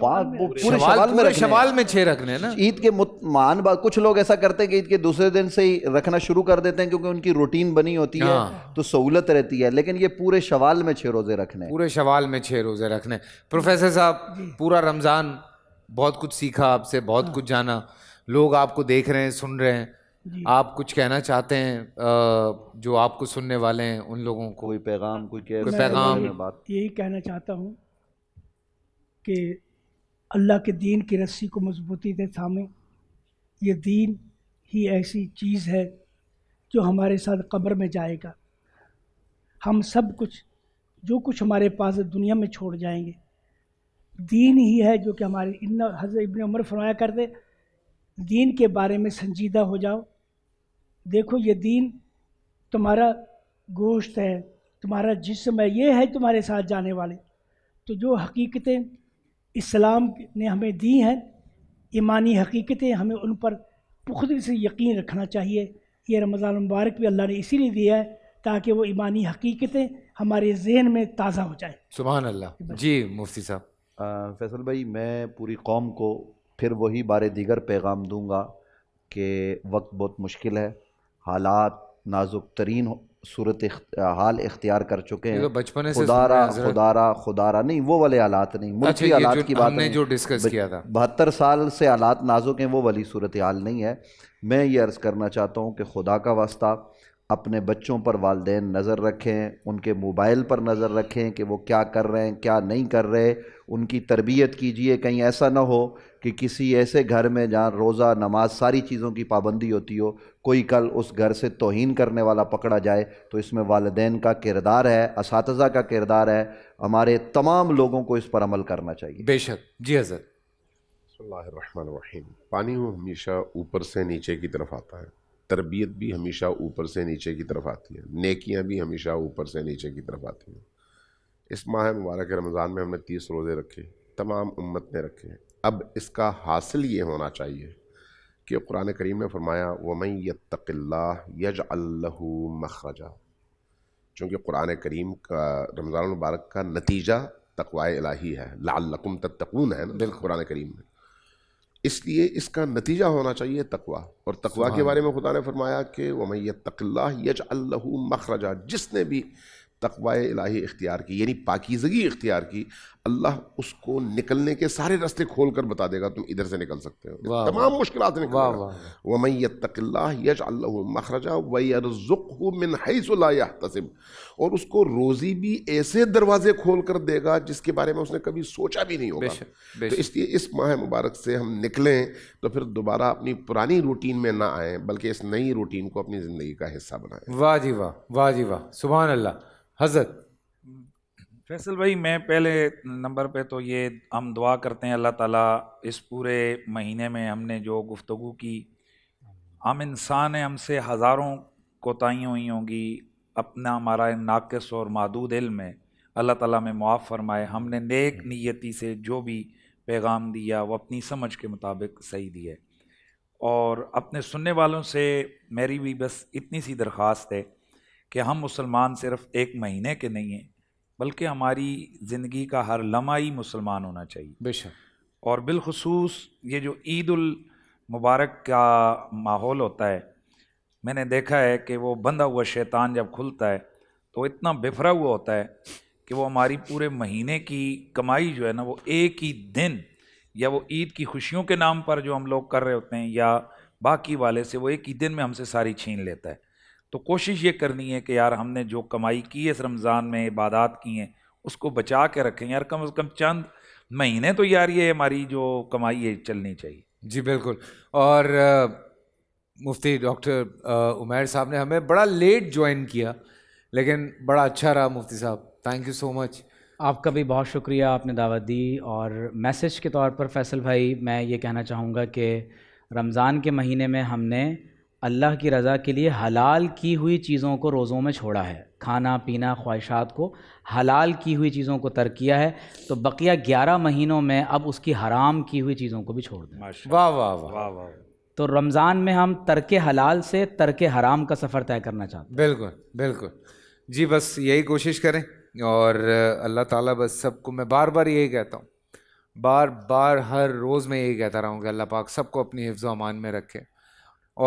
पूरे शवाल, में शवाल में छः रखने ना ईद के मान बात कुछ लोग ऐसा करते हैं कि ईद के दूसरे दिन से ही रखना शुरू कर देते हैं क्योंकि उनकी रूटीन बनी होती है हाँ। तो सहूलत रहती है लेकिन ये पूरे शवाल में छः रोज़े रखने पूरे शवाल में छः रोज़े रखने प्रोफेसर साहब पूरा रमज़ान बहुत कुछ सीखा आपसे बहुत हाँ। कुछ जाना लोग आपको देख रहे हैं सुन रहे हैं आप कुछ कहना चाहते हैं जो आपको सुनने वाले हैं उन लोगों को कोई पैगाम कोई कोई पैगाम यही कहना चाहता हूँ कि अल्लाह के दीन की रस्सी को मजबूती दे थामे ये दीन ही ऐसी चीज़ है जो हमारे साथ कब्र में जाएगा हम सब कुछ जो कुछ हमारे पास दुनिया में छोड़ जाएंगे दीन ही है जो कि हमारे इन हज़र इबन उमर फरमाया करते दीन के बारे में संजीदा हो जाओ देखो ये दीन तुम्हारा गोश्त है तुम्हारा जिसम है ये है तुम्हारे साथ जाने वाले तो जो हकीकतें इस्लाम ने हमें दी हैं ईमानी हकीकतें हमें उन पर पुख्ती से यकीन रखना चाहिए ये रमज़ान मुबारक भी अल्लाह ने इसीलिए दिया है ताकि वो ईमानी हकीकतें हमारे जहन में ताज़ा हो जाए सुबह अल्लाह जी मुफ्ती साहब फैसल भाई मैं पूरी कौम को फिर वही बार दीगर पैगाम दूंगा कि वक्त बहुत मुश्किल है हालात नाजुक तरीन सूरत हाल इख्तियार कर चुके हैं बचपन से खुदारा खुदारा खुदारा नहीं वो वाले हालात नहीं मुझे अच्छा, हालात की बात नहीं जो डिस्कस किया था बहत्तर साल से हालात नाजुक हैं वो वाली सूरत हाल नहीं है मैं ये अर्ज़ करना चाहता हूँ कि खुदा का वास्ता अपने बच्चों पर वालदे नज़र रखें उनके मोबाइल पर नज़र रखें कि वो क्या कर रहे हैं क्या नहीं कर रहे उनकी तरबियत कीजिए कहीं ऐसा ना हो कि किसी ऐसे घर में जहाँ रोज़ा नमाज सारी चीज़ों की पाबंदी होती हो कोई कल उस घर से तोहन करने वाला पकड़ा जाए तो इसमें वालदे का किरदार है इस का किरदार है हमारे तमाम लोगों को इस पर अमल करना चाहिए बेशक जी हज़र पानी हमेशा ऊपर से नीचे की तरफ आता है तरबियत भी हमेशा ऊपर से नीचे की तरफ आती है नेकियां भी हमेशा ऊपर से नीचे की तरफ आती हैं इस माह मुबारक रमज़ान में हमने तीस रोज़े रखे तमाम उम्मत ने रखे अब इसका हासिल ये होना चाहिए कि कुरान करीम ने फरमाया वमई यतल्ला यज अल्लाह मखरजा चूँकि कुरान करीम का रमज़ान मुबारक का नतीजा तकवा इलाही है लालकुम तत्तकून है ना बिल्कुल कुरान करीम में इसलिए इसका नतीजा होना चाहिए तकवा और तकवा के बारे में खुदा ने फरमाया कि वमैत तकल्ला यज अल्लाह मखरजा जिसने भी तकवा इलाही इख्तियार की यानी पाकिजगी इख्तियार की अल्लाह उसको निकलने के सारे रास्ते खोल कर बता देगा तुम इधर से निकल सकते हो तमाम मुश्किल और उसको रोज़ी भी ऐसे दरवाजे खोल कर देगा जिसके बारे में उसने कभी सोचा भी नहीं होगा तो इसलिए इस माह मुबारक से हम निकलें तो फिर दोबारा अपनी पुरानी रूटीन में ना आए बल्कि इस नई रूटीन को अपनी ज़िंदगी का हिस्सा बनाएं वाह जी वाह वाह जी वाह सुबह अल्लाह हजरत फैसल भाई मैं पहले नंबर पे तो ये हम दुआ करते हैं अल्लाह ताला इस पूरे महीने में हमने जो गुफ्तु की हम इंसान हैं हमसे हज़ारों कोताही हुई होंगी अपना हमारा नाकस और मादूद इल्म है अल्लाह ताला में मुआफ़ फरमाए हमने नेक हम्म। नीयती से जो भी पैगाम दिया वो अपनी समझ के मुताबिक सही दिया और अपने सुनने वालों से मेरी भी बस इतनी सी दरख्वास्त है कि हम मुसलमान सिर्फ एक महीने के नहीं हैं बल्कि हमारी ज़िंदगी का हर लम्हा ही मुसलमान होना चाहिए बेशक और बिलखसूस ये जो ईद उल मुबारक का माहौल होता है मैंने देखा है कि वो बंधा हुआ शैतान जब खुलता है तो इतना बिफरा हुआ होता है कि वो हमारी पूरे महीने की कमाई जो है ना वो एक ही दिन या वो ईद की खुशियों के नाम पर जो हम लोग कर रहे होते हैं या बाकी वाले से वो एक ही दिन में हमसे सारी छीन लेता है तो कोशिश ये करनी है कि यार हमने जो कमाई की है इस रमज़ान में इबादत की हैं उसको बचा के रखें यार कम अज़ कम चंद महीने तो यार ये हमारी जो कमाई है चलनी चाहिए जी बिल्कुल और मुफ्ती डॉक्टर उमैर साहब ने हमें बड़ा लेट ज्वाइन किया लेकिन बड़ा अच्छा रहा मुफ्ती साहब थैंक यू सो मच आपका भी बहुत शुक्रिया आपने दावत दी और मैसेज के तौर पर फैसल भाई मैं ये कहना चाहूँगा कि रमज़ान के महीने में हमने अल्लाह की रज़ा के लिए हलाल की हुई चीज़ों को रोज़ों में छोड़ा है खाना पीना ख्वाहिशात को हलाल की हुई चीज़ों को तर्क किया है तो बकिया ग्यारह महीनों में अब उसकी हराम की हुई चीज़ों को भी छोड़ दें वाह वाह वाह वाह तो रमज़ान में हम तर्क हलाल से तर्क हराम का सफ़र तय करना चाहते हैं बिल्कुल बिल्कुल जी बस यही कोशिश करें और अल्लाह ताला बस सबको मैं बार बार यही कहता हूँ बार बार हर रोज़ मैं यही कहता रहा हूँ कि अल्लाह पाक सबको अपनी हिफ्ज़ अमान में रखे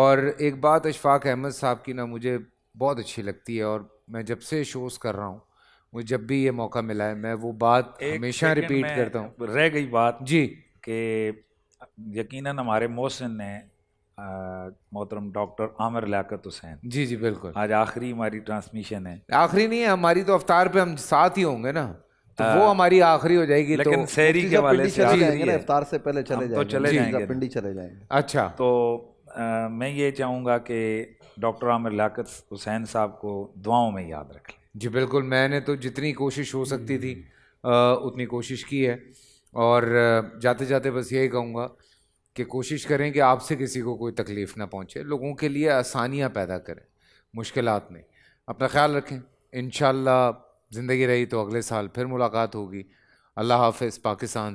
और एक बात अशफाक अहमद साहब की ना मुझे बहुत अच्छी लगती है और मैं जब से शोज़ कर रहा हूँ मुझे जब भी ये मौका मिला है मैं वो बात हमेशा रिपीट करता हूँ रह गई बात जी कि यकीनन हमारे मोहसिन ने मोहतरम डॉक्टर आमिर लियात हुसैन जी जी बिल्कुल आज आखिरी हमारी ट्रांसमिशन है आखिरी नहीं है हमारी तो अवतार पे हम साथ ही होंगे ना तो आ, वो हमारी आखिरी हो जाएगी तो लेकिन तो, के वाले से से पहले चले तो जाएंगे तो चले जाएंगे पिंडी चले जाएंगे अच्छा तो आ, मैं ये चाहूँगा कि डॉक्टर आमिर लाकत हुसैन साहब को दुआओं में याद रख लें जी बिल्कुल मैंने तो जितनी कोशिश हो सकती थी आ, हम्म। उतनी कोशिश की है और जाते जाते बस यही कहूँगा कि कोशिश करें कि आपसे किसी को कोई तकलीफ़ ना पहुँचे लोगों के लिए आसानियाँ पैदा करें मुश्किल में अपना ख्याल रखें इन ज़िंदगी रही तो अगले साल फिर मुलाकात होगी अल्लाह हाफ पाकिस्तान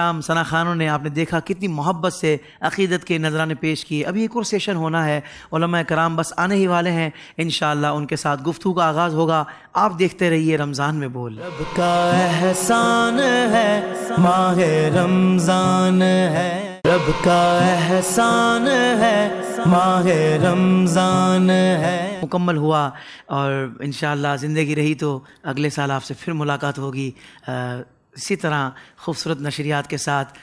राम सना खानों ने आपने देखा कितनी मोहब्बत से अकीदत के नजराने पेश किए अभी एक और सेशन होना है कराम बस आने ही वाले हैं इन उनके साथ गुफ्तु का आगाज़ होगा आप देखते रहिए रमज़ान में बोल का एहसान है माह रमज़ान है रब का एहसान है माह रमज़ान है मुकम्मल हुआ और इन ज़िंदगी रही तो अगले साल आपसे फिर मुलाकात होगी इसी तरह खूबसूरत नशरियात के साथ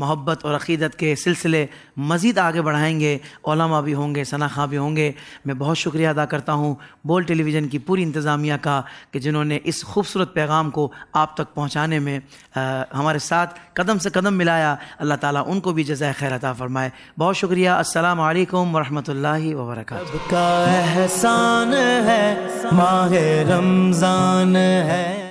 मोहब्बत और अक़ीदत के सिलसिले मज़ीद आगे बढ़ाएंगे ओलमा भी होंगे सनाखा भी होंगे मैं बहुत शुक्रिया अदा करता हूँ बोल टेलीविज़न की पूरी इंतज़ामिया का कि जिन्होंने इस खूबसूरत पैगाम को आप तक पहुँचाने में आ, हमारे साथ कदम से कदम मिलाया अल्लाह ताली उनको भी जजाय खैर अता फ़रमाए बहुत शुक्रिया असल वालेकुम वरहमतुल्लाहि है माह रमज़ान है